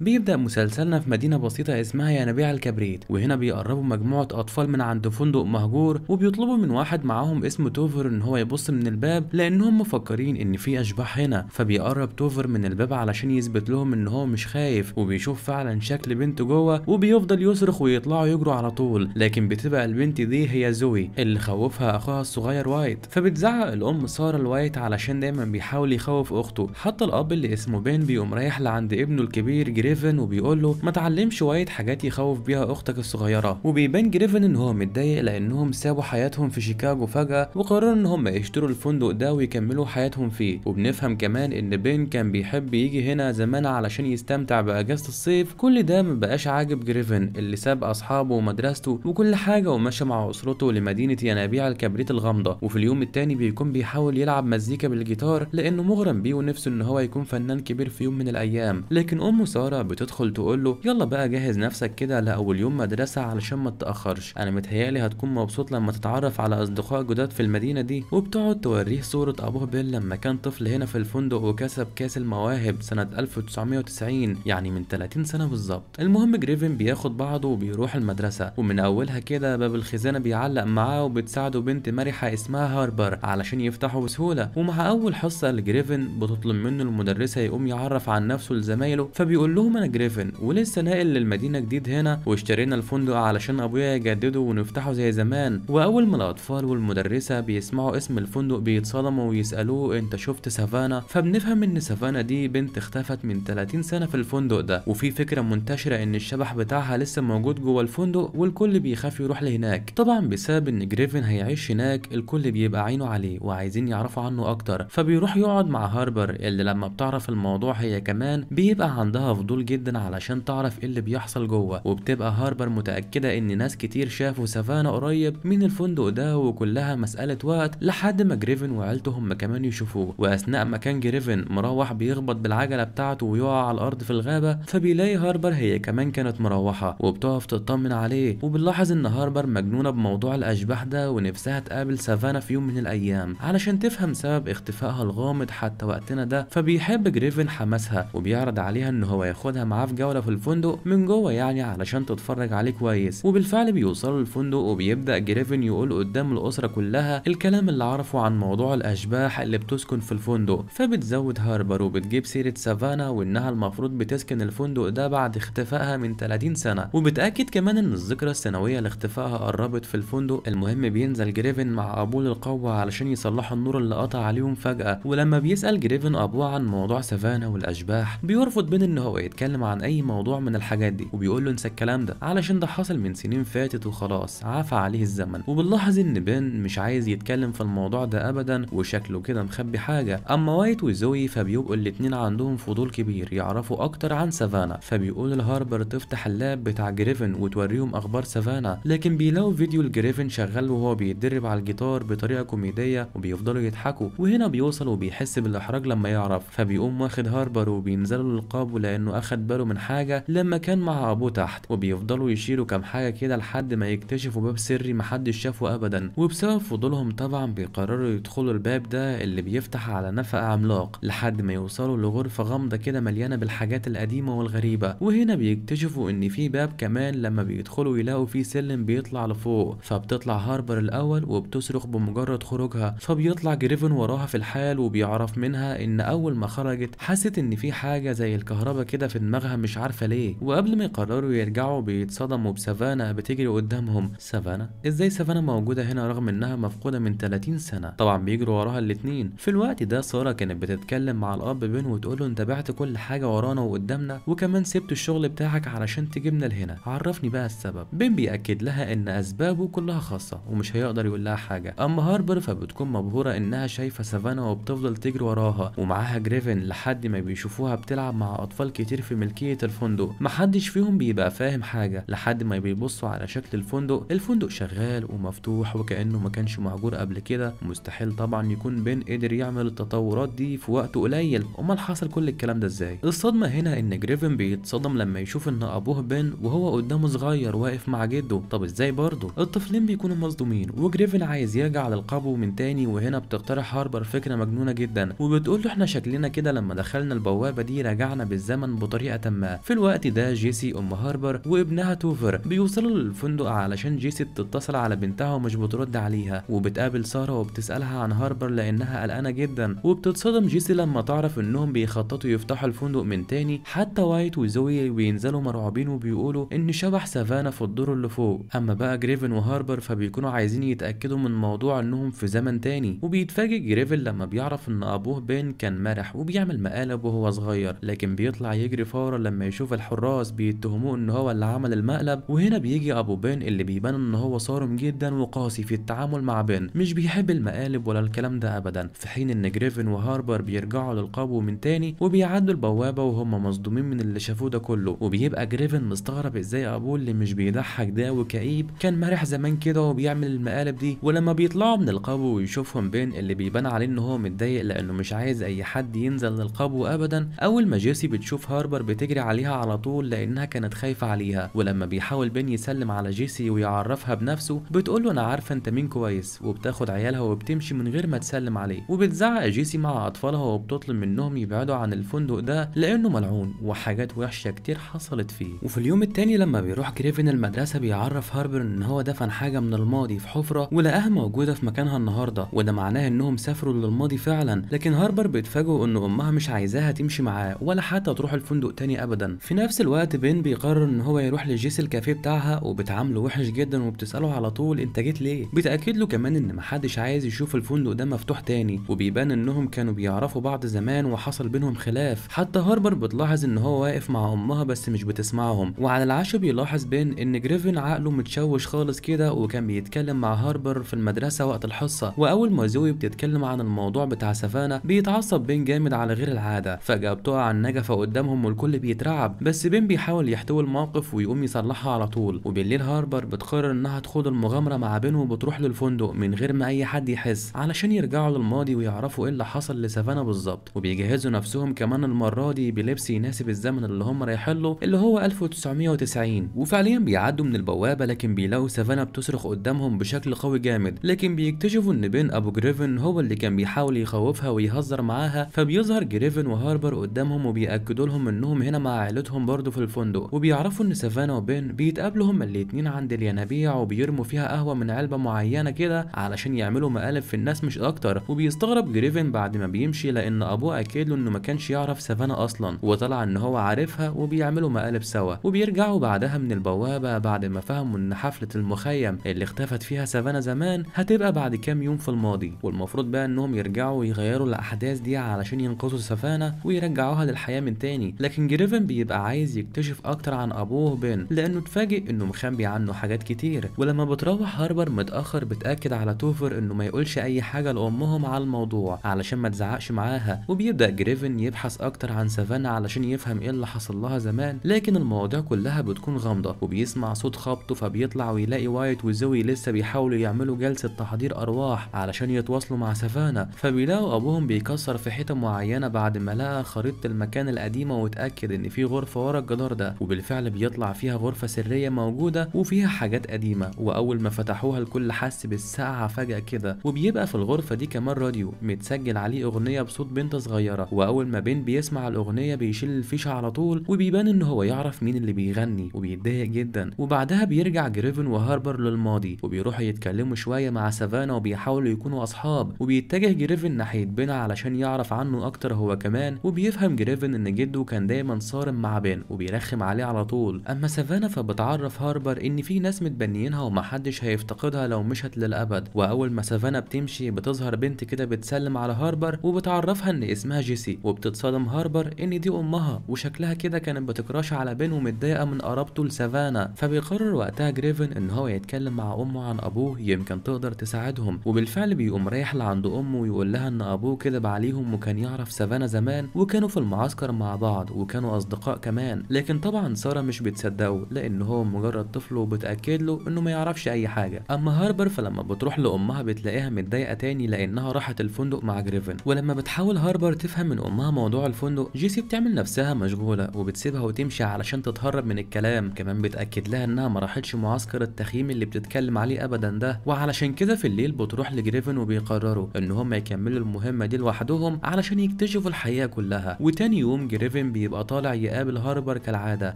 بيبدأ مسلسلنا في مدينة بسيطة اسمها ينابيع الكبريت وهنا بيقربوا مجموعة أطفال من عند فندق مهجور وبيطلبوا من واحد معاهم اسمه توفر إن هو يبص من الباب لأنهم مفكرين إن في أشباح هنا فبيقرب توفر من الباب علشان يثبت لهم إن هو مش خايف وبيشوف فعلا شكل بنت جوه وبيفضل يصرخ ويطلعوا يجروا على طول لكن بتبقى البنت دي هي زوي اللي خوفها أخوها الصغير وايت فبتزعق الأم سارة لوايت علشان دايما بيحاول يخوف أخته حتى الأب اللي اسمه بين بيقوم رايح لعند ابنه الكبير جريت جريفن وبيقول له ما تعلم شويه حاجات يخوف بيها اختك الصغيره وبيبان جريفن ان هو متضايق لانهم سابوا حياتهم في شيكاغو فجاه وقرروا ان هم يشتروا الفندق ده ويكملوا حياتهم فيه وبنفهم كمان ان بين كان بيحب يجي هنا زمان علشان يستمتع باجازه الصيف كل ده مبقاش عاجب جريفن اللي ساب اصحابه ومدرسته وكل حاجه ومشى مع اسرته لمدينه ينابيع الكبريت الغامضه وفي اليوم الثاني بيكون بيحاول يلعب مزيكا بالجيتار لانه مغرم بيه ونفسه ان هو يكون فنان كبير في يوم من الايام لكن امه ساره بتدخل تقول له يلا بقى جهز نفسك كده لاول يوم مدرسه علشان ما تتاخرش انا متهيالي هتكون مبسوط لما تتعرف على اصدقاء جداد في المدينه دي وبتقعد توريه صوره ابوه بيل لما كان طفل هنا في الفندق وكسب كاس المواهب سنه 1990 يعني من 30 سنه بالظبط المهم جريفن بياخد بعضه وبيروح المدرسه ومن اولها كده باب الخزانه بيعلق معاه وبتساعده بنت مرحه اسمها هاربر علشان يفتحه بسهوله ومع اول حصه لجريفن بتطلب منه المدرسه يقوم يعرف عن نفسه لزمايله فبيقول لهم يومنا جريفن ولسه ناقل للمدينة جديد هنا واشترينا الفندق علشان أبويا يجدده ونفتحه زي زمان وأول ما الأطفال والمدرسة بيسمعوا اسم الفندق بيتصدموا ويسألوه أنت شفت سافانا فبنفهم إن سافانا دي بنت اختفت من 30 سنة في الفندق ده وفي فكرة منتشرة إن الشبح بتاعها لسه موجود جوه الفندق والكل بيخاف يروح لهناك طبعا بسبب إن جريفن هيعيش هناك الكل بيبقى عينه عليه وعايزين يعرفوا عنه أكتر فبيروح يقعد مع هاربر اللي لما بتعرف الموضوع هي كمان بيبقى عندها فضول فضول جدا علشان تعرف ايه اللي بيحصل جوه وبتبقى هاربر متاكده ان ناس كتير شافوا سافانا قريب من الفندق ده وكلها مساله وقت لحد ما جريفن وعيلته هم كمان يشوفوه واثناء ما كان جريفن مروح بيخبط بالعجله بتاعته ويقع على الارض في الغابه فبيلاقي هاربر هي كمان كانت مروحه وبتقف تطمن عليه وبنلاحظ ان هاربر مجنونه بموضوع الاشباح ده ونفسها تقابل سافانا في يوم من الايام علشان تفهم سبب اختفائها الغامض حتى وقتنا ده فبيحب جريفن حماسها وبيعرض عليها ان هو ياخد تاخدها معاه في جوله في الفندق من جوه يعني علشان تتفرج عليه كويس وبالفعل بيوصلوا الفندق وبيبدا جريفن يقول قدام الاسره كلها الكلام اللي عرفه عن موضوع الاشباح اللي بتسكن في الفندق فبتزود هاربر وبتجيب سيره سافانا وانها المفروض بتسكن الفندق ده بعد اختفائها من 30 سنه وبتاكد كمان ان الذكرى السنويه لاختفائها قربت في الفندق المهم بينزل جريفن مع ابوه للقوه علشان يصلحوا النور اللي قطع عليهم فجاه ولما بيسال جريفن ابوه عن موضوع سافانا والاشباح بيرفض بين ان هو بيتكلم عن اي موضوع من الحاجات دي وبيقول له انسى الكلام ده علشان ده حصل من سنين فاتت وخلاص عفى عليه الزمن وبنلاحظ ان بن مش عايز يتكلم في الموضوع ده ابدا وشكله كده مخبي حاجه اما وايت وزوي فبيبقوا الاتنين عندهم فضول كبير يعرفوا اكتر عن سافانا فبيقول الهاربر تفتح اللاب بتاع جريفن وتوريهم اخبار سافانا لكن بيلاقوا فيديو لجريفن شغال وهو بيتدرب على الجيتار بطريقه كوميديه وبيفضلوا يضحكوا وهنا بيوصل وبيحس بالاحراج لما يعرف فبيقوم واخد هاربر وبينزلوا للقابو لانه أخد باله من حاجة لما كان مع أبوه تحت وبيفضلوا يشيلوا كام حاجة كده لحد ما يكتشفوا باب سري محدش شافه أبدا وبسبب فضولهم طبعا بيقرروا يدخلوا الباب ده اللي بيفتح على نفق عملاق لحد ما يوصلوا لغرفة غامضة كده مليانة بالحاجات القديمة والغريبة وهنا بيكتشفوا إن في باب كمان لما بيدخلوا يلاقوا فيه سلم بيطلع لفوق فبتطلع هاربر الأول وبتصرخ بمجرد خروجها فبيطلع جريفن وراها في الحال وبيعرف منها إن أول ما خرجت حست إن في حاجة زي الكهرباء كده في دماغها مش عارفة ليه وقبل ما يقرروا يرجعوا بيتصدموا بسافانا بتجري قدامهم سافانا ازاي سافانا موجودة هنا رغم انها مفقودة من 30 سنة طبعا بيجروا وراها الاثنين في الوقت ده سارة كانت بتتكلم مع الاب بين وتقول له انت بعت كل حاجة ورانا وقدامنا وكمان سبت الشغل بتاعك علشان تجيبنا لهنا عرفني بقى السبب بين بيأكد لها ان اسبابه كلها خاصة ومش هيقدر يقول لها حاجة اما هاربر فبتكون مبهورة انها شايفة سافانا وبتفضل تجري وراها ومعاها جريفن لحد ما بيشوفوها بتلعب مع اطفال كتير كتير في ملكية الفندق محدش فيهم بيبقى فاهم حاجة لحد ما بيبصوا على شكل الفندق الفندق شغال ومفتوح وكأنه ما كانش مهجور قبل كده مستحيل طبعا يكون بن قدر يعمل التطورات دي في وقت قليل امال حصل كل الكلام ده ازاي الصدمة هنا ان جريفن بيتصدم لما يشوف ان ابوه بن وهو قدامه صغير واقف مع جده طب ازاي برضه الطفلين بيكونوا مصدومين وجريفن عايز يرجع للقبو من تاني وهنا بتقترح هاربر فكرة مجنونة جدا وبتقول له احنا شكلنا كده لما دخلنا البوابة دي رجعنا بالزمن بطريقة ما في الوقت ده جيسي أم هاربر وابنها توفر بيوصلوا للفندق علشان جيسي بتتصل على بنتها ومش بترد عليها وبتقابل سارة وبتسألها عن هاربر لأنها قلقانة جدا وبتتصدم جيسي لما تعرف إنهم بيخططوا يفتحوا الفندق من تاني حتى وايت وزوي بينزلوا مرعوبين وبيقولوا إن شبح سافانا في الدور اللي فوق أما بقى جريفن وهاربر فبيكونوا عايزين يتأكدوا من موضوع إنهم في زمن تاني وبيتفاجئ جريفن لما بيعرف إن أبوه بين كان مرح وبيعمل مقالب وهو صغير لكن بيطلع يجري بيجري فورا لما يشوف الحراس بيتهموه ان هو اللي عمل المقلب وهنا بيجي ابو بن اللي بيبان ان هو صارم جدا وقاسي في التعامل مع بن مش بيحب المقالب ولا الكلام ده ابدا في حين ان جريفن وهاربر بيرجعوا للقبو من تاني وبيعدوا البوابه وهم مصدومين من اللي شافوه ده كله وبيبقى جريفن مستغرب ازاي ابوه اللي مش بيضحك ده وكئيب كان مرح زمان كده وبيعمل المقالب دي ولما بيطلعوا من القبو ويشوفهم بين اللي بيبان عليه ان هو متضايق لانه مش عايز اي حد ينزل للقبو ابدا اول ما جيسي بتشوف هاربر باربر بتجري عليها على طول لانها كانت خايفه عليها ولما بيحاول بين يسلم على جيسي ويعرفها بنفسه بتقول له انا عارفه انت مين كويس وبتاخد عيالها وبتمشي من غير ما تسلم عليه وبتزعق جيسي مع اطفالها وبتطلب منهم يبعدوا عن الفندق ده لانه ملعون وحاجات وحشه كتير حصلت فيه وفي اليوم التاني لما بيروح جريفن المدرسه بيعرف هاربر ان هو دفن حاجه من الماضي في حفره ولقاها موجوده في مكانها النهارده وده معناه انهم سافروا للماضي فعلا لكن هاربر بيتفاجئ ان امها مش عايزاها تمشي معاه ولا حتى تروح الفندق فندق تاني ابدا في نفس الوقت بين بيقرر ان هو يروح لجيس الكافيه بتاعها وبتعامله وحش جدا وبتساله على طول انت جيت ليه بتاكد له كمان ان محدش عايز يشوف الفندق ده مفتوح تاني وبيبان انهم كانوا بيعرفوا بعض زمان وحصل بينهم خلاف حتى هاربر بتلاحظ ان هو واقف مع امها بس مش بتسمعهم وعلى العشاء بيلاحظ بين ان جريفن عقله متشوش خالص كده وكان بيتكلم مع هاربر في المدرسه وقت الحصه واول ما زوي بتتكلم عن الموضوع بتاع سافانا بيتعصب بين جامد على غير العاده فجاه بتقع النجفه قدامهم معاهم والكل بيترعب بس بين بيحاول يحتوي الموقف ويقوم يصلحها على طول وبالليل هاربر بتقرر انها تخوض المغامره مع بين وبتروح للفندق من غير ما اي حد يحس علشان يرجعوا للماضي ويعرفوا ايه اللي حصل لسافانا بالظبط وبيجهزوا نفسهم كمان المره دي بلبس يناسب الزمن اللي هم رايحين له اللي هو 1990 وفعليا بيعدوا من البوابه لكن بيلاقوا سافانا بتصرخ قدامهم بشكل قوي جامد لكن بيكتشفوا ان بين ابو جريفن هو اللي كان بيحاول يخوفها ويهزر معاها فبيظهر جريفن وهاربر قدامهم وبيأكدوا لهم منهم انهم هنا مع عائلتهم برضه في الفندق وبيعرفوا ان سافانا وبين بيتقابلوا هما الاتنين عند الينابيع وبيرموا فيها قهوه من علبه معينه كده علشان يعملوا مقالب في الناس مش اكتر وبيستغرب جريفن بعد ما بيمشي لان ابوه اكد له انه ما كانش يعرف سافانا اصلا وطلع ان هو عارفها وبيعملوا مقالب سوا وبيرجعوا بعدها من البوابه بعد ما فهموا ان حفله المخيم اللي اختفت فيها سافانا زمان هتبقى بعد كام يوم في الماضي والمفروض بقى انهم يرجعوا ويغيروا الاحداث دي علشان ينقذوا سافانا ويرجعوها للحياه من تاني لكن جريفن بيبقى عايز يكتشف اكتر عن ابوه بين لانه اتفاجئ انه مخبي عنه حاجات كتير ولما بتروح هاربر متاخر بتاكد على توفر انه ما يقولش اي حاجه لامهم على الموضوع علشان ما تزعقش معاها وبيبدا جريفن يبحث اكتر عن سافانا علشان يفهم ايه اللي حصل لها زمان لكن المواضيع كلها بتكون غامضه وبيسمع صوت خبطه فبيطلع ويلاقي وايت وزوي لسه بيحاولوا يعملوا جلسه تحضير ارواح علشان يتواصلوا مع سافانا فبيلاقوا ابوهم بيكسر في حتة معينه بعد ما لقى خريطه المكان القديمه متأكد ان في غرفة ورا الجدار ده وبالفعل بيطلع فيها غرفة سرية موجودة وفيها حاجات قديمة واول ما فتحوها الكل حس بالسقعة فجأة كده وبيبقى في الغرفة دي كمان راديو متسجل عليه اغنية بصوت بنت صغيرة واول ما بين بيسمع الاغنية بيشيل الفيشة على طول وبيبان ان هو يعرف مين اللي بيغني وبيتضايق جدا وبعدها بيرجع جريفن وهاربر للماضي وبيروحوا يتكلموا شوية مع سافانا وبيحاولوا يكونوا اصحاب وبيتجه جريفن ناحية بنا علشان يعرف عنه اكتر هو كمان وبيفهم جريفن ان جده كان كان دايما صارم مع بين وبيرخم عليه على طول اما سافانا فبتعرف هاربر ان في ناس متبنيينها ومحدش هيفتقدها لو مشت للابد واول ما سافانا بتمشي بتظهر بنت كده بتسلم على هاربر وبتعرفها ان اسمها جيسي وبتتصدم هاربر ان دي امها وشكلها كده كانت بتكراش على بين ومتضايقه من قرابته لسافانا فبيقرر وقتها جريفن ان هو يتكلم مع امه عن ابوه يمكن تقدر تساعدهم وبالفعل بيقوم رايح لعند امه ويقول لها ان ابوه كذب عليهم وكان يعرف سافانا زمان وكانوا في المعسكر مع بعض بعض وكانوا أصدقاء كمان لكن طبعا سارة مش بتصدقه لأن هو مجرد طفل وبتأكد له إنه ما يعرفش أي حاجة أما هاربر فلما بتروح لأمها بتلاقيها متضايقة تاني لأنها راحت الفندق مع جريفن ولما بتحاول هاربر تفهم من أمها موضوع الفندق جيسي بتعمل نفسها مشغولة وبتسيبها وتمشي علشان تتهرب من الكلام كمان بتأكد لها إنها ما راحتش معسكر التخييم اللي بتتكلم عليه أبدا ده وعلشان كده في الليل بتروح لجريفن وبيقرروا إن هم يكملوا المهمة دي لوحدهم علشان يكتشفوا الحقيقة كلها وتاني يوم جريفن بيبقى طالع يقابل هاربر كالعادة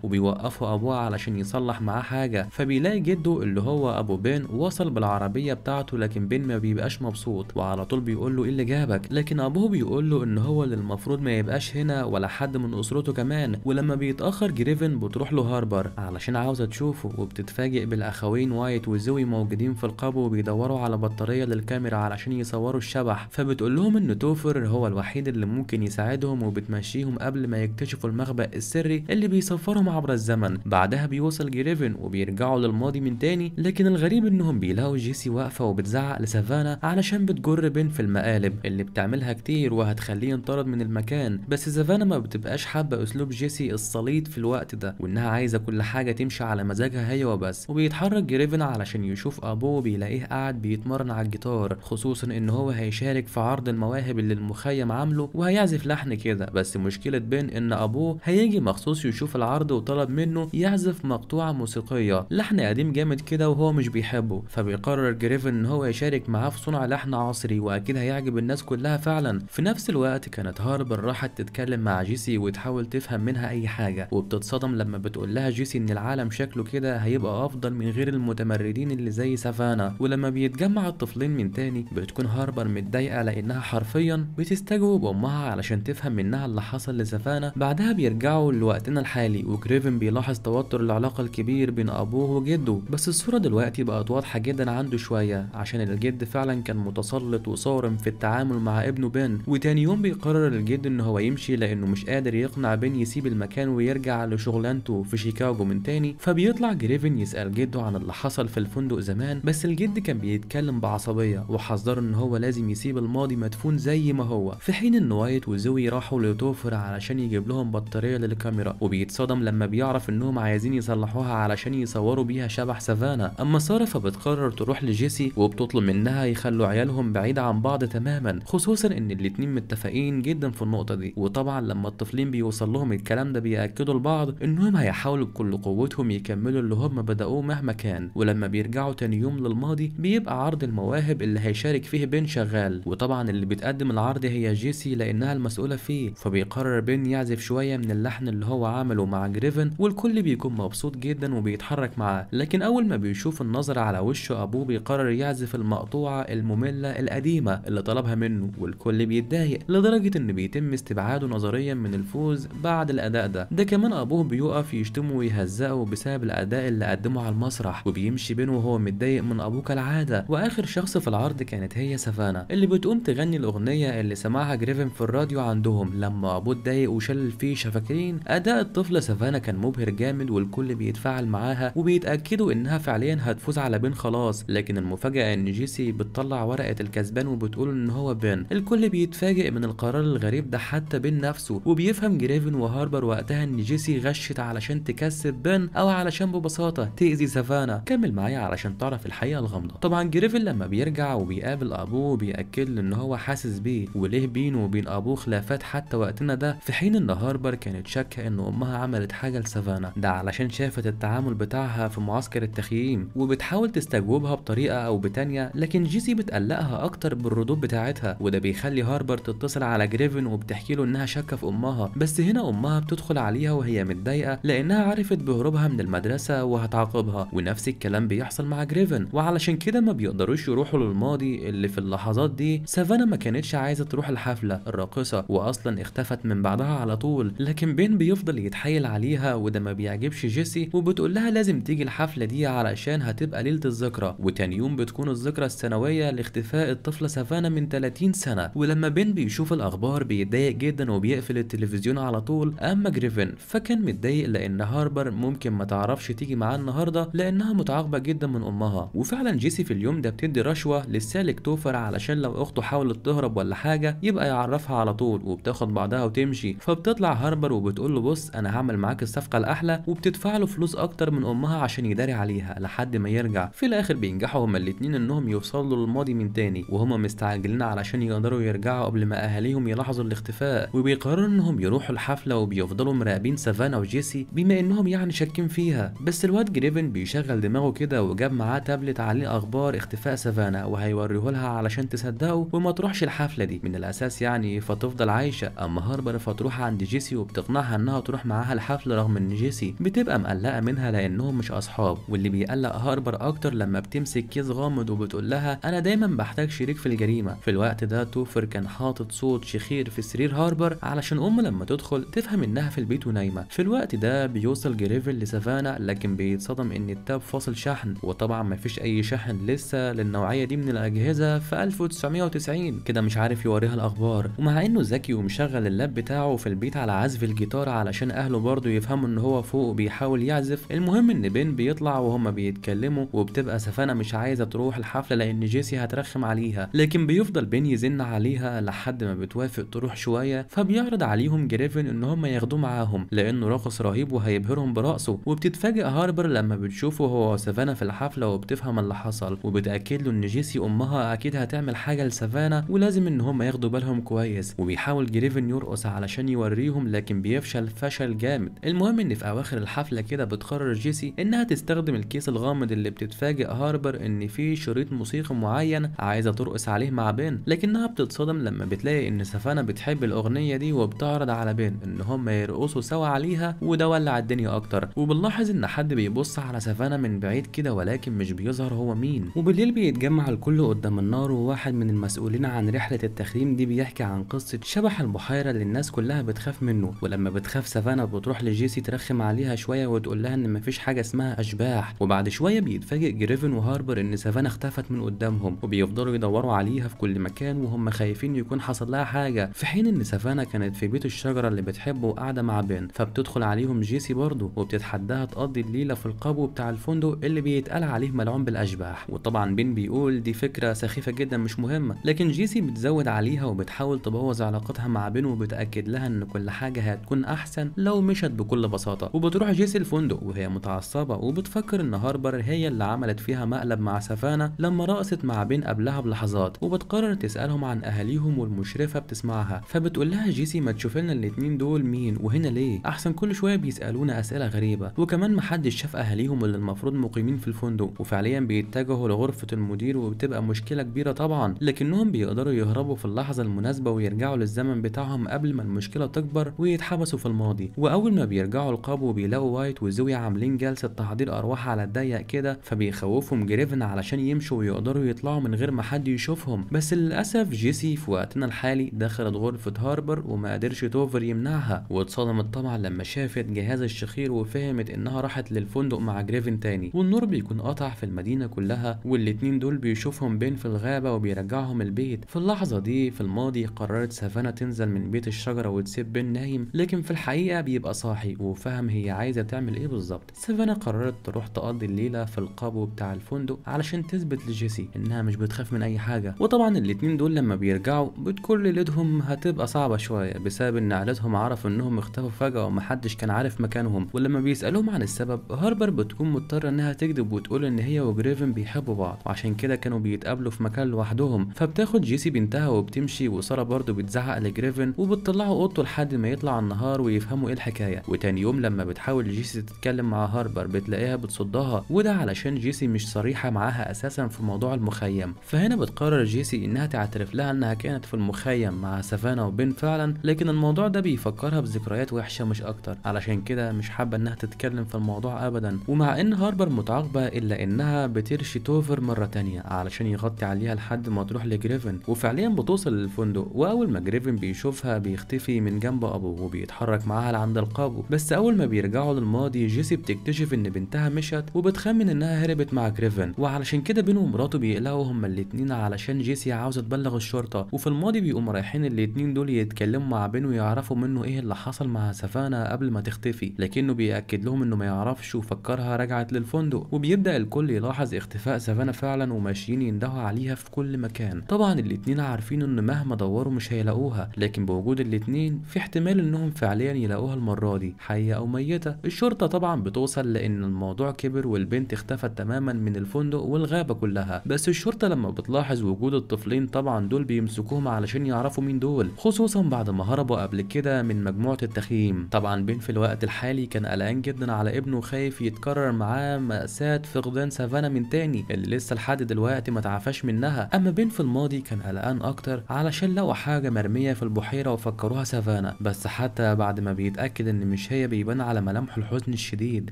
وبيوقفه أبوه علشان يصلح معاه حاجة فبيلاقي جده اللي هو أبو بين وصل بالعربية بتاعته لكن بين ما بيبقاش مبسوط وعلى طول بيقول له إيه اللي جابك لكن أبوه بيقول له إن هو اللي المفروض ما يبقاش هنا ولا حد من أسرته كمان ولما بيتأخر جريفن بتروح له هاربر علشان عاوزة تشوفه وبتتفاجئ بالأخوين وايت وزوي موجودين في القبو وبيدوروا على بطارية للكاميرا علشان يصوروا الشبح فبتقول لهم إن توفر هو الوحيد اللي ممكن يساعدهم وبتمشيهم قبل ما يكتشفوا بيكتشفوا المخبأ السري اللي بيسفرهم عبر الزمن بعدها بيوصل جريفن وبيرجعوا للماضي من تاني لكن الغريب انهم بيلاقوا جيسي واقفة وبتزعق لسافانا علشان بتجر بين في المقالب اللي بتعملها كتير وهتخليه ينطرد من المكان بس سافانا ما بتبقاش حابة اسلوب جيسي الصليط في الوقت ده وانها عايزة كل حاجة تمشي على مزاجها هي وبس وبيتحرك جريفن علشان يشوف ابوه بيلاقيه قاعد بيتمرن على الجيتار خصوصا ان هو هيشارك في عرض المواهب اللي المخيم عامله وهيعزف لحن كده بس مشكلة بين ان ان ابوه هيجي مخصوص يشوف العرض وطلب منه يعزف مقطوعه موسيقيه لحن قديم جامد كده وهو مش بيحبه فبيقرر جريفن ان هو يشارك معاه في صنع لحن عصري واكيد هيعجب الناس كلها فعلا في نفس الوقت كانت هاربر راحت تتكلم مع جيسي وتحاول تفهم منها اي حاجه وبتتصدم لما بتقول لها جيسي ان العالم شكله كده هيبقى افضل من غير المتمردين اللي زي سافانا ولما بيتجمع الطفلين من تاني بتكون هاربر متضايقه لانها حرفيا بتستجوب امها علشان تفهم منها اللي حصل لسافانا بعدها بيرجعوا لوقتنا الحالي وجريفن بيلاحظ توتر العلاقة الكبير بين أبوه وجده بس الصورة دلوقتي بقت واضحة جدا عنده شوية عشان الجد فعلا كان متسلط وصارم في التعامل مع ابنه بن وتاني يوم بيقرر الجد إن هو يمشي لأنه مش قادر يقنع بن يسيب المكان ويرجع لشغلانته في شيكاغو من تاني فبيطلع جريفن يسأل جده عن اللي حصل في الفندق زمان بس الجد كان بيتكلم بعصبية وحذره إن هو لازم يسيب الماضي مدفون زي ما هو في حين إن وايت وزوي راحوا لتوفر علشان يجيب لهم بطارية للكاميرا وبيتصدم لما بيعرف انهم عايزين يصلحوها علشان يصوروا بيها شبح سافانا اما سارة فبتقرر تروح لجيسي وبتطلب منها يخلوا عيالهم بعيد عن بعض تماما خصوصا ان الاتنين متفقين جدا في النقطة دي وطبعا لما الطفلين بيوصل لهم الكلام ده بيأكدوا لبعض انهم هيحاولوا بكل قوتهم يكملوا اللي هم بدأوه مهما كان ولما بيرجعوا تاني يوم للماضي بيبقى عرض المواهب اللي هيشارك فيه بين شغال وطبعا اللي بتقدم العرض هي جيسي لانها المسؤولة فيه فبيقرر بين يعزف شويه من اللحن اللي هو عمله مع جريفن والكل بيكون مبسوط جدا وبيتحرك معاه لكن اول ما بيشوف النظره على وش ابوه بيقرر يعزف المقطوعه الممله القديمه اللي طلبها منه والكل بيتضايق لدرجه ان بيتم استبعاده نظريا من الفوز بعد الاداء ده ده كمان ابوه بيقف يشتمه ويهزقه بسبب الاداء اللي قدمه على المسرح وبيمشي بينه وهو متضايق من ابوه كالعاده واخر شخص في العرض كانت هي سافانا اللي بتقوم تغني الاغنيه اللي سمعها جريفن في الراديو عندهم لما ابوه اتضايق وشل الفيشة فاكرين اداء الطفلة سافانا كان مبهر جامد والكل بيتفاعل معاها وبيتاكدوا انها فعليا هتفوز على بين خلاص لكن المفاجاه ان جيسي بتطلع ورقه الكسبان وبتقول ان هو بين الكل بيتفاجئ من القرار الغريب ده حتى بين نفسه وبيفهم جريفن وهاربر وقتها ان جيسي غشت علشان تكسب بين او علشان ببساطه تاذي سافانا كمل معايا علشان تعرف الحقيقه الغامضه طبعا جريفن لما بيرجع وبيقابل ابوه بياكد له ان هو حاسس بيه وليه بينه وبين ابوه خلافات حتى وقتنا ده في حين ان هاربر كانت شاكة إن أمها عملت حاجة لسافانا ده علشان شافت التعامل بتاعها في معسكر التخييم وبتحاول تستجوبها بطريقة أو بتانية لكن جيسي بتقلقها أكتر بالردود بتاعتها وده بيخلي هاربر تتصل على جريفن وبتحكي له إنها شاكة في أمها بس هنا أمها بتدخل عليها وهي متضايقة لأنها عرفت بهروبها من المدرسة وهتعاقبها ونفس الكلام بيحصل مع جريفن وعلشان كده ما بيقدروش يروحوا للماضي اللي في اللحظات دي سافانا ما كانتش عايزة تروح الحفلة الراقصة وأصلا اختفت من بعدها على طول طول لكن بين بيفضل يتحايل عليها وده ما بيعجبش جيسي وبتقول لها لازم تيجي الحفله دي علشان هتبقى ليله الذكرى وتاني يوم بتكون الذكرى السنويه لاختفاء الطفله سافانا من 30 سنه ولما بين بيشوف الاخبار بيتضايق جدا وبيقفل التلفزيون على طول اما جريفن فكان متضايق لان هاربر ممكن ما تعرفش تيجي معاه النهارده لانها متعاقبه جدا من امها وفعلا جيسي في اليوم ده بتدي رشوه للسالك توفر علشان لو اخته حاولت تهرب ولا حاجه يبقى يعرفها على طول وبتاخد بعضها وتمشي فبتطلع بتطلع هاربر وبتقول له بص انا هعمل معاك الصفقه الاحلى وبتدفع له فلوس اكتر من امها عشان يداري عليها لحد ما يرجع في الاخر بينجحوا هما الاتنين انهم يوصلوا للماضي من تاني وهما مستعجلين علشان يقدروا يرجعوا قبل ما اهاليهم يلاحظوا الاختفاء وبيقرروا انهم يروحوا الحفله وبيفضلوا مراقبين سافانا وجيسي بما انهم يعني شاكين فيها بس الواد جريفن بيشغل دماغه كده وجاب معاه تابلت عليه اخبار اختفاء سافانا وهيوريه لها علشان تصدقه وما تروحش الحفله دي من الاساس يعني فتفضل عايشه اما هاربر فتروح عند جيسي وبتقنعها انها تروح معاها الحفل رغم ان جيسي بتبقى مقلقه منها لانهم مش اصحاب واللي بيقلق هاربر اكتر لما بتمسك كيس غامض وبتقول لها انا دايما بحتاج شريك في الجريمه في الوقت ده توفر كان حاطط صوت شخير في سرير هاربر علشان امه لما تدخل تفهم انها في البيت ونايمه في الوقت ده بيوصل جريفل لسافانا لكن بيتصدم ان التاب فاصل شحن وطبعا مفيش اي شحن لسه للنوعيه دي من الاجهزه في 1990 كده مش عارف يوريها الاخبار ومع انه ذكي ومشغل اللاب بتاعه في البيت بيت على عزف الجيتار علشان اهله برضه يفهموا ان هو فوق وبيحاول يعزف المهم ان بين بيطلع وهما بيتكلموا وبتبقى سفانا مش عايزة تروح الحفلة لان جيسي هترخم عليها لكن بيفضل بين يزن عليها لحد ما بتوافق تروح شوية فبيعرض عليهم جريفن ان هما ياخدوه معاهم لانه راقص رهيب وهيبهرهم برقصه وبتتفاجئ هاربر لما بتشوفه هو وسفانا في الحفلة وبتفهم اللي حصل وبتأكد له ان جيسي امها اكيد هتعمل حاجة لسفانا ولازم ان هما ياخدوا بالهم كويس وبيحاول جريفن يرقص علشان يوريه بيوريهم لكن بيفشل فشل جامد المهم ان في اواخر الحفله كده بتقرر جيسي انها تستخدم الكيس الغامض اللي بتتفاجئ هاربر ان في شريط موسيقي معين عايزه ترقص عليه مع بين لكنها بتتصدم لما بتلاقي ان سفانا بتحب الاغنيه دي وبتعرض على بين ان هم يرقصوا سوا عليها وده ولع الدنيا اكتر وبنلاحظ ان حد بيبص على سفانا من بعيد كده ولكن مش بيظهر هو مين وبالليل بيتجمع الكل قدام النار وواحد من المسؤولين عن رحله التخريم دي بيحكي عن قصه شبح البحيره اللي الناس كلها بتخاف بتخاف منه ولما بتخاف سافانا بتروح لجيسي ترخم عليها شويه وتقول لها ان مفيش حاجه اسمها اشباح وبعد شويه بيتفاجئ جريفن وهاربر ان سافانا اختفت من قدامهم وبيفضلوا يدوروا عليها في كل مكان وهم خايفين يكون حصل لها حاجه في حين ان سافانا كانت في بيت الشجره اللي بتحبه وقاعده مع بين فبتدخل عليهم جيسي برضه وبتتحداها تقضي الليله في القبو بتاع الفندق اللي بيتقال عليه ملعون بالاشباح وطبعا بين بيقول دي فكره سخيفه جدا مش مهمه لكن جيسي بتزود عليها وبتحاول تبوظ علاقتها مع بين وبتاكد لها ان كل ولا حاجة هتكون أحسن لو مشت بكل بساطة وبتروح جيسي الفندق وهي متعصبة وبتفكر إن هاربر هي اللي عملت فيها مقلب مع سفانا لما رقصت مع بين قبلها بلحظات وبتقرر تسألهم عن أهاليهم والمشرفة بتسمعها فبتقول لها جيسي ما تشوف لنا الاتنين دول مين وهنا ليه أحسن كل شوية بيسألونا أسئلة غريبة وكمان محدش شاف أهاليهم اللي المفروض مقيمين في الفندق وفعليا بيتجهوا لغرفة المدير وبتبقى مشكلة كبيرة طبعا لكنهم بيقدروا يهربوا في اللحظة المناسبة ويرجعوا للزمن بتاعهم قبل ما المشكلة تكبر يكبر ويتحبسوا في الماضي واول ما بيرجعوا القبو بيلاقوا وايت وزوي عاملين جلسه تحضير ارواح على الضيق كده فبيخوفهم جريفن علشان يمشوا ويقدروا يطلعوا من غير ما حد يشوفهم بس للاسف جيسي في وقتنا الحالي دخلت غرفه هاربر وما قدرش توفر يمنعها واتصدمت طبعا لما شافت جهاز الشخير وفهمت انها راحت للفندق مع جريفن تاني والنور بيكون قطع في المدينه كلها والاتنين دول بيشوفهم بين في الغابه وبيرجعهم البيت في اللحظه دي في الماضي قررت سافانا تنزل من بيت الشجره وتسيب بين نايم لكن في الحقيقة بيبقى صاحي وفاهم هي عايزة تعمل ايه بالظبط سيفانا قررت تروح تقضي الليلة في القابو بتاع الفندق علشان تثبت لجيسي انها مش بتخاف من اي حاجة وطبعا الاتنين دول لما بيرجعوا بتكون ليلتهم هتبقى صعبة شوية بسبب ان عيلتهم عرفوا انهم اختفوا فجأة ومحدش كان عارف مكانهم ولما بيسألوهم عن السبب هاربر بتكون مضطرة انها تكذب وتقول ان هي وجريفن بيحبوا بعض وعشان كده كانوا بيتقابلوا في مكان لوحدهم فبتاخد جيسي بنتها وبتمشي وسارة برضه بتزعق لجريفن وبتطلعه اوضته لحد لحد ما يطلع النهار ويفهموا ايه الحكايه وتاني يوم لما بتحاول جيسي تتكلم مع هاربر بتلاقيها بتصدها وده علشان جيسي مش صريحه معاها اساسا في موضوع المخيم فهنا بتقرر جيسي انها تعترف لها انها كانت في المخيم مع سافانا وبين فعلا لكن الموضوع ده بيفكرها بذكريات وحشه مش اكتر علشان كده مش حابه انها تتكلم في الموضوع ابدا ومع ان هاربر متعاقبه الا انها بترشي توفر مره تانية علشان يغطي عليها لحد ما تروح لجريفن وفعليا بتوصل للفندق واول ما جريفن بيشوفها بيختفي من جنب بأبوه وبيتحرك معاها لعند القابه بس أول ما بيرجعوا للماضي جيسي بتكتشف إن بنتها مشت وبتخمن إنها هربت مع كريفن وعلشان كده بينه ومراته بيقلقوا هما الاتنين علشان جيسي عاوزة تبلغ الشرطة وفي الماضي بيقوموا رايحين الاتنين دول يتكلموا مع بين ويعرفوا منه إيه اللي حصل مع سافانا قبل ما تختفي لكنه بيأكد لهم إنه ما يعرفش وفكرها رجعت للفندق وبيبدأ الكل يلاحظ اختفاء سافانا فعلا وماشيين يندهوا عليها في كل مكان طبعا الاتنين عارفين إن مهما دوروا مش هيلاقوها لكن بوجود الاتنين في احتمال انهم فعليا يلاقوها المرة دي حية او ميتة الشرطة طبعا بتوصل لان الموضوع كبر والبنت اختفت تماما من الفندق والغابة كلها بس الشرطة لما بتلاحظ وجود الطفلين طبعا دول بيمسكوهم علشان يعرفوا مين دول خصوصا بعد ما هربوا قبل كده من مجموعة التخييم طبعا بين في الوقت الحالي كان قلقان جدا على ابنه خايف يتكرر معاه مأساة فقدان سافانا من تاني اللي لسه لحد دلوقتي ما تعافاش منها اما بين في الماضي كان قلقان اكتر علشان لقوا حاجة مرمية في البحيرة وفكروها سافانا بس حتى بعد ما بيتأكد ان مش هي بيبان على ملامحه الحزن الشديد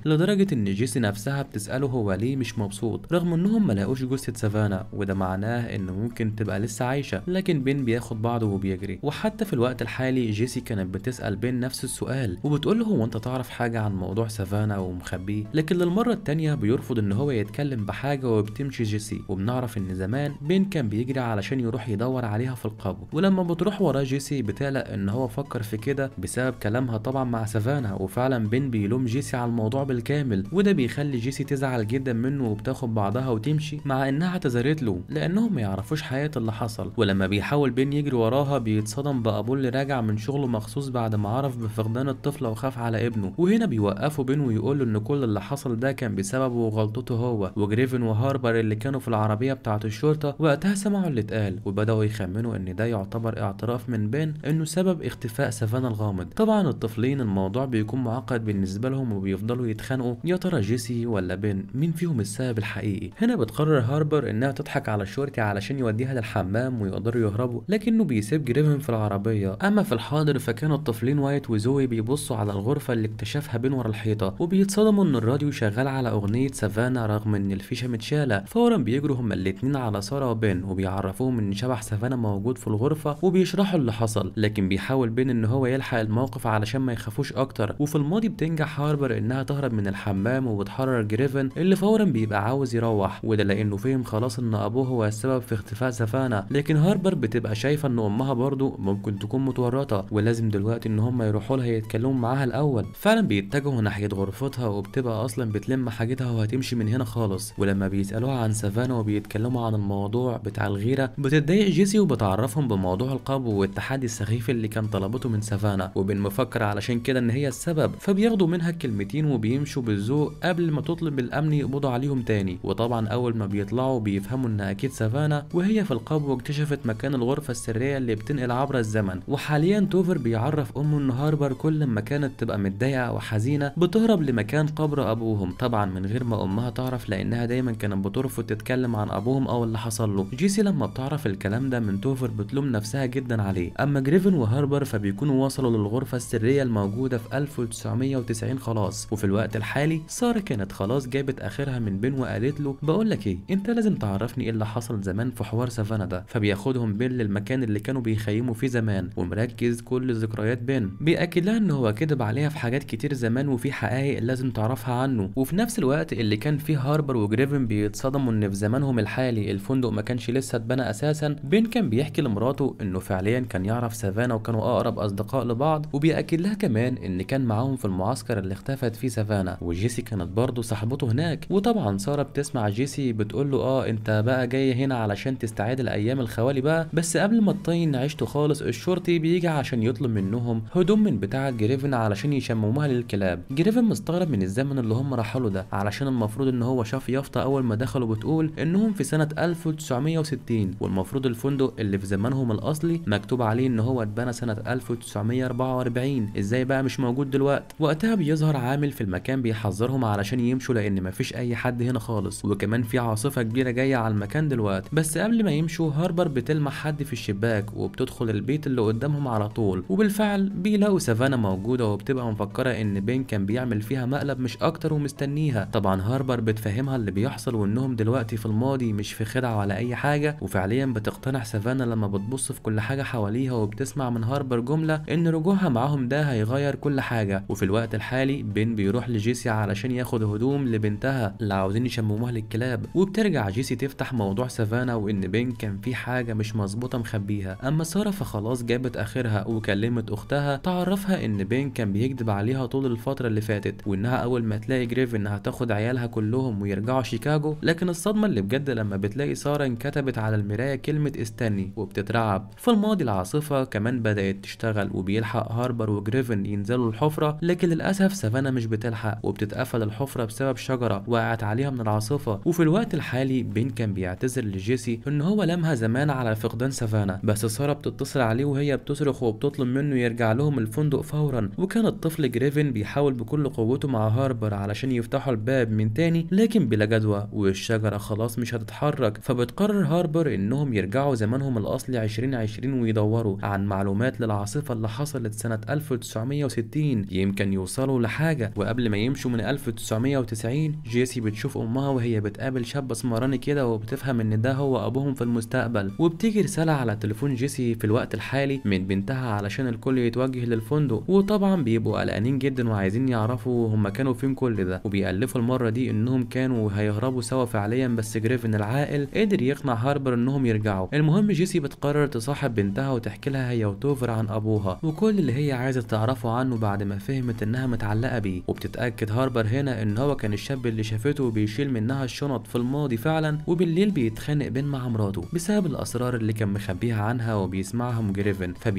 لدرجة ان جيسي نفسها بتسأله هو ليه مش مبسوط رغم انهم ملاقوش جثة سافانا وده معناه ان ممكن تبقى لسه عايشة لكن بين بياخد بعضه وبيجري وحتى في الوقت الحالي جيسي كانت بتسأل بين نفس السؤال وبتقول له هو انت تعرف حاجة عن موضوع سافانا ومخبيه لكن للمرة التانية بيرفض ان هو يتكلم بحاجة وبتمشي جيسي وبنعرف ان زمان بين كان بيجري علشان يروح يدور عليها في القبو ولما بتروح وراه جيسي بتقلق ان هو فكر في كده بسبب كلامها طبعا مع سافانا وفعلا بين بيلوم جيسي على الموضوع بالكامل وده بيخلي جيسي تزعل جدا منه وبتاخد بعضها وتمشي مع انها اعتذرت له لانهم ما يعرفوش حقيقه اللي حصل ولما بيحاول بين يجري وراها بيتصدم بابو اللي راجع من شغله مخصوص بعد ما عرف بفقدان الطفله وخاف على ابنه وهنا بيوقفه بين ويقول له ان كل اللي حصل ده كان بسببه وغلطته هو وجريفن وهاربر اللي كانوا في العربيه بتاعه الشرطه وقتها سمعوا اللي اتقال وبداوا يخمنوا ان ده يعتبر اعتراف من بين انه سبب اختفاء السفانة الغامض طبعا الطفلين الموضوع بيكون معقد بالنسبه لهم وبيفضلوا يتخانقوا يا ترى جيسي ولا بن مين فيهم السبب الحقيقي هنا بتقرر هاربر انها تضحك على الشرطي علشان يوديها للحمام ويقدروا يهربوا لكنه بيسيب جريفن في العربيه اما في الحاضر فكان الطفلين وايت وزوي بيبصوا على الغرفه اللي اكتشفها بين ورا الحيطه وبيتصدموا ان الراديو شغال على اغنيه سافانا رغم ان الفيشه متشاله فورا بيجروا هما الاتنين على ساره وبن وبيعرفوهم ان شبح سافانا موجود في الغرفه وبيشرحوا اللي حصل لكن بيحاول بين ان هو يلحق الموقف علشان ما يخافوش اكتر وفي الماضي بتنجح هاربر انها تهرب من الحمام وبتحرر جريفن اللي فورا بيبقى عاوز يروح وده لانه فهم خلاص ان ابوه هو السبب في اختفاء سفانا لكن هاربر بتبقى شايفه ان امها برده ممكن تكون متورطه ولازم دلوقتي ان هم يروحوا لها يتكلموا معاها الاول فعلا بيتجهوا ناحيه غرفتها وبتبقى اصلا بتلم حاجتها وهتمشي من هنا خالص ولما بيسالوها عن سافانا وبيتكلموا عن الموضوع بتاع الغيره بتتضايق جيسي وبتعرفهم بموضوع القبو والتحدي السخيف اللي كان طلبته من من سافانا وبنفكر علشان كده ان هي السبب فبياخدوا منها الكلمتين وبيمشوا بالذوق قبل ما تطلب الامن يقبضوا عليهم تاني وطبعا اول ما بيطلعوا بيفهموا ان اكيد سافانا وهي في القبو اكتشفت مكان الغرفه السريه اللي بتنقل عبر الزمن وحاليا توفر بيعرف امه ان هاربر كل ما كانت تبقى متضايقه وحزينه بتهرب لمكان قبر ابوهم طبعا من غير ما امها تعرف لانها دايما كانت بترفض تتكلم عن ابوهم او اللي حصل له جيسي لما بتعرف الكلام ده من توفر بتلوم نفسها جدا عليه اما جريفن وهاربر فبيكونوا كانوا وصلوا للغرفة السرية الموجودة في 1990 خلاص وفي الوقت الحالي سارة كانت خلاص جابت اخرها من بين وقالت له بقول لك ايه انت لازم تعرفني ايه اللي حصل زمان في حوار سافانا ده فبياخدهم بين للمكان اللي كانوا بيخيموا فيه زمان ومركز كل ذكريات بين بيأكد لها ان هو كذب عليها في حاجات كتير زمان وفي حقائق لازم تعرفها عنه وفي نفس الوقت اللي كان فيه هاربر وجريفن بيتصدموا ان في زمانهم الحالي الفندق ما كانش لسه اتبنى اساسا بين كان بيحكي لمراته انه فعليا كان يعرف سافانا وكانوا اقرب اصدقاء أصدقاء لبعض وبيأكد لها كمان إن كان معاهم في المعسكر اللي اختفت فيه سافانا وجيسي كانت برضه صاحبته هناك وطبعا سارة بتسمع جيسي بتقول له آه أنت بقى جاي هنا علشان تستعيد الأيام الخوالي بقى بس قبل ما تطين عيشته خالص الشرطي بيجي عشان يطلب منهم هدوم من بتاعة جريفن علشان يشمموها للكلاب جريفن مستغرب من الزمن اللي هم راحوا له ده علشان المفروض إن هو شاف يافطة أول ما دخلوا بتقول إنهم في سنة 1960 والمفروض الفندق اللي في زمانهم الأصلي مكتوب عليه إن هو اتبنى سنة 1960 1944 ازاي بقى مش موجود دلوقت وقتها بيظهر عامل في المكان بيحذرهم علشان يمشوا لان مفيش اي حد هنا خالص وكمان في عاصفه كبيره جايه على المكان دلوقت بس قبل ما يمشوا هاربر بتلمح حد في الشباك وبتدخل البيت اللي قدامهم على طول وبالفعل بيلاقوا سافانا موجوده وبتبقى مفكره ان بين كان بيعمل فيها مقلب مش اكتر ومستنيها طبعا هاربر بتفهمها اللي بيحصل وانهم دلوقتي في الماضي مش في خدعه ولا اي حاجه وفعليا بتقتنع سافانا لما بتبص في كل حاجه حواليها وبتسمع من هاربر جمله ان رجوعها معاهم ده هيغير كل حاجة وفي الوقت الحالي بين بيروح لجيسي علشان ياخد هدوم لبنتها اللي عاوزين يشمموها للكلاب وبترجع جيسي تفتح موضوع سافانا وان بين كان في حاجة مش مظبوطة مخبيها اما سارة فخلاص جابت اخرها وكلمت اختها تعرفها ان بين كان بيكذب عليها طول الفترة اللي فاتت وانها اول ما تلاقي جريف انها تاخد عيالها كلهم ويرجعوا شيكاغو لكن الصدمة اللي بجد لما بتلاقي سارة انكتبت على المراية كلمة استني وبتترعب في الماضي العاصفة كمان بدأت تشتغل بيشتغل وبيلحق هاربر وجريفن ينزلوا الحفرة لكن للأسف سافانا مش بتلحق وبتتقفل الحفرة بسبب شجرة وقعت عليها من العاصفة وفي الوقت الحالي بين كان بيعتذر لجيسي إن هو لمها زمان على فقدان سافانا بس سارة بتتصل عليه وهي بتصرخ وبتطلب منه يرجع لهم الفندق فورا وكان الطفل جريفن بيحاول بكل قوته مع هاربر علشان يفتحوا الباب من تاني لكن بلا جدوى والشجرة خلاص مش هتتحرك فبتقرر هاربر إنهم يرجعوا زمانهم الأصلي 2020 ويدوروا عن معلومات للعاصفة اللي حصلت سنة 1960 يمكن يوصلوا لحاجة وقبل ما يمشوا من 1990 جيسي بتشوف أمها وهي بتقابل شاب اسمراني كده وبتفهم إن ده هو أبوهم في المستقبل وبتيجي رسالة على تليفون جيسي في الوقت الحالي من بنتها علشان الكل يتوجه للفندق وطبعا بيبقوا قلقانين جدا وعايزين يعرفوا هما كانوا فين كل ده وبيألفوا المرة دي إنهم كانوا هيهربوا سوا فعليا بس جريفن العاقل قدر يقنع هاربر إنهم يرجعوا المهم جيسي بتقرر تصاحب بنتها وتحكي لها هي وتوفر عن أبوها ابوها وكل اللي هي عايزة تعرفه عنه بعد ما فهمت انها متعلقة بيه وبتتأكد هاربر هنا ان هو كان الشاب اللي شافته بيشيل منها الشنط في الماضي فعلا وبالليل بيتخانق بين مع مراته بسبب الاسرار اللي كان مخبيها عنها وبيسمعها مجريفن جريفن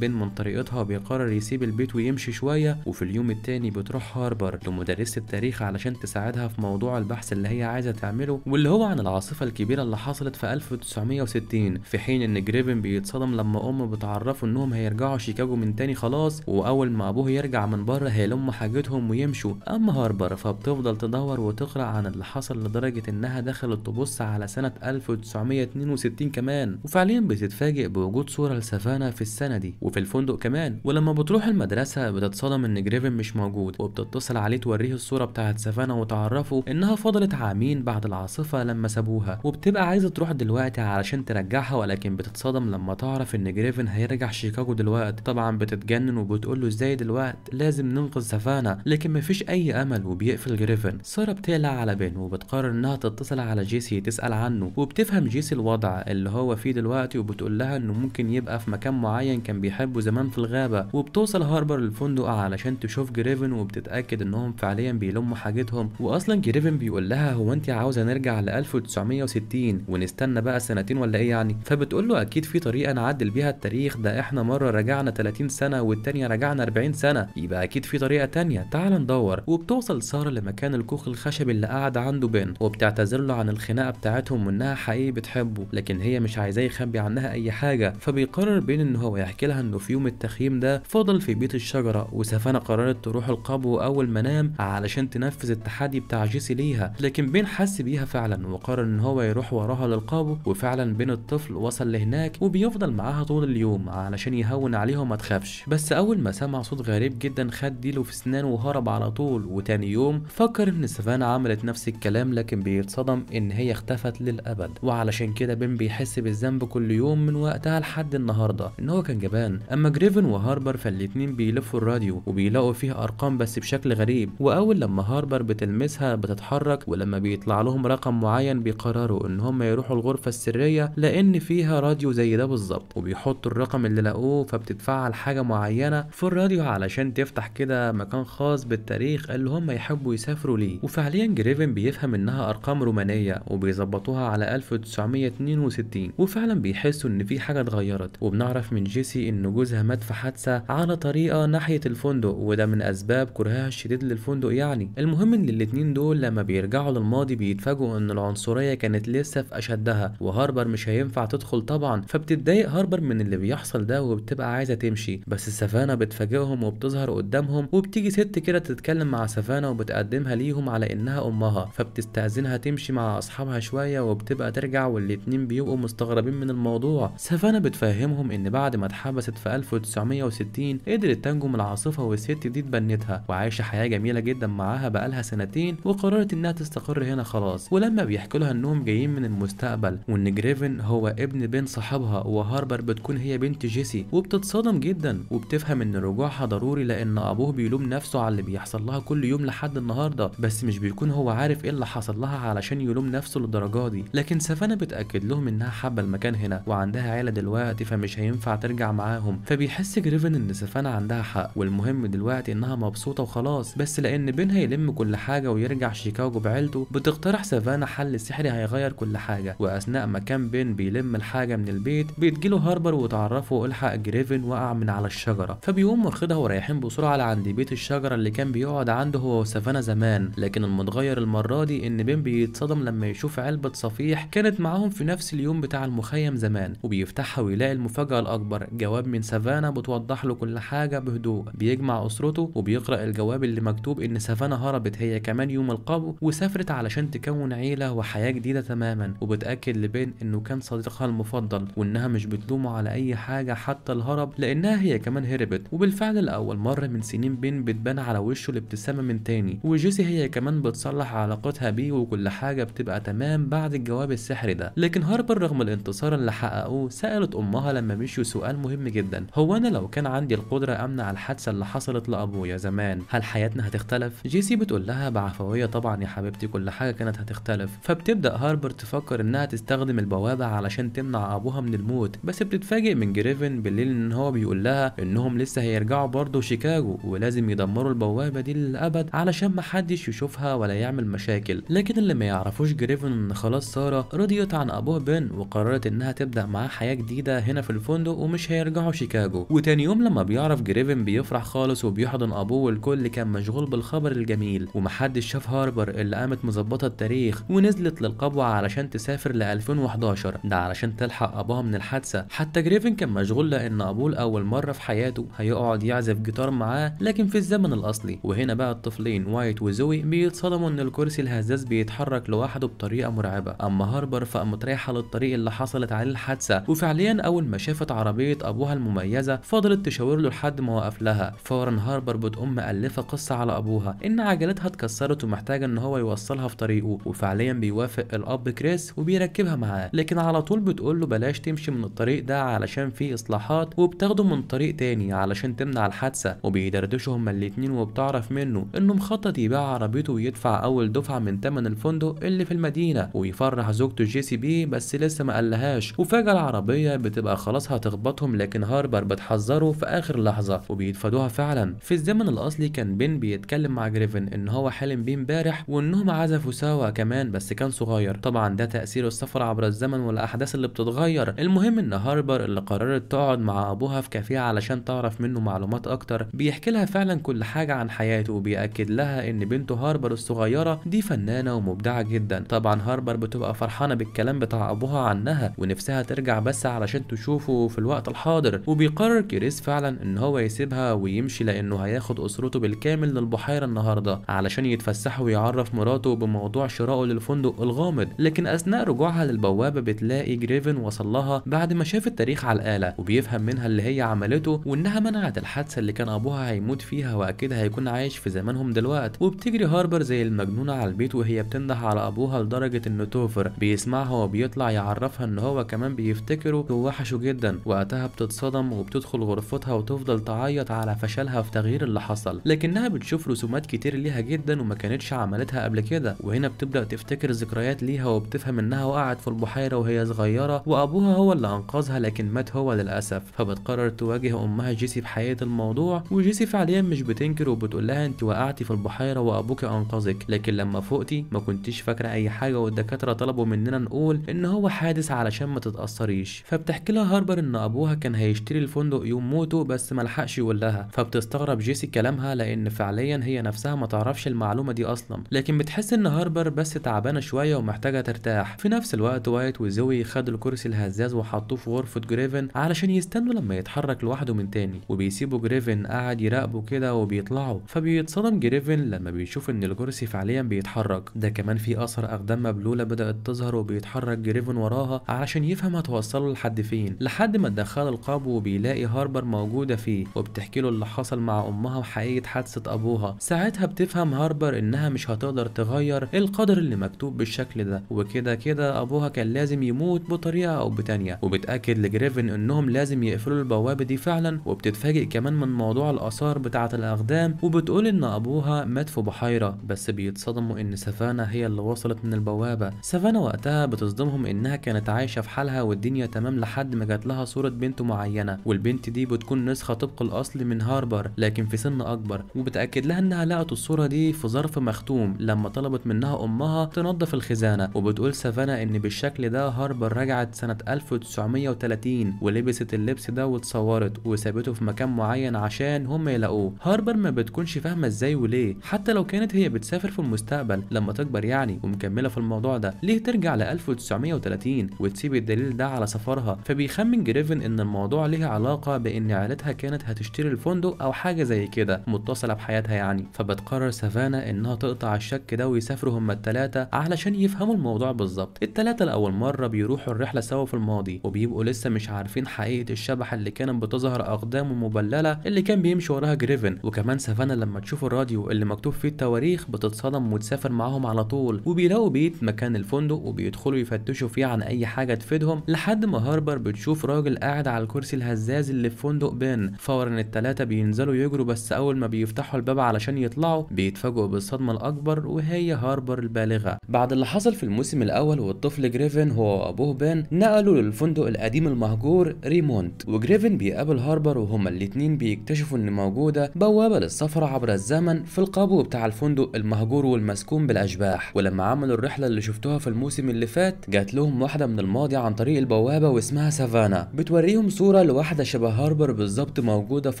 بين من طريقتها وبيقرر يسيب البيت ويمشي شوية وفي اليوم التاني بتروح هاربر لمدرسة التاريخ علشان تساعدها في موضوع البحث اللي هي عايزة تعمله واللي هو عن العاصفة الكبيرة اللي حصلت في 1960 في حين ان جريفن بيتصدم لما امه بتعرفه انهم هيرجعوا شيكاجو من تاني خلاص واول ما ابوه يرجع من بره هيلم حاجتهم ويمشوا اما هاربر فبتفضل تدور وتقرا عن اللي حصل لدرجه انها دخلت تبص على سنه 1962 كمان وفعليا بتتفاجئ بوجود صوره لسافانا في السنه دي وفي الفندق كمان ولما بتروح المدرسه بتتصدم ان جريفن مش موجود وبتتصل عليه توريه الصوره بتاعت سافانا وتعرفه انها فضلت عامين بعد العاصفه لما سابوها وبتبقى عايزه تروح دلوقتي علشان ترجعها ولكن بتتصدم لما تعرف ان جريفن هيرجع شيكاجو دلوقتي الولد طبعا بتتجنن وبتقول له ازاي دلوقت لازم ننقذ سافانا لكن مفيش اي امل وبيقفل جريفن ساره بتقلع على بين وبتقرر انها تتصل على جيسي تسال عنه وبتفهم جيسي الوضع اللي هو فيه دلوقتي وبتقول لها انه ممكن يبقى في مكان معين كان بيحبه زمان في الغابه وبتوصل هاربر للفندق علشان تشوف جريفن وبتتاكد انهم فعليا بيلموا حاجتهم واصلا جريفن بيقول لها هو انت عاوزه نرجع ل 1960 ونستنى بقى سنتين ولا ايه يعني فبتقول له اكيد في طريقه نعدل بيها التاريخ ده احنا مره رجعنا رجعنا 30 سنه والتانيه رجعنا 40 سنه يبقى اكيد في طريقه تانيه تعال ندور وبتوصل ساره لمكان الكوخ الخشبي اللي قاعده عنده بن وبتعتذر له عن الخناقه بتاعتهم وانها حقيقي بتحبه لكن هي مش عايزاه يخبي عنها اي حاجه فبيقرر بين ان هو يحكي لها انه في يوم التخييم ده فضل في بيت الشجره وسفانه قررت تروح القبو اول ما نام علشان تنفذ التحدي بتاع جيسي ليها لكن بين حس بيها فعلا وقرر ان هو يروح وراها للقبو وفعلا بين الطفل وصل لهناك وبيفضل معاها طول اليوم علشان يهون عليه عليه وما تخافش بس اول ما سمع صوت غريب جدا خد ديله في سنانه وهرب على طول وتاني يوم فكر ان سافانا عملت نفس الكلام لكن بيتصدم ان هي اختفت للابد وعلشان كده بين بيحس بالذنب كل يوم من وقتها لحد النهارده ان هو كان جبان اما جريفن وهاربر فالاتنين بيلفوا الراديو وبيلاقوا فيه ارقام بس بشكل غريب واول لما هاربر بتلمسها بتتحرك ولما بيطلع لهم رقم معين بيقرروا ان هم يروحوا الغرفه السريه لان فيها راديو زي ده بالظبط وبيحطوا الرقم اللي لاقوه فبت تتفعل حاجة معينة في الراديو علشان تفتح كده مكان خاص بالتاريخ اللي هم يحبوا يسافروا ليه وفعليا جريفن بيفهم انها ارقام رومانية وبيظبطوها على 1962 وفعلا بيحسوا ان في حاجة اتغيرت وبنعرف من جيسي ان جوزها مات في حادثة على طريقة ناحية الفندق وده من اسباب كرهها الشديد للفندق يعني المهم ان الاتنين دول لما بيرجعوا للماضي بيتفاجئوا ان العنصرية كانت لسه في اشدها وهاربر مش هينفع تدخل طبعا فبتتضايق هاربر من اللي بيحصل ده وبتبقى عايزه تمشي بس سافانا بتفاجئهم وبتظهر قدامهم وبتيجي ست كده تتكلم مع سافانا وبتقدمها ليهم على انها امها فبتستاذنها تمشي مع اصحابها شويه وبتبقى ترجع والاتنين بيبقوا مستغربين من الموضوع سافانا بتفهمهم ان بعد ما اتحبست في 1960 قدرت تنجو من العاصفه والست دي اتبنتها وعايشه حياه جميله جدا معاها بقالها سنتين وقررت انها تستقر هنا خلاص ولما بيحكوا لها انهم جايين من المستقبل وان جريفن هو ابن بنت صاحبها وهاربر بتكون هي بنت جيسي وبتتص بتتصدم جدا وبتفهم ان رجوعها ضروري لان ابوه بيلوم نفسه على اللي بيحصل لها كل يوم لحد النهارده بس مش بيكون هو عارف ايه اللي حصل لها علشان يلوم نفسه للدرجه دي لكن سفانا بتاكد لهم انها حابه المكان هنا وعندها عيله دلوقتي فمش هينفع ترجع معاهم فبيحس جريفن ان سفانا عندها حق والمهم دلوقتي انها مبسوطه وخلاص بس لان بين هيلم كل حاجه ويرجع شيكاغو بعيلته بتقترح سافانا حل سحري هيغير كل حاجه واثناء ما كان بين بيلم الحاجه من البيت بيتجيله هاربر وتعرفه الحق جريفن الراجل وقع من على الشجرة فبيقوم واخدها ورايحين بسرعة لعند بيت الشجرة اللي كان بيقعد عنده هو وسافانا زمان لكن المتغير المرة دي إن بين بيتصدم لما يشوف علبة صفيح كانت معاهم في نفس اليوم بتاع المخيم زمان وبيفتحها ويلاقي المفاجأة الأكبر جواب من سافانا بتوضح له كل حاجة بهدوء بيجمع أسرته وبيقرأ الجواب اللي مكتوب إن سافانا هربت هي كمان يوم القبو وسافرت علشان تكون عيلة وحياة جديدة تماما وبتأكد لبين إنه كان صديقها المفضل وإنها مش بتلومه على أي حاجة حتى الهرب لانها هي كمان هربت وبالفعل لاول مره من سنين بين بتبان على وشه الابتسامه من تاني وجيسي هي كمان بتصلح علاقتها بيه وكل حاجه بتبقى تمام بعد الجواب السحري ده لكن هاربر رغم الانتصار اللي حققوه سالت امها لما مشوا سؤال مهم جدا هو انا لو كان عندي القدره امنع الحادثه اللي حصلت لابويا زمان هل حياتنا هتختلف جيسي بتقول لها بعفويه طبعا يا حبيبتي كل حاجه كانت هتختلف فبتبدا هاربر تفكر انها تستخدم البوابه علشان تمنع ابوها من الموت بس بتتفاجئ من جريفن بالليل ان هو هو بيقول لها انهم لسه هيرجعوا برضه شيكاغو ولازم يدمروا البوابه دي للابد علشان محدش يشوفها ولا يعمل مشاكل لكن اللي ما يعرفوش جريفن ان خلاص ساره رضيت عن ابوها بن وقررت انها تبدا معاه حياه جديده هنا في الفندق ومش هيرجعوا شيكاغو وتاني يوم لما بيعرف جريفن بيفرح خالص وبيحضن ابوه والكل كان مشغول بالخبر الجميل ومحدش شاف هاربر اللي قامت مظبطه التاريخ ونزلت للقبوه علشان تسافر ل 2011 ده علشان تلحق ابوها من الحادثه حتى جريفن كان مشغول لان ابوه أول مرة في حياته هيقعد يعزف جيتار معاه لكن في الزمن الأصلي وهنا بقى الطفلين وايت وزوي بيتصدموا إن الكرسي الهزاز بيتحرك لوحده بطريقة مرعبة أما هاربر فقامت رايحة للطريق اللي حصلت عليه الحادثة وفعليا أول ما شافت عربية أبوها المميزة فضلت تشاور له لحد ما وقف لها فورا هاربر بتقوم مألفة قصة على أبوها إن عجلتها اتكسرت ومحتاجة إن هو يوصلها في طريقه وفعليا بيوافق الأب كريس وبيركبها معاه لكن على طول بتقول له بلاش تمشي من الطريق ده علشان فيه إصلاحات وبت بتاخده من طريق تاني علشان تمنع الحادثة وبيدردشوا هما الاتنين وبتعرف منه انه مخطط يبيع عربيته ويدفع اول دفعة من تمن الفندق اللي في المدينة ويفرح زوجته جيسي بيه بس لسه ما قالهاش وفجأة العربية بتبقى خلاص هتخبطهم لكن هاربر بتحذره في اخر لحظة وبيتفادوها فعلا في الزمن الاصلي كان بين بيتكلم مع جريفن ان هو حلم بيه امبارح وانهم عزفوا سوا كمان بس كان صغير طبعا ده تأثير السفر عبر الزمن والاحداث اللي بتتغير المهم ان هاربر اللي قررت تقعد مع ابوه أبوها في كافيه علشان تعرف منه معلومات أكتر بيحكي لها فعلا كل حاجة عن حياته وبيأكد لها إن بنته هاربر الصغيرة دي فنانة ومبدعة جدا طبعا هاربر بتبقى فرحانة بالكلام بتاع أبوها عنها ونفسها ترجع بس علشان تشوفه في الوقت الحاضر وبيقرر كريس فعلا إن هو يسيبها ويمشي لأنه هياخد أسرته بالكامل للبحيرة النهاردة علشان يتفسح ويعرف مراته بموضوع شرائه للفندق الغامض لكن أثناء رجوعها للبوابة بتلاقي جريفن وصلها بعد ما شاف التاريخ على الآلة وبيفهم منها اللي هي عملته وانها منعت الحادثه اللي كان ابوها هيموت فيها واكيد هيكون عايش في زمانهم دلوقتي وبتجري هاربر زي المجنونه على البيت وهي بتنده على ابوها لدرجه ان توفر بيسمعها وبيطلع يعرفها ان هو كمان بيفتكره ووحشه جدا وقتها بتتصدم وبتدخل غرفتها وتفضل تعيط على فشلها في تغيير اللي حصل لكنها بتشوف رسومات كتير ليها جدا وما كانتش عملتها قبل كده وهنا بتبدا تفتكر ذكريات ليها وبتفهم انها وقعت في البحيره وهي صغيره وابوها هو اللي انقذها لكن مات هو للاسف فبت قررت تواجه أمها جيسي بحقيقة الموضوع وجيسي فعليا مش بتنكر وبتقول لها أنت وقعتي في البحيرة وأبوك أنقذك لكن لما فقتي ما كنتيش فاكرة أي حاجة والدكاترة طلبوا مننا نقول إن هو حادث علشان ما تتأثريش فبتحكي لها هاربر إن أبوها كان هيشتري الفندق يوم موته بس ما لحقش يقول لها فبتستغرب جيسي كلامها لأن فعليا هي نفسها ما تعرفش المعلومة دي أصلا لكن بتحس إن هاربر بس تعبانة شوية ومحتاجة ترتاح في نفس الوقت وايت وزوي خدوا الكرسي الهزاز وحطوه في غرفة جريفن علشان يستنوا لما يتحرك لوحده من تاني وبيسيبوا جريفن قاعد يراقبه كده وبيطلعوا فبيتصدم جريفن لما بيشوف ان الكرسي فعليا بيتحرك ده كمان في اثر اقدام مبلوله بدات تظهر وبيتحرك جريفن وراها علشان يفهم هتوصله لحد فين لحد ما دخل القبو وبيلاقي هاربر موجوده فيه وبتحكي له اللي حصل مع امها وحقيقه حادثه ابوها ساعتها بتفهم هاربر انها مش هتقدر تغير القدر اللي مكتوب بالشكل ده وكده كده ابوها كان لازم يموت بطريقه او بتانيه وبتاكد لجريفن انهم لازم يقفلوا البوابة دي فعلا وبتتفاجئ كمان من موضوع الآثار بتاعة الأقدام وبتقول إن أبوها مات في بحيرة بس بيتصدموا إن سافانا هي اللي وصلت من البوابة سافانا وقتها بتصدمهم إنها كانت عايشة في حالها والدنيا تمام لحد ما جات لها صورة بنت معينة والبنت دي بتكون نسخة طبق الأصل من هاربر لكن في سن أكبر وبتأكد لها إنها لقت الصورة دي في ظرف مختوم لما طلبت منها أمها تنظف الخزانة وبتقول سافانا إن بالشكل ده هاربر رجعت سنة 1930 ولبست اللبس ده واتصورت وثابته وسابته في مكان معين عشان هم يلاقوه هاربر ما بتكونش فاهمه ازاي وليه حتى لو كانت هي بتسافر في المستقبل لما تكبر يعني ومكمله في الموضوع ده ليه ترجع ل 1930 وتسيب الدليل ده على سفرها فبيخمن جريفن ان الموضوع ليه علاقه بان عائلتها كانت هتشتري الفندق او حاجه زي كده متصله بحياتها يعني فبتقرر سافانا انها تقطع الشك ده ويسافروا هما التلاتة علشان يفهموا الموضوع بالظبط التلاتة لاول مره بيروحوا الرحله سوا في الماضي وبيبقوا لسه مش عارفين حقيقه الشبح اللي كانت بتظهر اقدامه مبللة اللي كان بيمشي وراها جريفن وكمان سافانا لما تشوف الراديو اللي مكتوب فيه التواريخ بتتصدم وتسافر معاهم على طول وبيلاقوا بيت مكان الفندق وبيدخلوا يفتشوا فيه عن اي حاجه تفيدهم لحد ما هاربر بتشوف راجل قاعد على الكرسي الهزاز اللي في فندق بين فورا التلاتة بينزلوا يجروا بس اول ما بيفتحوا الباب علشان يطلعوا بيتفاجئوا بالصدمه الاكبر وهي هاربر البالغه بعد اللي حصل في الموسم الاول والطفل جريفن هو وابوه بين نقلوا للفندق القديم المهجور ريمونت وجريفن جريفن بيقابل هاربر وهما الاتنين بيكتشفوا ان موجودة بوابة للسفر عبر الزمن في القابو بتاع الفندق المهجور والمسكون بالاشباح ولما عملوا الرحلة اللي شفتوها في الموسم اللي فات جات لهم واحدة من الماضي عن طريق البوابة واسمها سافانا بتوريهم صورة لواحدة شبه هاربر بالظبط موجودة في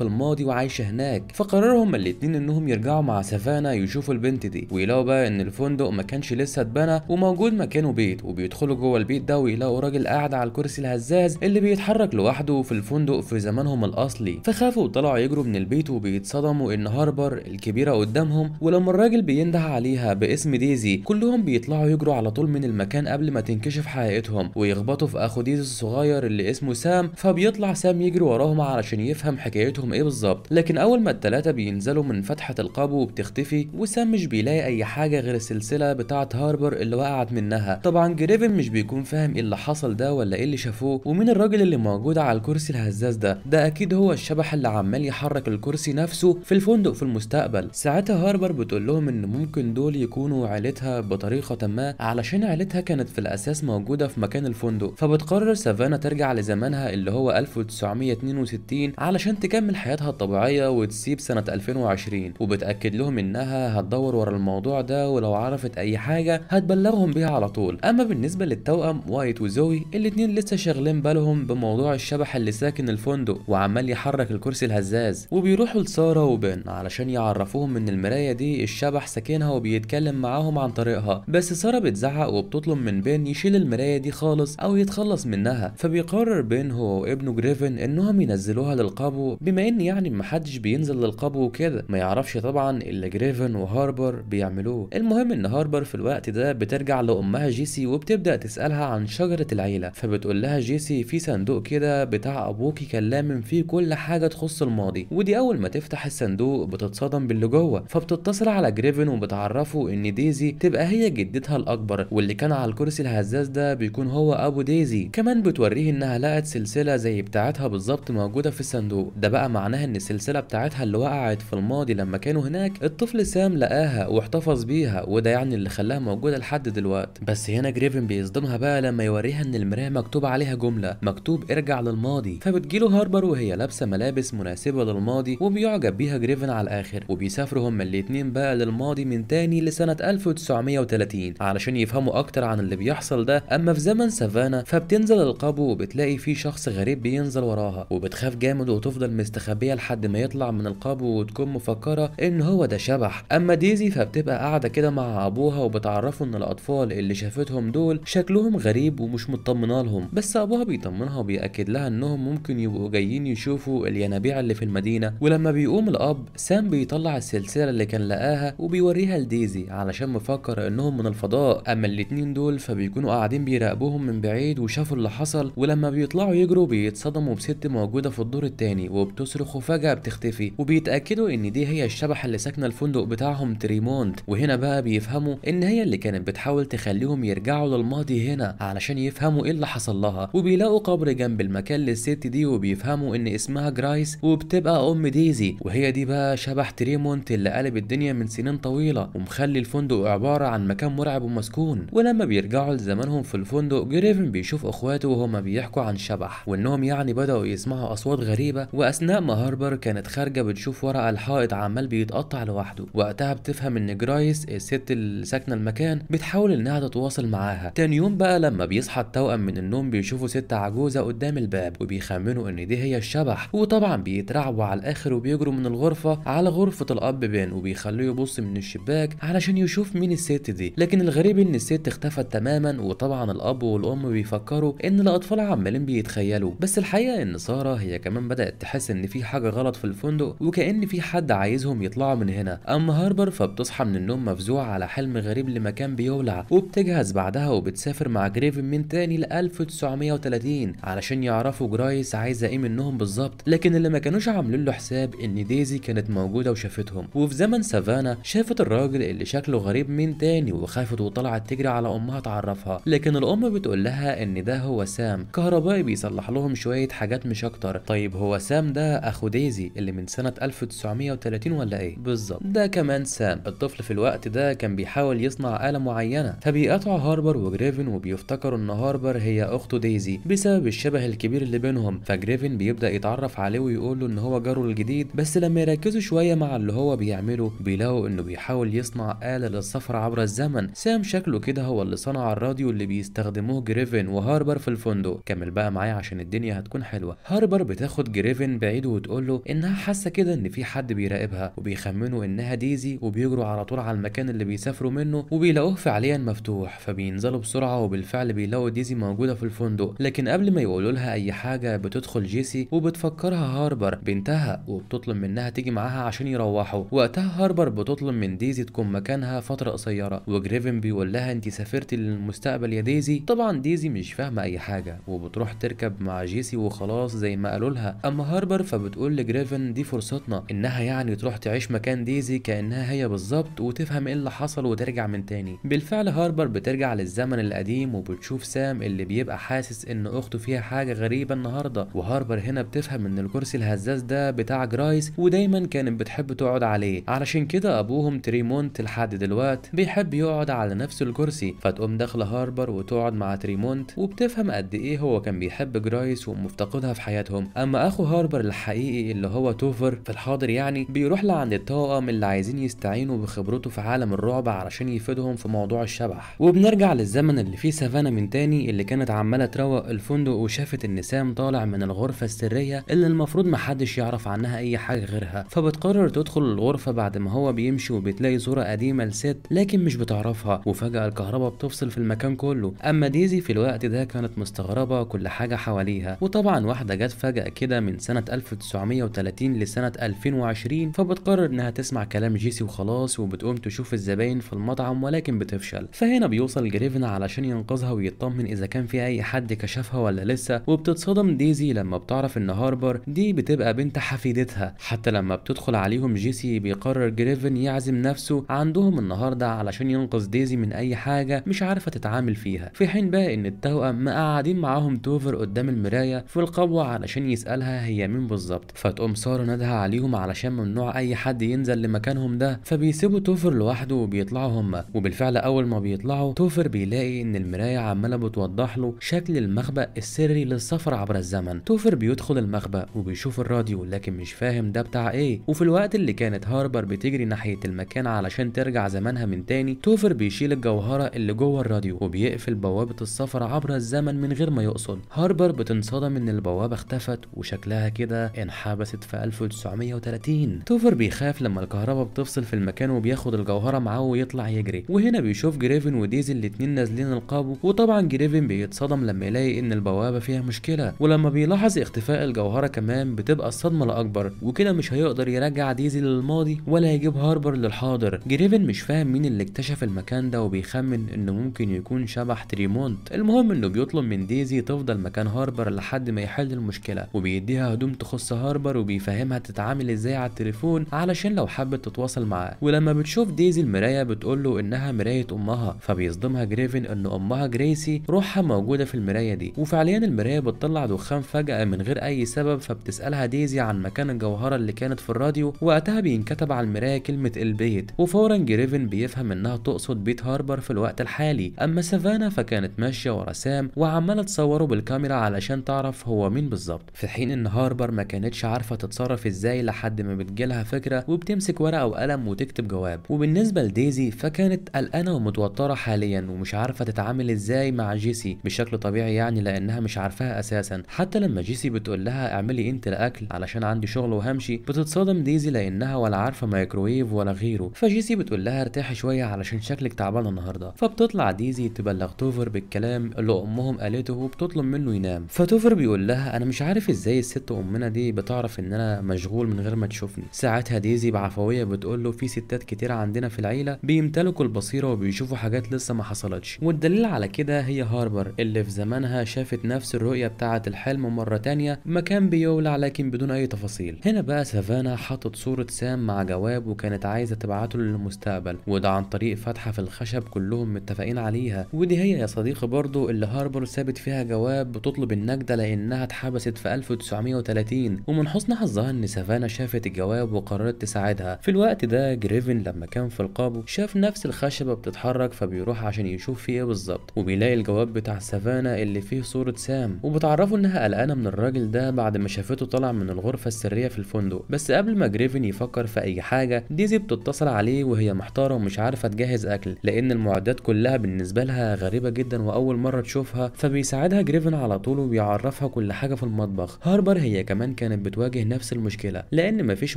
الماضي وعايشة هناك فقرروا هما الاتنين انهم يرجعوا مع سافانا يشوفوا البنت دي ويلاقوا بقى ان الفندق ما كانش لسه اتبنى وموجود مكانه بيت وبيدخلوا جوه البيت ده ويلاقوا راجل قاعد على الكرسي الهزاز اللي بيتحرك لوحده في الفندق الفندق في زمانهم الأصلي فخافوا وطلعوا يجروا من البيت وبيتصدموا إن هاربر الكبيرة قدامهم ولما الراجل بينده عليها باسم ديزي كلهم بيطلعوا يجروا على طول من المكان قبل ما تنكشف حقيقتهم ويخبطوا في أخو ديزي الصغير اللي اسمه سام فبيطلع سام يجري وراهم علشان يفهم حكايتهم إيه بالظبط لكن أول ما التلاتة بينزلوا من فتحة القبو وبتختفي وسام مش بيلاقي أي حاجة غير السلسلة بتاعة هاربر اللي وقعت منها طبعا جريفن مش بيكون فاهم ايه اللي حصل ده ولا ايه اللي شافوه ومين الراجل اللي موجود على الكرسي الهزاز ده ده أكيد هو الشبح اللي عمال يحرك الكرسي نفسه في الفندق في المستقبل ساعتها هاربر بتقول لهم إن ممكن دول يكونوا عيلتها بطريقة ما علشان عيلتها كانت في الأساس موجودة في مكان الفندق فبتقرر سافانا ترجع لزمانها اللي هو 1962 علشان تكمل حياتها الطبيعية وتسيب سنة 2020 وبتأكد لهم إنها هتدور ورا الموضوع ده ولو عرفت أي حاجة هتبلغهم بيها على طول أما بالنسبة للتوأم وايت وزوي الاتنين لسه شاغلين بالهم بموضوع الشبح اللي ساكن ساكن الفندق وعمال يحرك الكرسي الهزاز وبيروحوا لساره وبن علشان يعرفوهم ان المرايه دي الشبح ساكنها وبيتكلم معاهم عن طريقها بس ساره بتزعق وبتطلب من بن يشيل المرايه دي خالص او يتخلص منها فبيقرر بن هو وابنه جريفن انهم ينزلوها للقبو بما ان يعني محدش بينزل للقبو وكده ما يعرفش طبعا الا جريفن وهاربر بيعملوه المهم ان هاربر في الوقت ده بترجع لامها جيسي وبتبدا تسالها عن شجره العيله فبتقول لها جيسي في صندوق كده بتاع ابو أبوكي كلام فيه كل حاجة تخص الماضي ودي أول ما تفتح الصندوق بتتصدم باللي جوه فبتتصل على جريفن وبتعرفه إن ديزي تبقى هي جدتها الأكبر واللي كان على الكرسي الهزاز ده بيكون هو أبو ديزي كمان بتوريه إنها لقت سلسلة زي بتاعتها بالظبط موجودة في الصندوق ده بقى معناها إن السلسلة بتاعتها اللي وقعت في الماضي لما كانوا هناك الطفل سام لقاها واحتفظ بيها وده يعني اللي خلاها موجودة لحد دلوقتي بس هنا جريفن بيصدمها بقى لما يوريها إن المراية مكتوب عليها جملة مكتوب ارجع للماضي بتجيله هاربر وهي لابسه ملابس مناسبه للماضي وبيعجب بيها جريفن على الاخر وبيسافروا هما الاتنين بقى للماضي من تاني لسنه 1930 علشان يفهموا اكتر عن اللي بيحصل ده اما في زمن سافانا فبتنزل القبو وبتلاقي في شخص غريب بينزل وراها وبتخاف جامد وتفضل مستخبيه لحد ما يطلع من القبو وتكون مفكره ان هو ده شبح اما ديزي فبتبقى قاعده كده مع ابوها وبتعرفه ان الاطفال اللي شافتهم دول شكلهم غريب ومش مطمنه لهم بس ابوها بيطمنها وبياكد لها انهم ممكن ممكن يبقوا جايين يشوفوا الينابيع اللي في المدينة ولما بيقوم الأب سام بيطلع السلسلة اللي كان لقاها وبيوريها لديزي علشان مفكر إنهم من الفضاء أما الاتنين دول فبيكونوا قاعدين بيراقبوهم من بعيد وشافوا اللي حصل ولما بيطلعوا يجروا بيتصدموا بست موجودة في الدور التاني وبتصرخ وفجأة بتختفي وبيتأكدوا إن دي هي الشبح اللي ساكنة الفندق بتاعهم تريمونت وهنا بقى بيفهموا إن هي اللي كانت بتحاول تخليهم يرجعوا للماضي هنا علشان يفهموا إيه اللي حصل لها وبيلاقوا قبر جنب المكان للست دي وبيفهموا ان اسمها جرايس وبتبقى ام ديزي وهي دي بقى شبح تريمونت اللي قلب الدنيا من سنين طويله ومخلي الفندق عباره عن مكان مرعب ومسكون ولما بيرجعوا لزمانهم في الفندق جريفن بيشوف اخواته وهما بيحكوا عن شبح وانهم يعني بداوا يسمعوا اصوات غريبه واثناء ما هاربر كانت خارجه بتشوف ورق الحائط عمال بيتقطع لوحده وقتها بتفهم ان جرايس الست اللي ساكنه المكان بتحاول انها تتواصل معاها تاني يوم بقى لما بيصحى التوأم من النوم بيشوفوا ست عجوزه قدام الباب وبيخمن بيأمنوا ان دي هي الشبح وطبعا بيترعبوا على الاخر وبيجروا من الغرفه على غرفه الاب بين وبيخلوه يبص من الشباك علشان يشوف مين الست دي لكن الغريب ان الست اختفت تماما وطبعا الاب والام بيفكروا ان الاطفال عمالين بيتخيلوا بس الحقيقه ان ساره هي كمان بدات تحس ان في حاجه غلط في الفندق وكان في حد عايزهم يطلعوا من هنا اما هاربر فبتصحى من النوم مفزوعه على حلم غريب لمكان بيولع وبتجهز بعدها وبتسافر مع جريفن من تاني ل 1930 علشان يعرفوا جرايس لسه عايزه ايه منهم بالظبط لكن اللي ما كانوش عاملين له حساب ان ديزي كانت موجوده وشافتهم وفي زمن سافانا شافت الراجل اللي شكله غريب من تاني وخافت وطلعت تجري على امها تعرفها لكن الام بتقول لها ان ده هو سام كهربائي بيصلح لهم شويه حاجات مش اكتر طيب هو سام ده اخو ديزي اللي من سنه 1930 ولا ايه بالظبط ده كمان سام الطفل في الوقت ده كان بيحاول يصنع آلة معينة فبيقطع هاربر وجريفن وبيفتكروا ان هاربر هي اخته ديزي بسبب الشبه الكبير اللي بينهم بينهم فجريفن بيبدا يتعرف عليه ويقول له ان هو جاره الجديد بس لما يركزوا شويه مع اللي هو بيعمله بيلاقوا انه بيحاول يصنع آلة للسفر عبر الزمن سام شكله كده هو اللي صنع الراديو اللي بيستخدموه جريفن وهاربر في الفندق كمل بقى معايا عشان الدنيا هتكون حلوه هاربر بتاخد جريفن بعيد وتقول له انها حاسه كده ان في حد بيراقبها وبيخمنوا انها ديزي وبيجروا على طول على المكان اللي بيسافروا منه وبيلاقوه فعليا مفتوح فبينزلوا بسرعه وبالفعل بيلاقوا ديزي موجوده في الفندق لكن قبل ما يقولوا لها اي حاجه بتدخل جيسي وبتفكرها هاربر بنتها وبتطلب منها تيجي معاها عشان يروحوا وقتها هاربر بتطلب من ديزي تكون مكانها فتره قصيره وجريفن بيقول لها انت سافرتي للمستقبل يا ديزي طبعا ديزي مش فاهمه اي حاجه وبتروح تركب مع جيسي وخلاص زي ما قالوا لها اما هاربر فبتقول لجريفن دي فرصتنا انها يعني تروح تعيش مكان ديزي كانها هي بالظبط وتفهم ايه اللي حصل وترجع من تاني بالفعل هاربر بترجع للزمن القديم وبتشوف سام اللي بيبقى حاسس ان اخته فيها حاجه غريبه النهارده النهارده وهاربر هنا بتفهم ان الكرسي الهزاز ده بتاع جرايس ودايما كانت بتحب تقعد عليه علشان كده ابوهم تريمونت لحد دلوقت بيحب يقعد على نفس الكرسي فتقوم داخله هاربر وتقعد مع تريمونت وبتفهم قد ايه هو كان بيحب جرايس ومفتقدها في حياتهم اما اخو هاربر الحقيقي اللي هو توفر في الحاضر يعني بيروح لعند الطاقم اللي عايزين يستعينوا بخبرته في عالم الرعب علشان يفيدهم في موضوع الشبح وبنرجع للزمن اللي فيه سافانا من تاني اللي كانت عماله تروق الفندق وشافت ان سام طالع من الغرفة السرية اللي المفروض محدش يعرف عنها أي حاجة غيرها فبتقرر تدخل الغرفة بعد ما هو بيمشي وبتلاقي صورة قديمة لست لكن مش بتعرفها وفجأة الكهرباء بتفصل في المكان كله أما ديزي في الوقت ده كانت مستغربة كل حاجة حواليها وطبعا واحدة جت فجأة كده من سنة 1930 لسنة 2020 فبتقرر إنها تسمع كلام جيسي وخلاص وبتقوم تشوف الزباين في المطعم ولكن بتفشل فهنا بيوصل جريفن علشان ينقذها ويطمن إذا كان في أي حد كشفها ولا لسه وبتتصدم ديزي ديزي لما بتعرف ان هاربر دي بتبقى بنت حفيدتها حتى لما بتدخل عليهم جيسي بيقرر جريفن يعزم نفسه عندهم النهارده علشان ينقذ دايزي من اي حاجه مش عارفه تتعامل فيها في حين بقى ان التوأم قاعدين معاهم توفر قدام المرايه في القبوه علشان يسالها هي مين بالظبط فتقوم ساره نادها عليهم علشان ممنوع اي حد ينزل لمكانهم ده فبيسيبوا توفر لوحده وبيطلعوا هما وبالفعل اول ما بيطلعوا توفر بيلاقي ان المرايه عماله بتوضح له شكل المخبأ السري للسفر عبر الزمن تماما توفر بيدخل المخبأ وبيشوف الراديو لكن مش فاهم ده بتاع ايه وفي الوقت اللي كانت هاربر بتجري ناحية المكان علشان ترجع زمانها من تاني توفر بيشيل الجوهرة اللي جوه الراديو وبيقفل بوابة السفر عبر الزمن من غير ما يقصد هاربر بتنصدم ان البوابة اختفت وشكلها كده انحبست في 1930 توفر بيخاف لما الكهرباء بتفصل في المكان وبياخد الجوهرة معاه ويطلع يجري وهنا بيشوف جريفن وديزل الاتنين نازلين القابو وطبعا جريفن بيتصدم لما يلاقي ان البوابة فيها مشكلة ولما بيلاحظ اختفاء الجوهرة كمان بتبقى الصدمة الأكبر وكده مش هيقدر يرجع ديزي للماضي ولا يجيب هاربر للحاضر جريفن مش فاهم مين اللي اكتشف المكان ده وبيخمن انه ممكن يكون شبح تريمونت المهم انه بيطلب من ديزي تفضل مكان هاربر لحد ما يحل المشكلة وبيديها هدوم تخص هاربر وبيفهمها تتعامل ازاي على التليفون علشان لو حبت تتواصل معاه ولما بتشوف ديزي المراية بتقوله انها مراية امها فبيصدمها جريفن ان امها جريسي روحها موجودة في المراية دي وفعليا المراية بتطلع دخان فجأة من غير أي سبب فبتسألها ديزي عن مكان الجوهرة اللي كانت في الراديو وقتها بينكتب على المراية كلمة البيت وفورا جريفن بيفهم إنها تقصد بيت هاربر في الوقت الحالي أما سافانا فكانت ماشية ورا سام وعمالة تصوره بالكاميرا علشان تعرف هو مين بالظبط في حين إن هاربر ما كانتش عارفة تتصرف إزاي لحد ما بتجيلها فكرة وبتمسك ورقة وقلم وتكتب جواب وبالنسبة لديزي فكانت قلقانة ومتوترة حاليا ومش عارفة تتعامل إزاي مع جيسي بشكل طبيعي يعني لأنها مش عارفاها أساسا حتى لما جيسي بتقول لها اعملي انت الاكل علشان عندي شغل وهمشي بتتصدم ديزي لانها ولا عارفه مايكرويف ولا غيره فجيسي بتقول لها ارتاحي شويه علشان شكلك تعبانه النهارده فبتطلع ديزي تبلغ توفر بالكلام اللي امهم قالته وبتطلب منه ينام فتوفر بيقول لها انا مش عارف ازاي الست امنا دي بتعرف ان انا مشغول من غير ما تشوفني ساعتها ديزي بعفويه بتقول له في ستات كتير عندنا في العيله بيمتلكوا البصيره وبيشوفوا حاجات لسه ما حصلتش والدليل على كده هي هاربر اللي في زمانها شافت نفس الرؤيه بتاعه الحال الحلم مرة تانية مكان بيولع لكن بدون أي تفاصيل هنا بقى سافانا حطت صورة سام مع جواب وكانت عايزة تبعته للمستقبل وده عن طريق فتحة في الخشب كلهم متفقين عليها ودي هي يا صديقي برضو اللي هاربر سابت فيها جواب بتطلب النجدة لأنها اتحبست في 1930 ومن حسن حظها إن سافانا شافت الجواب وقررت تساعدها في الوقت ده جريفن لما كان في القابو شاف نفس الخشبة بتتحرك فبيروح عشان يشوف في ايه بالظبط وبيلاقي الجواب بتاع سافانا اللي فيه صورة سام وبتعرفه إنها قلقانة من الراجل ده بعد ما شافته طالع من الغرفة السرية في الفندق بس قبل ما جريفن يفكر في أي حاجة ديزي بتتصل عليه وهي محتارة ومش عارفة تجهز أكل لأن المعدات كلها بالنسبة لها غريبة جدا وأول مرة تشوفها فبيساعدها جريفن على طول وبيعرفها كل حاجة في المطبخ هاربر هي كمان كانت بتواجه نفس المشكلة لأن مفيش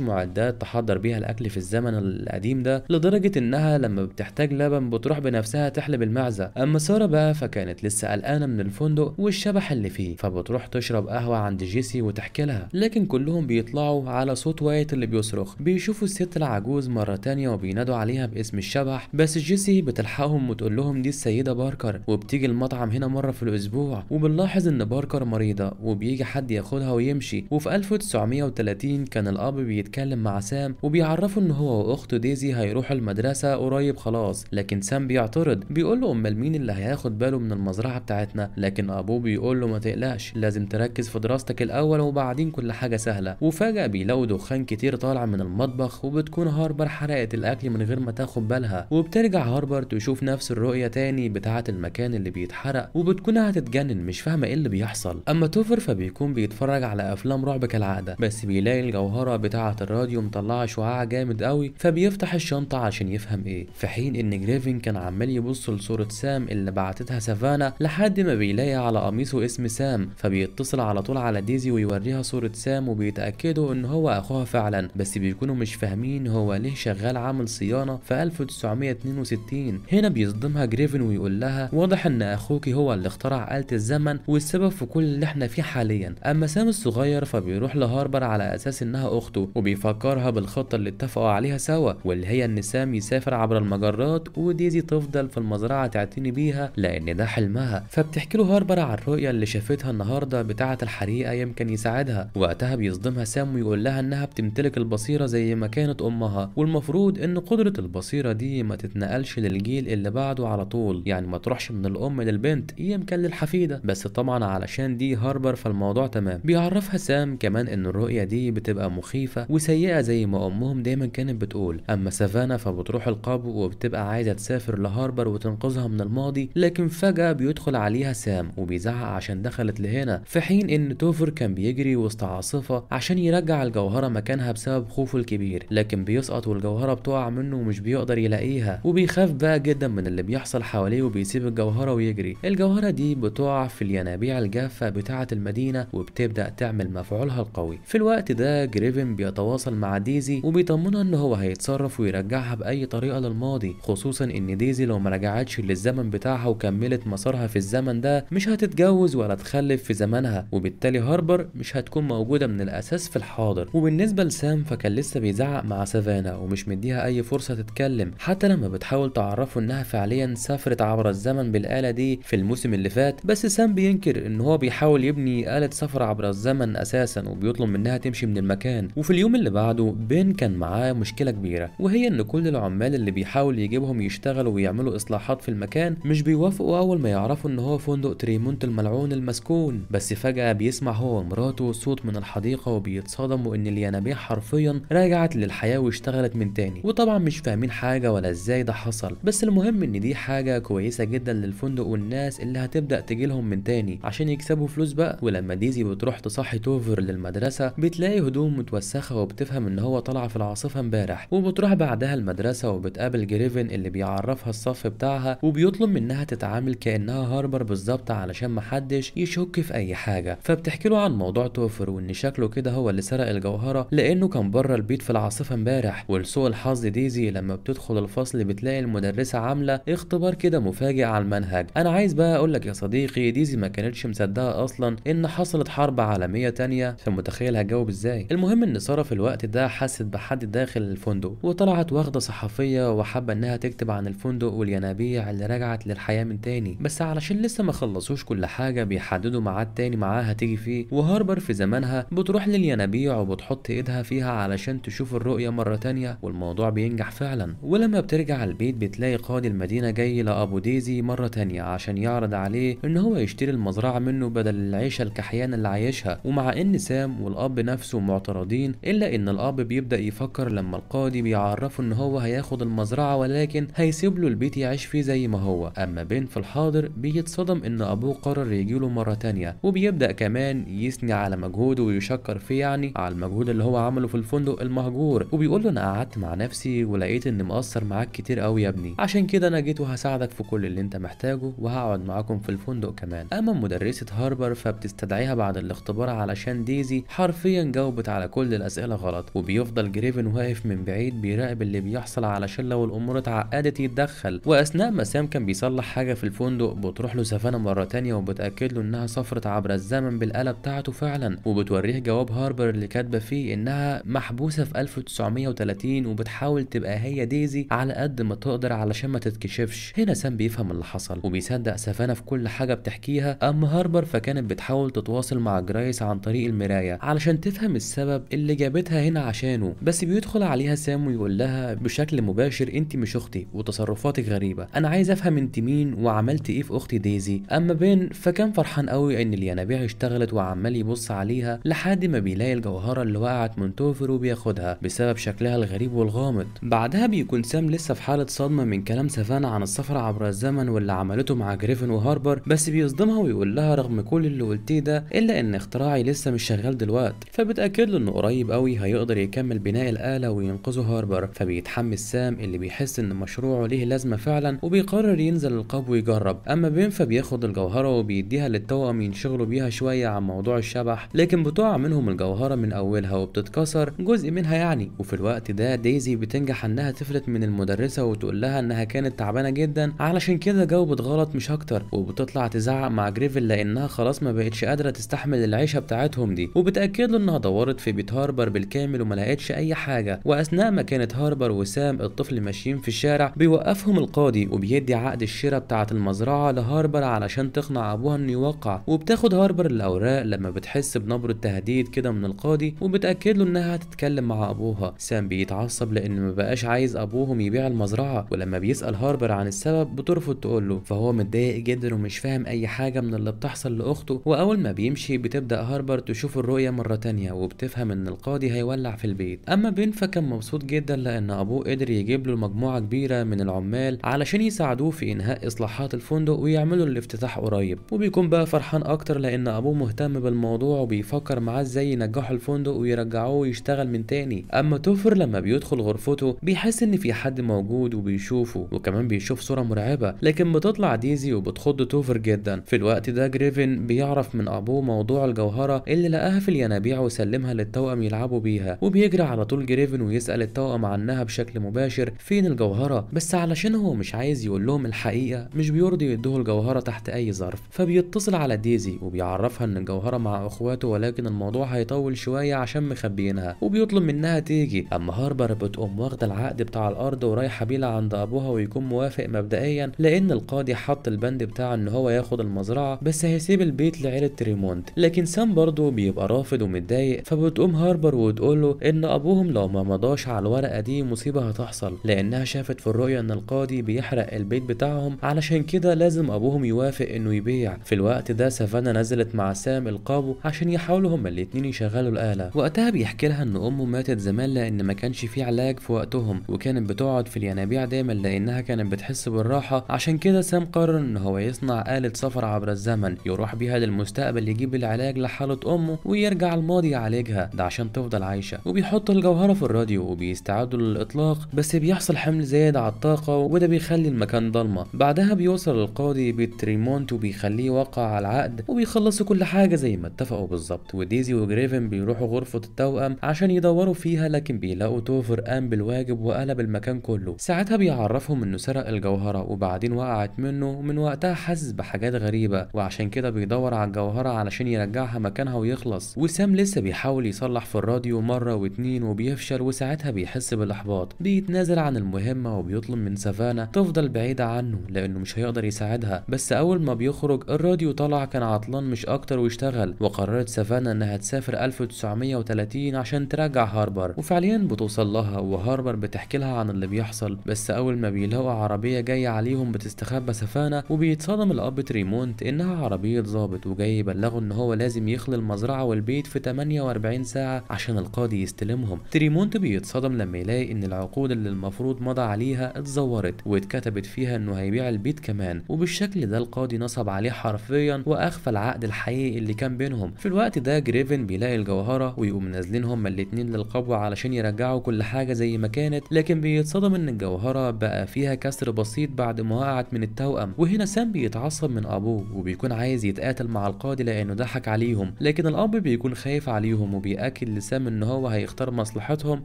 معدات تحضر بيها الأكل في الزمن القديم ده لدرجة إنها لما بتحتاج لبن بتروح بنفسها تحلب المعزة أما سارة بقى فكانت لسه قلقانة من الفندق والشبح اللي فيه فبتروح تشرب قهوة عند جيسي وتحكي لها لكن كلهم بيطلعوا على صوت وايت اللي بيصرخ بيشوفوا الست العجوز مرة تانية وبينادوا عليها باسم الشبح بس جيسي بتلحقهم وتقول لهم دي السيدة باركر وبتيجي المطعم هنا مرة في الأسبوع وبنلاحظ إن باركر مريضة وبيجي حد ياخدها ويمشي وفي 1930 كان الأب بيتكلم مع سام وبيعرفه إن هو وأخته ديزي هيروحوا المدرسة قريب خلاص لكن سام بيعترض بيقول له أمال مين اللي هياخد باله من المزرعة بتاعتنا لكن أبوه بيقول له ما تقلقش لازم تركز في دراستك الاول وبعدين كل حاجه سهله وفجاه بيلاقوا دخان كتير طالع من المطبخ وبتكون هاربر حرقت الاكل من غير ما تاخد بالها وبترجع هاربر تشوف نفس الرؤيه تاني بتاعه المكان اللي بيتحرق وبتكون هتتجنن مش فاهمه ايه اللي بيحصل اما توفر فبيكون بيتفرج على افلام رعب كالعاده بس بيلاقي الجوهره بتاعه الراديو مطلعه شعاع جامد قوي فبيفتح الشنطه عشان يفهم ايه في حين ان جريفن كان عمال يبص لصوره سام اللي بعتتها سافانا لحد ما بيلاقي على قميصه اسم سام فبيضطر بيتصل على طول على ديزي ويوريها صورة سام وبيتأكدوا ان هو اخوها فعلا بس بيكونوا مش فاهمين هو ليه شغال عامل صيانة في 1962 هنا بيصدمها جريفن ويقول لها واضح ان اخوك هو اللي اخترع آلة الزمن والسبب في كل اللي احنا فيه حاليا اما سام الصغير فبيروح لهاربر على اساس انها اخته وبيفكرها بالخطة اللي اتفقوا عليها سوا واللي هي ان سام يسافر عبر المجرات وديزي تفضل في المزرعة تعتني بيها لان ده حلمها فبتحكي له هاربر عن الرؤية اللي شافتها النهاردة بتاعة الحريقة يمكن يساعدها وقتها بيصدمها سام ويقول لها انها بتمتلك البصيرة زي ما كانت امها والمفروض ان قدرة البصيرة دي ما تتنقلش للجيل اللي بعده على طول يعني ما تروحش من الام للبنت يمكن للحفيدة بس طبعا علشان دي هاربر فالموضوع تمام بيعرفها سام كمان ان الرؤية دي بتبقى مخيفة وسيئة زي ما امهم دايما كانت بتقول اما سافانا فبتروح القبو وبتبقى عايزة تسافر لهاربر وتنقذها من الماضي لكن فجأة بيدخل عليها سام وبيزعق عشان دخلت لهنا في حين ان توفر كان بيجري وسط عاصفة عشان يرجع الجوهرة مكانها بسبب خوفه الكبير لكن بيسقط والجوهرة بتقع منه ومش بيقدر يلاقيها وبيخاف بقى جدا من اللي بيحصل حواليه وبيسيب الجوهرة ويجري الجوهرة دي بتقع في الينابيع الجافة بتاعة المدينة وبتبدأ تعمل مفعولها القوي في الوقت ده جريفن بيتواصل مع ديزي وبيطمنها ان هو هيتصرف ويرجعها بأي طريقة للماضي خصوصا ان ديزي لو مرجعتش للزمن بتاعها وكملت مسارها في الزمن ده مش هتتجوز ولا تخلف في زمان زمانها وبالتالي هاربر مش هتكون موجودة من الأساس في الحاضر وبالنسبة لسام فكان لسه بيزعق مع سافانا ومش مديها أي فرصة تتكلم حتى لما بتحاول تعرفه إنها فعليا سافرت عبر الزمن بالآلة دي في الموسم اللي فات بس سام بينكر إن هو بيحاول يبني آلة سفر عبر الزمن أساسا وبيطلب منها تمشي من المكان وفي اليوم اللي بعده بين كان معاه مشكلة كبيرة وهي إن كل العمال اللي بيحاول يجيبهم يشتغلوا ويعملوا إصلاحات في المكان مش بيوافقوا أول ما يعرفوا إن هو فندق تريمونت الملعون المسكون بس بس فجأة بيسمع هو ومراته صوت من الحديقة وبيتصدموا إن الينابيع حرفيا رجعت للحياة واشتغلت من تاني وطبعا مش فاهمين حاجة ولا إزاي ده حصل بس المهم إن دي حاجة كويسة جدا للفندق والناس اللي هتبدأ تجيلهم من تاني عشان يكسبوا فلوس بقى ولما ديزي بتروح تصحي توفر للمدرسة بتلاقي هدوم متوسخة وبتفهم إن هو طلع في العاصفة امبارح وبتروح بعدها المدرسة وبتقابل جريفن اللي بيعرفها الصف بتاعها وبيطلب منها تتعامل كأنها هاربر بالظبط علشان محدش يشك في أي حاجه فبتحكي له عن موضوع توفر وان شكله كده هو اللي سرق الجوهره لانه كان بره البيت في العاصفه امبارح ولسوء الحظ ديزي لما بتدخل الفصل بتلاقي المدرسه عامله اختبار كده مفاجئ على المنهج انا عايز بقى اقول لك يا صديقي ديزي ما كانتش مصدقه اصلا ان حصلت حرب عالميه تانية فمتخيل هتجاوب ازاي المهم ان ساره في الوقت ده حست بحد داخل الفندق وطلعت واخده صحفيه وحابه انها تكتب عن الفندق والينابيع اللي رجعت للحياه من تاني بس علشان لسه ما خلصوش كل حاجه بيحددوا ميعاد تاني تاني معاها تيجي فيه وهاربر في زمانها بتروح للينابيع وبتحط ايدها فيها علشان تشوف الرؤية مرة تانية والموضوع بينجح فعلا ولما بترجع البيت بتلاقي قاضي المدينة جاي لأبو ديزي مرة تانية عشان يعرض عليه ان هو يشتري المزرعة منه بدل العيشة الكحيانة اللي عايشها ومع ان سام والاب نفسه معترضين الا ان الاب بيبدأ يفكر لما القاضي بيعرفه ان هو هياخد المزرعة ولكن هيسيب له البيت يعيش فيه زي ما هو اما بين في الحاضر بيتصدم ان ابوه قرر يجيله مرة تانية وبيبدأ كمان يثني على مجهوده ويشكر فيه يعني على المجهود اللي هو عمله في الفندق المهجور وبيقول له انا قعدت مع نفسي ولقيت ان مقصر معاك كتير قوي يا ابني عشان كده انا جيت وهساعدك في كل اللي انت محتاجه وهقعد معاكم في الفندق كمان اما مدرسة هاربر فبتستدعيها بعد الاختبار علشان ديزي حرفيا جاوبت على كل الاسئلة غلط وبيفضل جريفن واقف من بعيد بيراقب اللي بيحصل علشان لو الامور اتعقدت يتدخل واثناء ما سام كان بيصلح حاجة في الفندق بتروح له سفانة مرة تانية وبتأكد له انها صفرة عبد عبر الزمن بالآلة بتاعته فعلا وبتوريه جواب هاربر اللي كاتبة فيه إنها محبوسة في 1930 وبتحاول تبقى هي ديزي على قد ما تقدر علشان ما تتكشفش هنا سام بيفهم اللي حصل وبيصدق سفانة في كل حاجة بتحكيها أما هاربر فكانت بتحاول تتواصل مع جرايس عن طريق المراية علشان تفهم السبب اللي جابتها هنا عشانه بس بيدخل عليها سام ويقول لها بشكل مباشر انت مش اختي وتصرفاتك غريبة انا عايز افهم انت مين وعملت ايه في اختي ديزي اما بين فكان فرحان قوي ان ليانا ينابيع اشتغلت وعمال يبص عليها لحد ما بيلاقي الجوهرة اللي وقعت من توفر وبياخدها بسبب شكلها الغريب والغامض بعدها بيكون سام لسه في حالة صدمة من كلام سافانا عن السفر عبر الزمن واللي عملته مع جريفن وهاربر بس بيصدمها ويقول لها رغم كل اللي قلتيه ده الا ان اختراعي لسه مش شغال دلوقتي فبتأكد له انه قريب قوي هيقدر يكمل بناء الآلة وينقذه هاربر فبيتحمس سام اللي بيحس ان مشروعه ليه لازمة فعلا وبيقرر ينزل القبو ويجرب اما بين فبياخد الجوهرة وبيديها للتوأم ينشغلوا بيها شوية عن موضوع الشبح لكن بتقع منهم الجوهرة من أولها وبتتكسر جزء منها يعني وفي الوقت ده دايزي بتنجح إنها تفلت من المدرسة وتقول لها إنها كانت تعبانة جدا علشان كده جاوبت غلط مش أكتر وبتطلع تزعق مع جريفل لأنها خلاص ما بقتش قادرة تستحمل العيشة بتاعتهم دي وبتأكد له إنها دورت في بيت هاربر بالكامل وما لقتش أي حاجة وأثناء ما كانت هاربر وسام الطفل ماشيين في الشارع بيوقفهم القاضي وبيدي عقد الشراء بتاعة المزرعة لهاربر علشان تقنع أبوها إنه يوقع وبتاخد هاربر الأوراق لما بتحس بنبرة تهديد كده من القاضي وبتأكد له إنها هتتكلم مع أبوها سام بيتعصب لأن مبقاش عايز أبوهم يبيع المزرعة ولما بيسأل هاربر عن السبب بترفض تقول له فهو متضايق جدا ومش فاهم أي حاجة من اللي بتحصل لأخته وأول ما بيمشي بتبدأ هاربر تشوف الرؤية مرة تانية وبتفهم إن القاضي هيولع في البيت أما بين فكان مبسوط جدا لأن أبوه قدر يجيب له مجموعة كبيرة من العمال علشان يساعدوه في إنهاء إصلاحات الفندق ويعملوا الافتتاح قريب وبيكون بقى فرحان أكتر فترة لأن أبوه مهتم بالموضوع وبيفكر معاه ازاي ينجحوا الفندق ويرجعوه ويشتغل من تاني أما توفر لما بيدخل غرفته بيحس إن في حد موجود وبيشوفه وكمان بيشوف صورة مرعبة لكن بتطلع ديزي وبتخض توفر جدا في الوقت ده جريفن بيعرف من أبوه موضوع الجوهرة اللي لقاها في الينابيع وسلمها للتوأم يلعبوا بيها وبيجري على طول جريفن ويسأل التوأم عنها بشكل مباشر فين الجوهرة بس علشان هو مش عايز يقول لهم الحقيقة مش بيرضي يدوه الجوهرة تحت أي ظرف فبيتصل على ديزي وبيعرفها ان جوهرة مع اخواته ولكن الموضوع هيطول شوية عشان مخبينها وبيطلب منها تيجي اما هاربر بتقوم واخدة العقد بتاع الارض ورايحة بيلا عند ابوها ويكون موافق مبدئيا لان القاضي حط البند بتاعه ان هو ياخد المزرعة بس هيسيب البيت لعيلة تريمونت لكن سام برضه بيبقى رافض ومتضايق فبتقوم هاربر وتقول ان ابوهم لو ما مضاش على الورقة دي مصيبة هتحصل لانها شافت في الرؤية ان القاضي بيحرق البيت بتاعهم علشان كده لازم ابوهم يوافق انه يبيع في الوقت ده سافانا نزلت مع سام القابو عشان يحاولوا هما الاتنين يشغلوا الآلة وقتها بيحكي لها إن أمه ماتت زمان لأن ما كانش في علاج في وقتهم وكانت بتقعد في الينابيع دايما لأنها كانت بتحس بالراحة عشان كده سام قرر إن هو يصنع آلة سفر عبر الزمن يروح بيها للمستقبل يجيب العلاج لحالة أمه ويرجع الماضي يعالجها ده عشان تفضل عايشة وبيحط الجوهرة في الراديو وبيستعدوا للإطلاق بس بيحصل حمل زيادة على الطاقة وده بيخلي المكان ضلمة بعدها بيوصل القاضي بتريمونت وبيخليه يوقع على العقد وبي بيخلصوا كل حاجة زي ما اتفقوا بالظبط وديزي وجريفن بيروحوا غرفة التوأم عشان يدوروا فيها لكن بيلاقوا توفر قام بالواجب وقلب المكان كله ساعتها بيعرفهم انه سرق الجوهرة وبعدين وقعت منه ومن وقتها حاسس بحاجات غريبة وعشان كده بيدور على الجوهرة علشان يرجعها مكانها ويخلص وسام لسه بيحاول يصلح في الراديو مرة واتنين وبيفشل وساعتها بيحس بالإحباط بيتنازل عن المهمة وبيطلب من سافانا تفضل بعيدة عنه لأنه مش هيقدر يساعدها بس أول ما بيخرج الراديو طلع كان عطلان رمضان مش أكتر ويشتغل وقررت سافانا إنها تسافر 1930 عشان تراجع هاربر وفعليا بتوصل لها وهاربر بتحكي لها عن اللي بيحصل بس أول ما بيلاقوا عربية جاية عليهم بتستخبى سافانا وبيتصدم الأب تريمونت إنها عربية ظابط وجاي يبلغه إن هو لازم يخلي المزرعة والبيت في 48 ساعة عشان القاضي يستلمهم تريمونت بيتصدم لما يلاقي إن العقود اللي المفروض مضى عليها اتزورت واتكتبت فيها إنه هيبيع البيت كمان وبالشكل ده القاضي نصب عليه حرفيا وأخفى العقد العقد الحقيقي اللي كان بينهم في الوقت ده جريفن بيلاقي الجوهرة ويقوم نازلين هما الاتنين للقبو علشان يرجعوا كل حاجة زي ما كانت لكن بيتصدم ان الجوهرة بقى فيها كسر بسيط بعد ما وقعت من التوأم وهنا سام بيتعصب من ابوه وبيكون عايز يتقاتل مع القاضي لانه ضحك عليهم لكن الاب بيكون خايف عليهم وبيأكد لسام ان هو هيختار مصلحتهم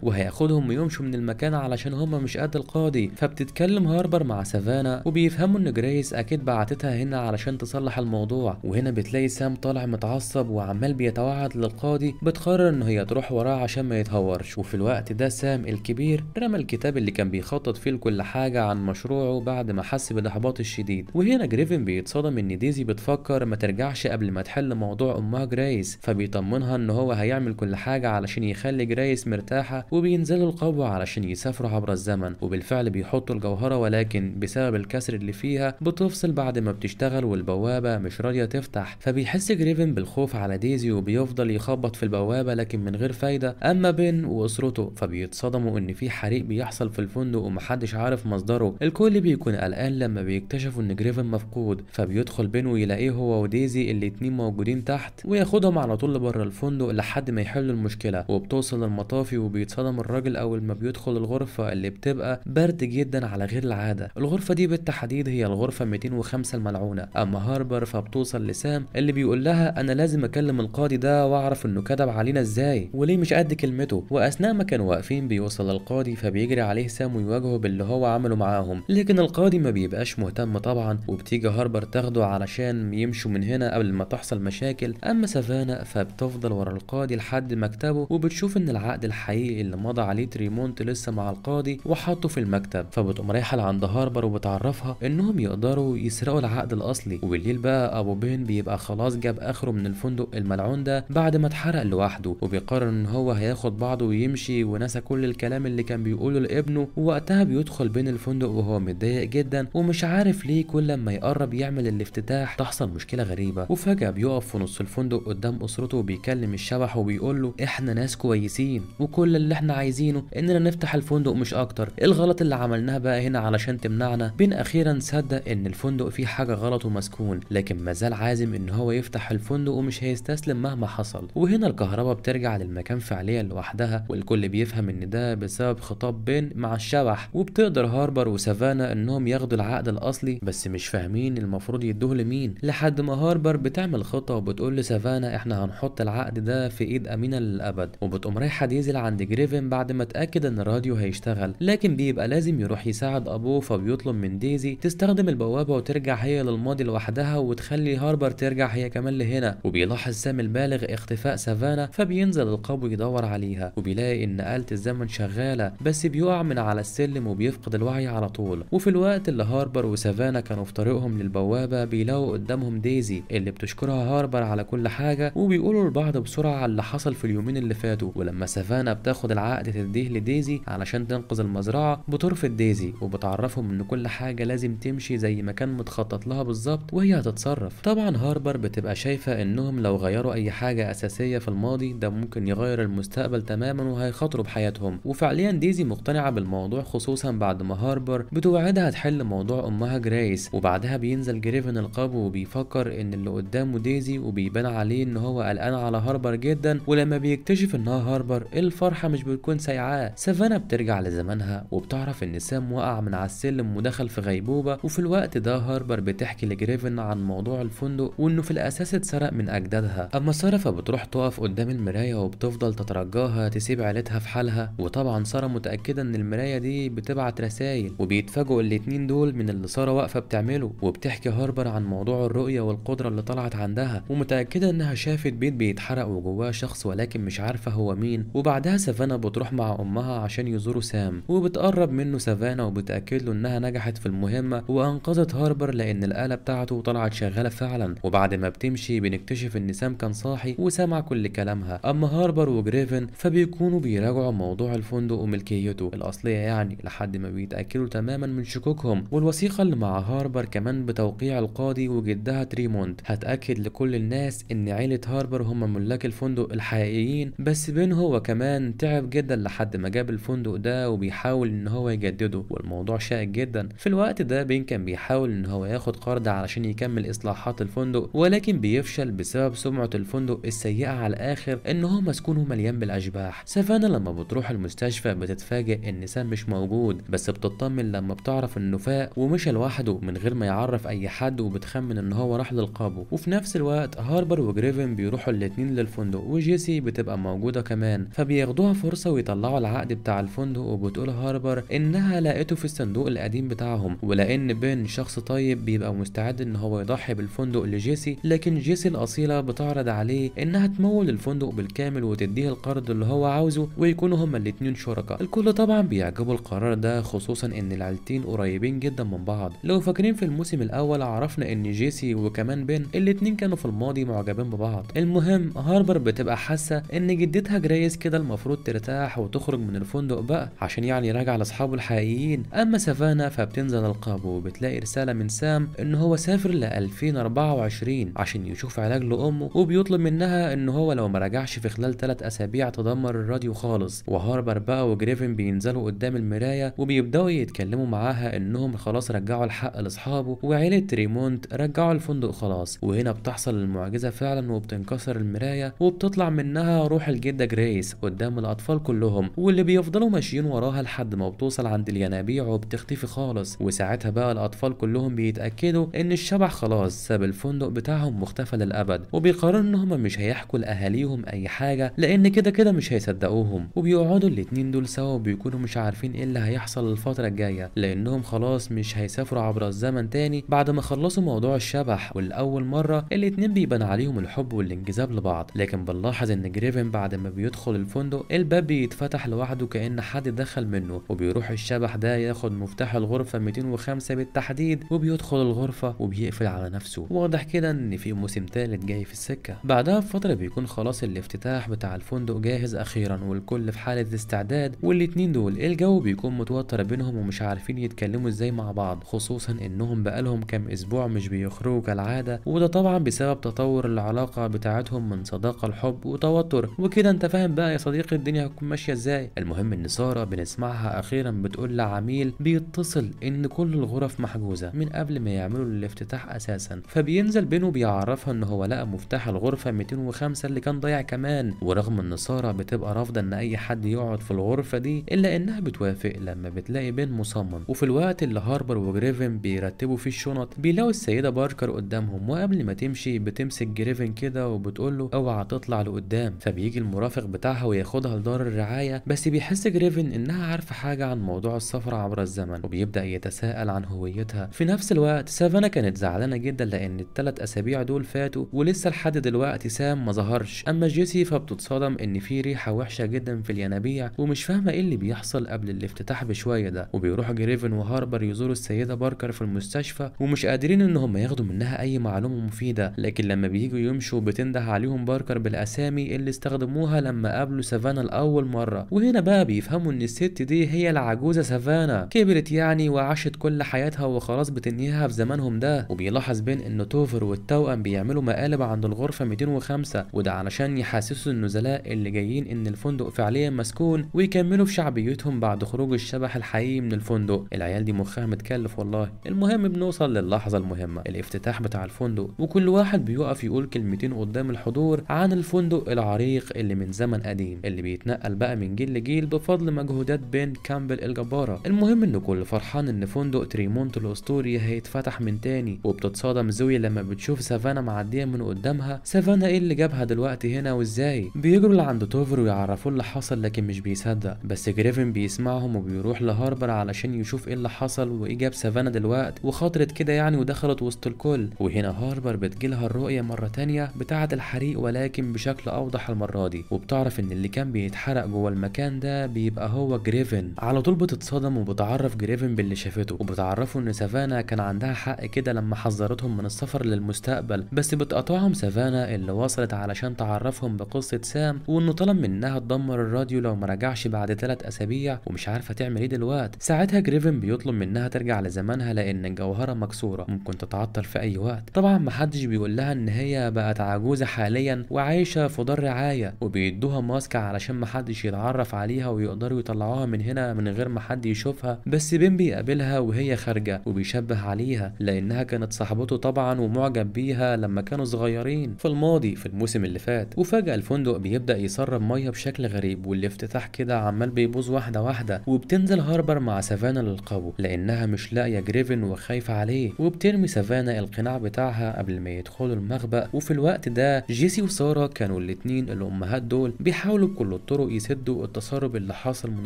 وهياخدهم ويمشوا من المكان علشان هما مش قد القاضي فبتتكلم هاربر مع سافانا وبيفهموا ان جريس اكيد بعتتها هنا علشان تصلح الموضوع وهنا بتلاقي بتلاقي سام طالع متعصب وعمال بيتوعد للقاضي بتقرر ان هي تروح وراه عشان ما يتهورش وفي الوقت ده سام الكبير رمى الكتاب اللي كان بيخطط فيه لكل حاجة عن مشروعه بعد ما حس بالإحباط الشديد وهنا جريفن بيتصدم ان ديزي بتفكر ما ترجعش قبل ما تحل موضوع أمها جرايس فبيطمنها ان هو هيعمل كل حاجة علشان يخلي جرايس مرتاحة وبينزلوا القبو علشان يسافروا عبر الزمن وبالفعل بيحطوا الجوهرة ولكن بسبب الكسر اللي فيها بتفصل بعد ما بتشتغل والبوابة مش راضية تفتح فبيحس جريفن بالخوف على ديزي وبيفضل يخبط في البوابة لكن من غير فايدة أما بين وأسرته فبيتصدموا إن في حريق بيحصل في الفندق ومحدش عارف مصدره الكل بيكون قلقان لما بيكتشفوا إن جريفن مفقود فبيدخل بين ويلاقيه هو وديزي الاتنين موجودين تحت وياخدهم على طول بره الفندق لحد ما يحلوا المشكلة وبتوصل المطافي وبيتصدم الراجل أول ما بيدخل الغرفة اللي بتبقى برد جدا على غير العادة الغرفة دي بالتحديد هي الغرفة 205 الملعونة أما هاربر فبتوصل لسام الكلام اللي بيقول لها انا لازم اكلم القاضي ده واعرف انه كذب علينا ازاي وليه مش قد كلمته واثناء ما كانوا واقفين بيوصل القاضي فبيجري عليه سام ويواجهه باللي هو عمله معاهم لكن القاضي ما بيبقاش مهتم طبعا وبتيجي هاربر تاخده علشان يمشوا من هنا قبل ما تحصل مشاكل اما سافانا فبتفضل ورا القاضي لحد مكتبه وبتشوف ان العقد الحقيقي اللي مضى عليه تريمونت لسه مع القاضي وحاطه في المكتب فبتقوم رايحه لعند هاربر وبتعرفها انهم يقدروا يسرقوا العقد الاصلي وبالليل بقى ابو بين بيبقى بيبقى خلاص جاب اخره من الفندق الملعون ده بعد ما اتحرق لوحده وبيقرر ان هو هياخد بعضه ويمشي ونسى كل الكلام اللي كان بيقوله لابنه ووقتها بيدخل بين الفندق وهو متضايق جدا ومش عارف ليه كل ما يقرب يعمل الافتتاح تحصل مشكله غريبه وفجاه بيقف في نص الفندق قدام اسرته وبيكلم الشبح وبيقول له احنا ناس كويسين وكل اللي احنا عايزينه اننا نفتح الفندق مش اكتر الغلط اللي عملناه بقى هنا علشان تمنعنا بين اخيرا صدق ان الفندق فيه حاجه غلط ومسكون لكن مازال عازم ان هو يفتح الفندق ومش هيستسلم مهما حصل وهنا الكهرباء بترجع للمكان فعليا لوحدها والكل بيفهم ان ده بسبب خطاب بين مع الشبح وبتقدر هاربر وسافانا انهم ياخدوا العقد الاصلي بس مش فاهمين المفروض يدوه لمين لحد ما هاربر بتعمل خطه وبتقول لسافانا احنا هنحط العقد ده في ايد امينه للابد وبتقوم رايحه ديزل عند جريفن بعد ما اتاكد ان الراديو هيشتغل لكن بيبقى لازم يروح يساعد ابوه فبيطلب من ديزي تستخدم البوابه وترجع هي للماضي لوحدها وتخلي هاربر ترجع بترجع هي كمان لهنا وبيلاحظ سام البالغ اختفاء سافانا فبينزل القبو يدور عليها وبيلاقي ان آلة الزمن شغالة بس بيقع من على السلم وبيفقد الوعي على طول وفي الوقت اللي هاربر وسافانا كانوا في طريقهم للبوابة بيلاقوا قدامهم دايزي اللي بتشكرها هاربر على كل حاجة وبيقولوا لبعض بسرعة على اللي حصل في اليومين اللي فاتوا ولما سافانا بتاخد العقد تديه لدايزي علشان تنقذ المزرعة بترفض دايزي وبتعرفهم ان كل حاجة لازم تمشي زي ما كان متخطط لها بالظبط وهي هتتصرف طبعا هاربر هاربر بتبقى شايفة انهم لو غيروا اي حاجة اساسية في الماضي ده ممكن يغير المستقبل تماما وهيخاطروا بحياتهم وفعليا ديزي مقتنعة بالموضوع خصوصا بعد ما هاربر بتوعدها تحل موضوع امها جرايس وبعدها بينزل جريفن القبو وبيفكر ان اللي قدامه ديزي وبيبان عليه ان هو قلقان على هاربر جدا ولما بيكتشف انها هاربر الفرحة مش بتكون سايعاه سافانا بترجع لزمانها وبتعرف ان سام وقع من على السلم ودخل في غيبوبة وفي الوقت ده هاربر بتحكي لجريفن عن موضوع الفندق وإنه في الأساس اتسرق من أجدادها أما سارة فبتروح تقف قدام المراية وبتفضل تترجاها تسيب عيلتها في حالها وطبعا سارة متأكدة إن المراية دي بتبعت رسايل وبيتفاجئوا الاتنين دول من اللي سارة واقفة بتعمله وبتحكي هاربر عن موضوع الرؤية والقدرة اللي طلعت عندها ومتأكدة إنها شافت بيت بيتحرق وجواه شخص ولكن مش عارفة هو مين وبعدها سافانا بتروح مع أمها عشان يزوروا سام وبتقرب منه سافانا وبتأكد له إنها نجحت في المهمة وأنقذت هاربر لأن الآلة بتاعته طلعت شغالة فعلا وبعد بعد ما بتمشي بنكتشف ان سام كان صاحي وسمع كل كلامها اما هاربر وجريفن فبيكونوا بيراجعوا موضوع الفندق وملكيته الاصليه يعني لحد ما بيتاكدوا تماما من شكوكهم والوثيقه اللي مع هاربر كمان بتوقيع القاضي وجدها تريموند هتاكد لكل الناس ان عيله هاربر هم ملاك الفندق الحقيقيين بس بين هو كمان تعب جدا لحد ما جاب الفندق ده وبيحاول ان هو يجدده والموضوع شائك جدا في الوقت ده بين كان بيحاول ان هو ياخد قرض علشان يكمل اصلاحات الفندق ولكن بيفشل بسبب سمعة الفندق السيئة على الآخر إن هو مسكونه مليان بالأشباح سفانا لما بتروح المستشفى بتتفاجئ إن سام مش موجود بس بتطمن لما بتعرف إنه فاق ومشى لوحده من غير ما يعرف أي حد وبتخمن إن هو راح للقابو وفي نفس الوقت هاربر وجريفن بيروحوا الاتنين للفندق وجيسي بتبقى موجودة كمان فبياخدوها فرصة ويطلعوا العقد بتاع الفندق وبتقول هاربر إنها لقيته في الصندوق القديم بتاعهم ولأن بين شخص طيب بيبقى مستعد إن هو يضحي بالفندق لجيسي جيسي لكن جيسي الأصيلة بتعرض عليه إنها تمول الفندق بالكامل وتديه القرض اللي هو عاوزه ويكونوا هما الاتنين شركاء الكل طبعا بيعجبه القرار ده خصوصا إن العيلتين قريبين جدا من بعض لو فاكرين في الموسم الأول عرفنا إن جيسي وكمان بن الاتنين كانوا في الماضي معجبين ببعض المهم هاربر بتبقى حاسة إن جدتها جريس كده المفروض ترتاح وتخرج من الفندق بقى عشان يعني يراجع لأصحابه الحقيقيين أما سافانا فبتنزل القابو وبتلاقي رسالة من سام إن هو سافر ل 2024 20 عشان يشوف علاج لأمه وبيطلب منها إن هو لو ما رجعش في خلال 3 أسابيع تدمر الراديو خالص وهاربر بقى وجريفن بينزلوا قدام المراية وبيبدأوا يتكلموا معاها إنهم خلاص رجعوا الحق لأصحابه وعيلة ريمونت رجعوا الفندق خلاص وهنا بتحصل المعجزة فعلا وبتنكسر المراية وبتطلع منها روح الجدة جريس قدام الأطفال كلهم واللي بيفضلوا ماشيين وراها لحد ما بتوصل عند الينابيع وبتختفي خالص وساعتها بقى الأطفال كلهم بيتأكدوا إن الشبح خلاص ساب الفندق بتاعهم مختفى للابد وبيقرروا ان هم مش هيحكوا لاهاليهم اي حاجه لان كده كده مش هيصدقوهم وبيقعدوا الاتنين دول سوا وبيكونوا مش عارفين ايه اللي هيحصل الفتره الجايه لانهم خلاص مش هيسافروا عبر الزمن تاني بعد ما خلصوا موضوع الشبح والاول مره الاتنين بيبان عليهم الحب والانجذاب لبعض لكن بنلاحظ ان جريفن بعد ما بيدخل الفندق الباب بيتفتح لوحده كان حد دخل منه وبيروح الشبح ده ياخد مفتاح الغرفه 205 بالتحديد وبيدخل الغرفه وبيقفل على نفسه واضح كده كده ان في موسم تالت جاي في السكه بعدها بفتره بيكون خلاص الافتتاح بتاع الفندق جاهز اخيرا والكل في حاله استعداد والاتنين دول الجو بيكون متوتر بينهم ومش عارفين يتكلموا ازاي مع بعض خصوصا انهم بقالهم كام اسبوع مش بيخرجوا كالعاده وده طبعا بسبب تطور العلاقه بتاعتهم من صداقه لحب وتوتر وكده انت فاهم بقى يا صديقي الدنيا هتكون ماشيه ازاي المهم ان ساره بنسمعها اخيرا بتقول لعميل بيتصل ان كل الغرف محجوزه من قبل ما يعملوا الافتتاح اساسا فبينزل بينه بيعرفها ان هو لقى مفتاح الغرفه 205 اللي كان ضايع كمان ورغم ان ساره بتبقى رافضه ان اي حد يقعد في الغرفه دي الا انها بتوافق لما بتلاقي بين مصمم وفي الوقت اللي هاربر وجريفن بيرتبوا فيه الشنط بيلاقوا السيده باركر قدامهم وقبل ما تمشي بتمسك جريفن كده وبتقول له اوعى تطلع لقدام فبيجي المرافق بتاعها وياخدها لدار الرعايه بس بيحس جريفن انها عارفه حاجه عن موضوع السفر عبر الزمن وبيبدا يتساءل عن هويتها في نفس الوقت سافانا كانت زعلانه جدا لان الثلاث الثلاث اسابيع دول فاتوا ولسه لحد دلوقتي سام ما ظهرش اما جيسي فبتتصدم ان في ريحه وحشه جدا في الينابيع ومش فاهمه ايه اللي بيحصل قبل الافتتاح بشويه ده وبيروح جريفن وهاربر يزوروا السيده باركر في المستشفى ومش قادرين ان هم ياخدوا منها اي معلومه مفيده لكن لما بييجوا يمشوا بتنده عليهم باركر بالاسامي اللي استخدموها لما قابلوا سافانا لاول مره وهنا بقى بيفهموا ان الست دي هي العجوزه سافانا كبرت يعني وعاشت كل حياتها وخلاص بتنهيها في زمانهم ده وبيلاحظ بين ان توفر والتوأم بيعملوا مقالب عند الغرفة 205 وده علشان يحسسوا النزلاء اللي جايين ان الفندق فعليا مسكون ويكملوا في شعبيتهم بعد خروج الشبح الحقيقي من الفندق العيال دي مخها متكلف والله المهم بنوصل للحظة المهمة الافتتاح بتاع الفندق وكل واحد بيقف يقول كلمتين قدام الحضور عن الفندق العريق اللي من زمن قديم اللي بيتنقل بقى من جيل لجيل بفضل مجهودات بين كامبل الجبارة المهم ان كل فرحان ان فندق تريمونت الاسطوري هيتفتح من تاني وبتتصادم زوي لما بتشوف بتشوف سافانا معديه من قدامها سافانا ايه اللي جابها دلوقتي هنا وازاي بيجروا لعند توفر ويعرفوا اللي حصل لكن مش بيصدق بس جريفن بيسمعهم وبيروح لهاربر علشان يشوف ايه اللي حصل وايه جاب سافانا دلوقتي وخاطرت كده يعني ودخلت وسط الكل وهنا هاربر بتجيلها الرؤيه مره تانية بتاعه الحريق ولكن بشكل اوضح المره دي وبتعرف ان اللي كان بيتحرق جوه المكان ده بيبقى هو جريفن على طول بتتصدم وبتعرف جريفن باللي شافته وبتعرفه ان سافانا كان عندها حق كده لما حذرتهم من السفر للم المستقبل بس بتقطعهم سافانا اللي وصلت علشان تعرفهم بقصة سام وانه طلب منها تدمر الراديو لو ما رجعش بعد ثلاث اسابيع ومش عارفة تعمل ايه دلوقتي ساعتها جريفن بيطلب منها ترجع لزمانها لان الجوهرة مكسورة ممكن تتعطل في اي وقت طبعا محدش بيقول لها ان هي بقت عجوزة حاليا وعايشة في دار رعاية وبيدوها ماسك علشان محدش يتعرف عليها ويقدروا يطلعوها من هنا من غير ما حد يشوفها بس بين بيقابلها وهي خارجة وبيشبه عليها لانها كانت صاحبته طبعا ومعجب معجب بيها لما كانوا صغيرين في الماضي في الموسم اللي فات وفجأة الفندق بيبدأ يسرب مية بشكل غريب والافتتاح كده عمال بيبوظ واحدة واحدة وبتنزل هاربر مع سافانا للقبو لأنها مش لاقية جريفن وخايفة عليه وبترمي سافانا القناع بتاعها قبل ما يدخلوا المخبأ وفي الوقت ده جيسي وسارة كانوا الاتنين الأمهات دول بيحاولوا بكل الطرق يسدوا التسرب اللي حاصل من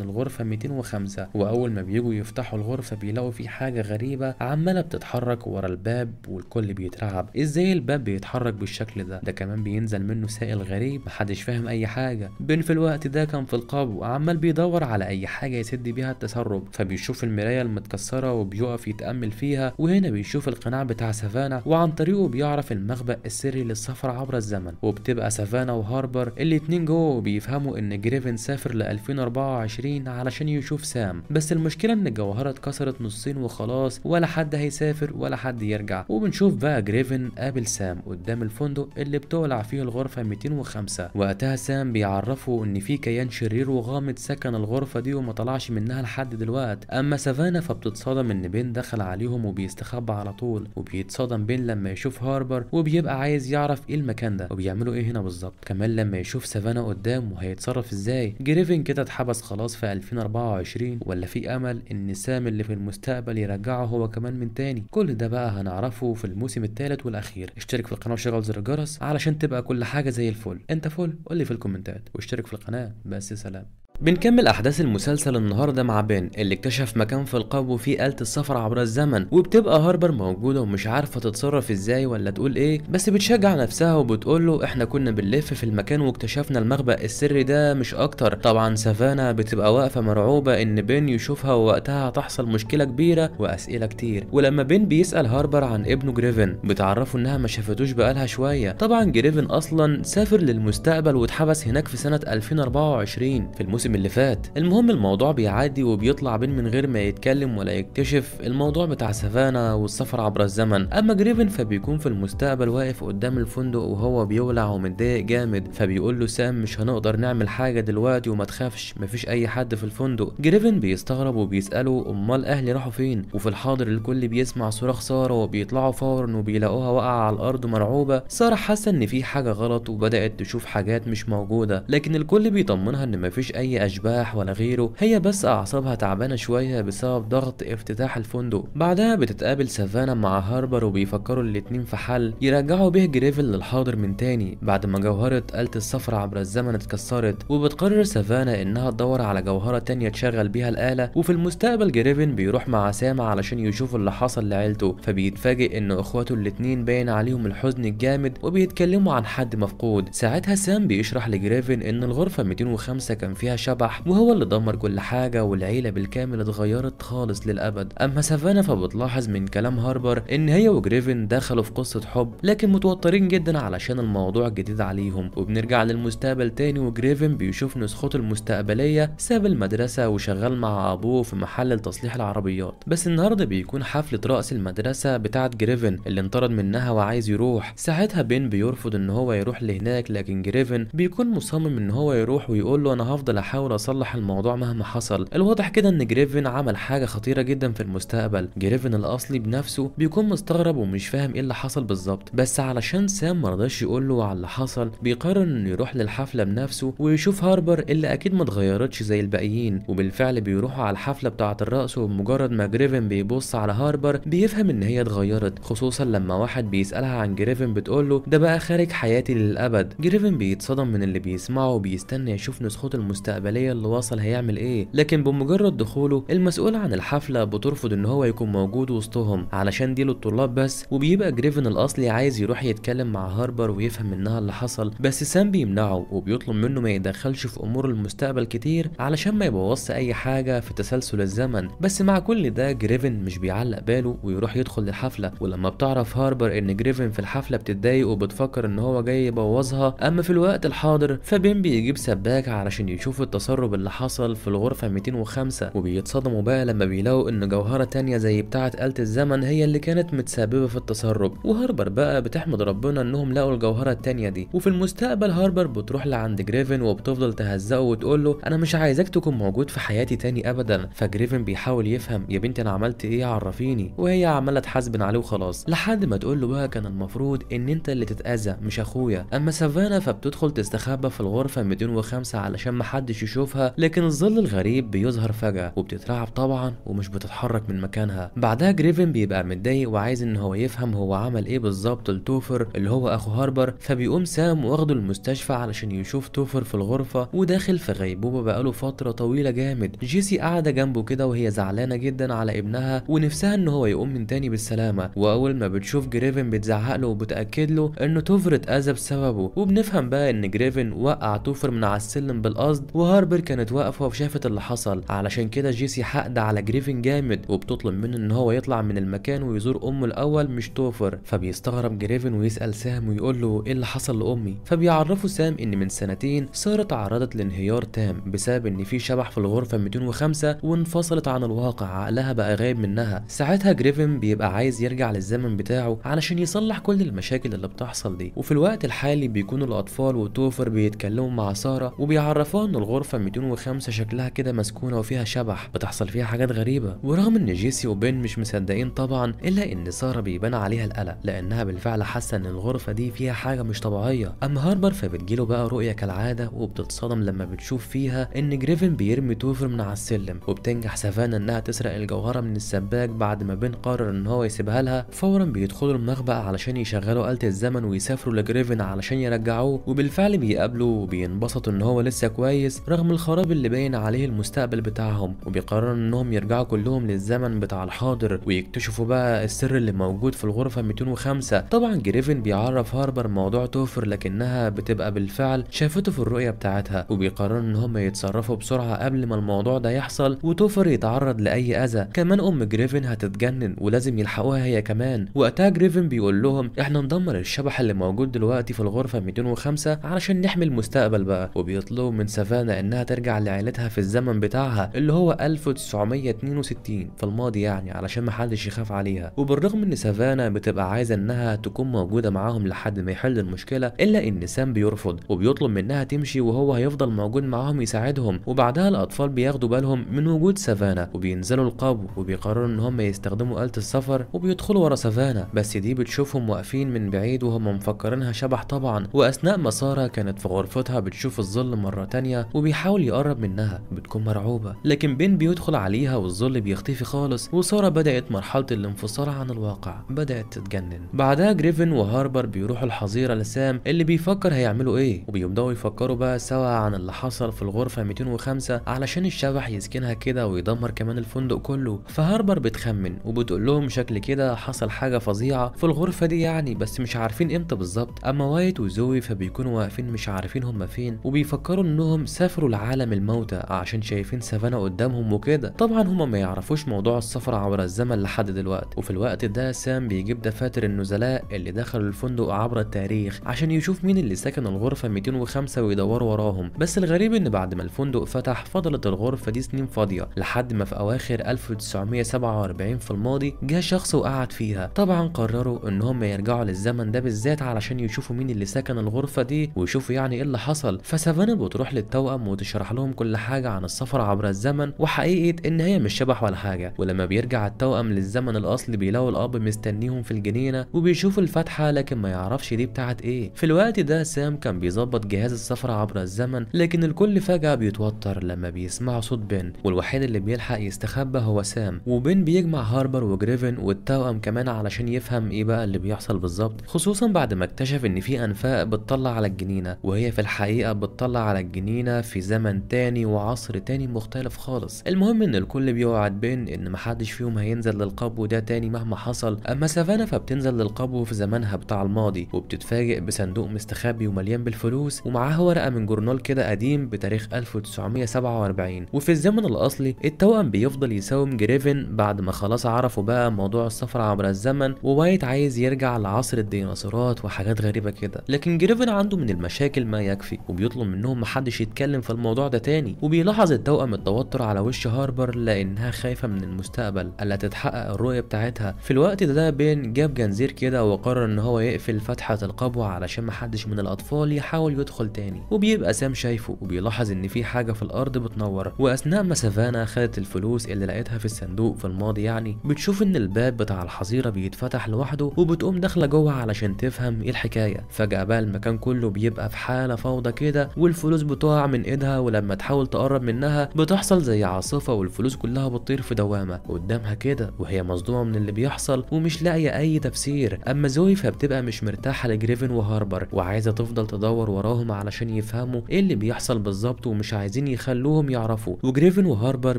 الغرفة 205 وأول ما بييجوا يفتحوا الغرفة بيلاقوا في حاجة غريبة عمالة بتتحرك ورا الباب والكل بيترعب الكعب ازاي الباب بيتحرك بالشكل ده ده كمان بينزل منه سائل غريب محدش فاهم اي حاجه بين في الوقت ده كان في القبو عمال بيدور على اي حاجه يسد بيها التسرب فبيشوف المرايه المتكسره وبيقف يتامل فيها وهنا بيشوف القناع بتاع سافانا وعن طريقه بيعرف المخبأ السري للسفر عبر الزمن وبتبقى سافانا وهاربر الاتنين جوه بيفهموا ان جريفن سافر ل 2024 علشان يشوف سام بس المشكله ان الجوهره اتكسرت نصين وخلاص ولا حد هيسافر ولا حد يرجع وبنشوف بقى جريفن كيفن قابل سام قدام الفندق اللي بتولع فيه الغرفة 205 وقتها سام بيعرفه ان في كيان شرير وغامض سكن الغرفة دي وما طلعش منها لحد دلوقت اما سافانا فبتتصدم ان بين دخل عليهم وبيستخبى على طول وبيتصدم بين لما يشوف هاربر وبيبقى عايز يعرف ايه المكان ده وبيعملوا ايه هنا بالظبط كمان لما يشوف سافانا قدامه هيتصرف ازاي جريفن كده اتحبس خلاص في 2024 ولا في امل ان سام اللي في المستقبل يرجعه هو كمان من تاني كل ده بقى هنعرفه في الموسم الثالث الثالث والاخير اشترك في القناه وشغل زر الجرس علشان تبقى كل حاجه زي الفل انت فل قول لي في الكومنتات واشترك في القناه بس سلام بنكمل احداث المسلسل النهارده مع بين اللي اكتشف مكان في القبو فيه آلة السفر عبر الزمن وبتبقى هاربر موجوده ومش عارفه تتصرف ازاي ولا تقول ايه بس بتشجع نفسها وبتقول له احنا كنا بنلف في المكان واكتشفنا المخبأ السري ده مش اكتر طبعا سافانا بتبقى واقفه مرعوبه ان بين يشوفها ووقتها هتحصل مشكله كبيره واسئله كتير ولما بين بيسال هاربر عن ابنه جريفن بتعرفه انها ما شافتوش بقالها شويه طبعا جريفن اصلا سافر للمستقبل واتحبس هناك في سنه 2024 في الموسم الموسم اللي فات المهم الموضوع بيعدي وبيطلع بين من غير ما يتكلم ولا يكتشف الموضوع بتاع سافانا والسفر عبر الزمن اما جريفن فبيكون في المستقبل واقف قدام الفندق وهو بيولع ومتضايق جامد فبيقول له سام مش هنقدر نعمل حاجه دلوقتي وما تخافش مفيش اي حد في الفندق جريفن بيستغرب وبيساله امال اهلي راحوا فين وفي الحاضر الكل بيسمع صراخ ساره وبيطلعوا فورا وبيلاقوها واقعه على الارض مرعوبه ساره حاسه ان في حاجه غلط وبدات تشوف حاجات مش موجوده لكن الكل بيطمنها ان مفيش اي أشباح ولا غيره هي بس أعصابها تعبانة شوية بسبب ضغط افتتاح الفندق بعدها بتتقابل سافانا مع هاربر وبيفكروا الاتنين في حل يرجعوا بيه جريفل للحاضر من تاني بعد ما جوهرة آلة السفر عبر الزمن اتكسرت وبتقرر سافانا إنها تدور على جوهرة تانية تشغل بيها الآلة وفي المستقبل جريفن بيروح مع سام علشان يشوف اللي حصل لعيلته فبيتفاجئ إن إخواته الاتنين باين عليهم الحزن الجامد وبيتكلموا عن حد مفقود ساعتها سام بيشرح لجريفن إن الغرفة 205 كان فيها الشبح وهو اللي دمر كل حاجة والعيلة بالكامل اتغيرت خالص للأبد أما سافانا فبتلاحظ من كلام هاربر إن هي وجريفن دخلوا في قصة حب لكن متوترين جدا علشان الموضوع جديد عليهم وبنرجع للمستقبل تاني وجريفن بيشوف نسخته المستقبلية ساب المدرسة وشغال مع أبوه في محل لتصليح العربيات بس النهاردة بيكون حفلة رأس المدرسة بتاعة جريفن اللي انطرد منها وعايز يروح ساعتها بين بيرفض إن هو يروح لهناك لكن جريفن بيكون مصمم إن هو يروح ويقول له أنا هفضل أحاول احاول اصلح الموضوع مهما حصل الواضح كده ان جريفن عمل حاجه خطيره جدا في المستقبل جريفن الاصلي بنفسه بيكون مستغرب ومش فاهم ايه اللي حصل بالظبط بس علشان سام مرضاش يقول له على اللي حصل بيقرر انه يروح للحفله بنفسه ويشوف هاربر اللي اكيد ما اتغيرتش زي الباقيين وبالفعل بيروحوا على الحفله بتاعه الرقص وبمجرد ما جريفن بيبص على هاربر بيفهم ان هي اتغيرت خصوصا لما واحد بيسالها عن جريفن بتقول له ده بقى خارج حياتي للابد جريفن بيتصدم من اللي بيسمعه وبيستنى يشوف نسخه المستقبل الجبلية اللي واصل هيعمل ايه لكن بمجرد دخوله المسؤول عن الحفلة بترفض ان هو يكون موجود وسطهم علشان دي للطلاب بس وبيبقى جريفن الاصلي عايز يروح يتكلم مع هاربر ويفهم منها اللي حصل بس سام بيمنعه وبيطلب منه ما يدخلش في امور المستقبل كتير علشان ما يبوظش اي حاجة في تسلسل الزمن بس مع كل ده جريفن مش بيعلق باله ويروح يدخل للحفلة ولما بتعرف هاربر ان جريفن في الحفلة بتتضايق وبتفكر ان هو جاي يبوظها اما في الوقت الحاضر فبين بيجيب سباك علشان يشوف التسرب اللي حصل في الغرفة 205 وبيتصدموا بقى لما بيلاقوا ان جوهرة تانية زي بتاعة آلة الزمن هي اللي كانت متسببة في التسرب وهاربر بقى بتحمد ربنا انهم لقوا الجوهرة التانية دي وفي المستقبل هاربر بتروح لعند جريفن وبتفضل تهزقه وتقول له انا مش عايزاك تكون موجود في حياتي تاني ابدا فجريفن بيحاول يفهم يا بنتي انا عملت ايه عرفيني وهي عماله تحاسبن عليه وخلاص لحد ما تقول له بقى كان المفروض ان انت اللي تتاذى مش اخويا اما سافانا فبتدخل تستخبى في الغرفه 205 علشان محدش يشوفها لكن الظل الغريب بيظهر فجأة وبتترعب طبعا ومش بتتحرك من مكانها بعدها جريفن بيبقى متضايق وعايز ان هو يفهم هو عمل ايه بالظبط لتوفر اللي هو اخو هاربر فبيقوم سام واخده المستشفى علشان يشوف توفر في الغرفة وداخل في غيبوبة بقاله فترة طويلة جامد جيسي قاعدة جنبه كده وهي زعلانة جدا على ابنها ونفسها ان هو يقوم من تاني بالسلامة واول ما بتشوف جريفن بتزعق له وبتأكد له انه توفر اتأذى بسببه وبنفهم بقى ان جريفن وقع توفر من على السلم بالقصد وهاربر كانت واقفه وشافت اللي حصل علشان كده جيسي حقد على جريفن جامد وبتطلب منه ان هو يطلع من المكان ويزور امه الاول مش توفر فبيستغرب جريفن ويسال سام ويقول له ايه اللي حصل لامي فبيعرفه سام ان من سنتين ساره تعرضت لانهيار تام بسبب ان في شبح في الغرفه 205 وانفصلت عن الواقع عقلها بقى غايب منها ساعتها جريفن بيبقى عايز يرجع للزمن بتاعه علشان يصلح كل المشاكل اللي بتحصل دي وفي الوقت الحالي بيكونوا الاطفال وتوفر بيتكلموا مع ساره وبيعرفوها ان الغرفه غرفة 205 شكلها كده مسكونة وفيها شبح بتحصل فيها حاجات غريبة ورغم ان جيسي وبين مش مصدقين طبعا الا ان سارة بيبان عليها القلق لانها بالفعل حاسة ان الغرفة دي فيها حاجة مش طبيعية اما هاربر فبتجيله بقى رؤية كالعادة وبتتصدم لما بتشوف فيها ان جريفن بيرمي توفر من على السلم وبتنجح سافانا انها تسرق الجوهرة من السباك بعد ما بين قرر ان هو يسيبها لها فورا بيدخلوا المخبأ علشان يشغلوا آلة الزمن ويسافروا لجريفن علشان يرجعوه وبالفعل بيقابله وبينبسط ان هو لسه كويس رغم الخراب اللي باين عليه المستقبل بتاعهم وبيقرروا انهم يرجعوا كلهم للزمن بتاع الحاضر ويكتشفوا بقى السر اللي موجود في الغرفة 205 طبعا جريفن بيعرف هاربر موضوع توفر لكنها بتبقى بالفعل شافته في الرؤية بتاعتها وبيقرروا ان هم يتصرفوا بسرعة قبل ما الموضوع ده يحصل وتوفر يتعرض لأي أذى كمان أم جريفن هتتجنن ولازم يلحقوها هي كمان وقتها جريفن بيقول لهم احنا ندمر الشبح اللي موجود دلوقتي في الغرفة 205 علشان نحمي المستقبل بقى وبيطلبوا من سافانا انها ترجع لعيلتها في الزمن بتاعها اللي هو 1962 في الماضي يعني علشان محدش يخاف عليها وبالرغم ان سافانا بتبقى عايزه انها تكون موجوده معاهم لحد ما يحل المشكله الا ان سام بيرفض وبيطلب منها تمشي وهو هيفضل موجود معاهم يساعدهم وبعدها الاطفال بياخدوا بالهم من وجود سافانا وبينزلوا القبو وبيقرروا ان هم يستخدموا آلة السفر وبيدخلوا ورا سافانا بس دي بتشوفهم واقفين من بعيد وهم مفكرينها شبح طبعا واثناء مسارها كانت في غرفتها بتشوف الظل مره تانية وب وبيحاول يقرب منها بتكون مرعوبة لكن بين بيدخل عليها والظل بيختفي خالص وسارة بدأت مرحلة الانفصال عن الواقع بدأت تتجنن بعدها جريفن وهاربر بيروحوا الحظيرة لسام اللي بيفكر هيعملوا ايه وبيبدأوا يفكروا بقى سوا عن اللي حصل في الغرفة 205 علشان الشبح يسكنها كده ويدمر كمان الفندق كله فهاربر بتخمن وبتقول لهم شكل كده حصل حاجة فظيعة في الغرفة دي يعني بس مش عارفين امتى بالظبط اما وايت وزوي فبيكونوا واقفين مش عارفين هما فين وبيفكروا انهم سافروا سافروا لعالم الموتى عشان شايفين سافانا قدامهم وكده طبعا هما ما يعرفوش موضوع السفر عبر الزمن لحد دلوقتي وفي الوقت ده سام بيجيب دفاتر النزلاء اللي دخلوا الفندق عبر التاريخ عشان يشوف مين اللي سكن الغرفة 205 ويدور وراهم بس الغريب ان بعد ما الفندق فتح فضلت الغرفة دي سنين فاضية لحد ما في اواخر 1947 في الماضي جه شخص وقعد فيها طبعا قرروا ان هم يرجعوا للزمن ده بالذات علشان يشوفوا مين اللي سكن الغرفة دي ويشوفوا يعني ايه اللي حصل فسافانا بتروح للتوأم وتشرح لهم كل حاجة عن السفر عبر الزمن وحقيقة إن هي مش شبح ولا حاجة ولما بيرجع التوأم للزمن الأصلي بيلاقوا الأب مستنيهم في الجنينة وبيشوفوا الفاتحة لكن ما يعرفش دي بتاعت إيه في الوقت ده سام كان بيظبط جهاز السفر عبر الزمن لكن الكل فجأة بيتوتر لما بيسمع صوت بن والوحيد اللي بيلحق يستخبى هو سام وبن بيجمع هاربر وجريفن والتوأم كمان علشان يفهم إيه بقى اللي بيحصل بالظبط خصوصا بعد ما اكتشف إن في أنفاق بتطلع على الجنينة وهي في الحقيقة بتطلع على الجنينة في في زمن تاني وعصر تاني مختلف خالص المهم ان الكل بيوعد بين ان محدش فيهم هينزل للقبو ده تاني مهما حصل اما سافانا فبتنزل للقبو في زمانها بتاع الماضي وبتتفاجئ بصندوق مستخبي ومليان بالفلوس ومعاه ورقه من جورنال كده قديم بتاريخ 1947 وفي الزمن الاصلي التوأم بيفضل يساوم جريفن بعد ما خلاص عرفوا بقى موضوع السفر عبر الزمن ووايت عايز يرجع لعصر الديناصورات وحاجات غريبه كده لكن جريفن عنده من المشاكل ما يكفي وبيطلب منهم محدش يتكلم في الموضوع ده تاني وبيلاحظ التوأم التوتر على وش هاربر لأنها خايفة من المستقبل ألا تتحقق الرؤية بتاعتها في الوقت ده بين جاب جنزير كده وقرر إن هو يقفل فتحة القبوة علشان محدش من الأطفال يحاول يدخل تاني وبيبقى سام شايفه وبيلاحظ إن في حاجة في الأرض بتنور وأثناء ما سافانا خدت الفلوس اللي لقيتها في الصندوق في الماضي يعني بتشوف إن الباب بتاع الحظيرة بيتفتح لوحده وبتقوم داخلة جوه علشان تفهم إيه الحكاية فجأة بقى المكان كله بيبقى في حالة فوضى كده والفلوس بتقع من ايدها ولما تحاول تقرب منها بتحصل زي عاصفه والفلوس كلها بتطير في دوامه قدامها كده وهي مصدومه من اللي بيحصل ومش لاقيه اي تفسير اما زوي فبتبقى مش مرتاحه لجريفن وهاربر وعايزه تفضل تدور وراهم علشان يفهموا ايه اللي بيحصل بالظبط ومش عايزين يخلوهم يعرفوا وجريفن وهاربر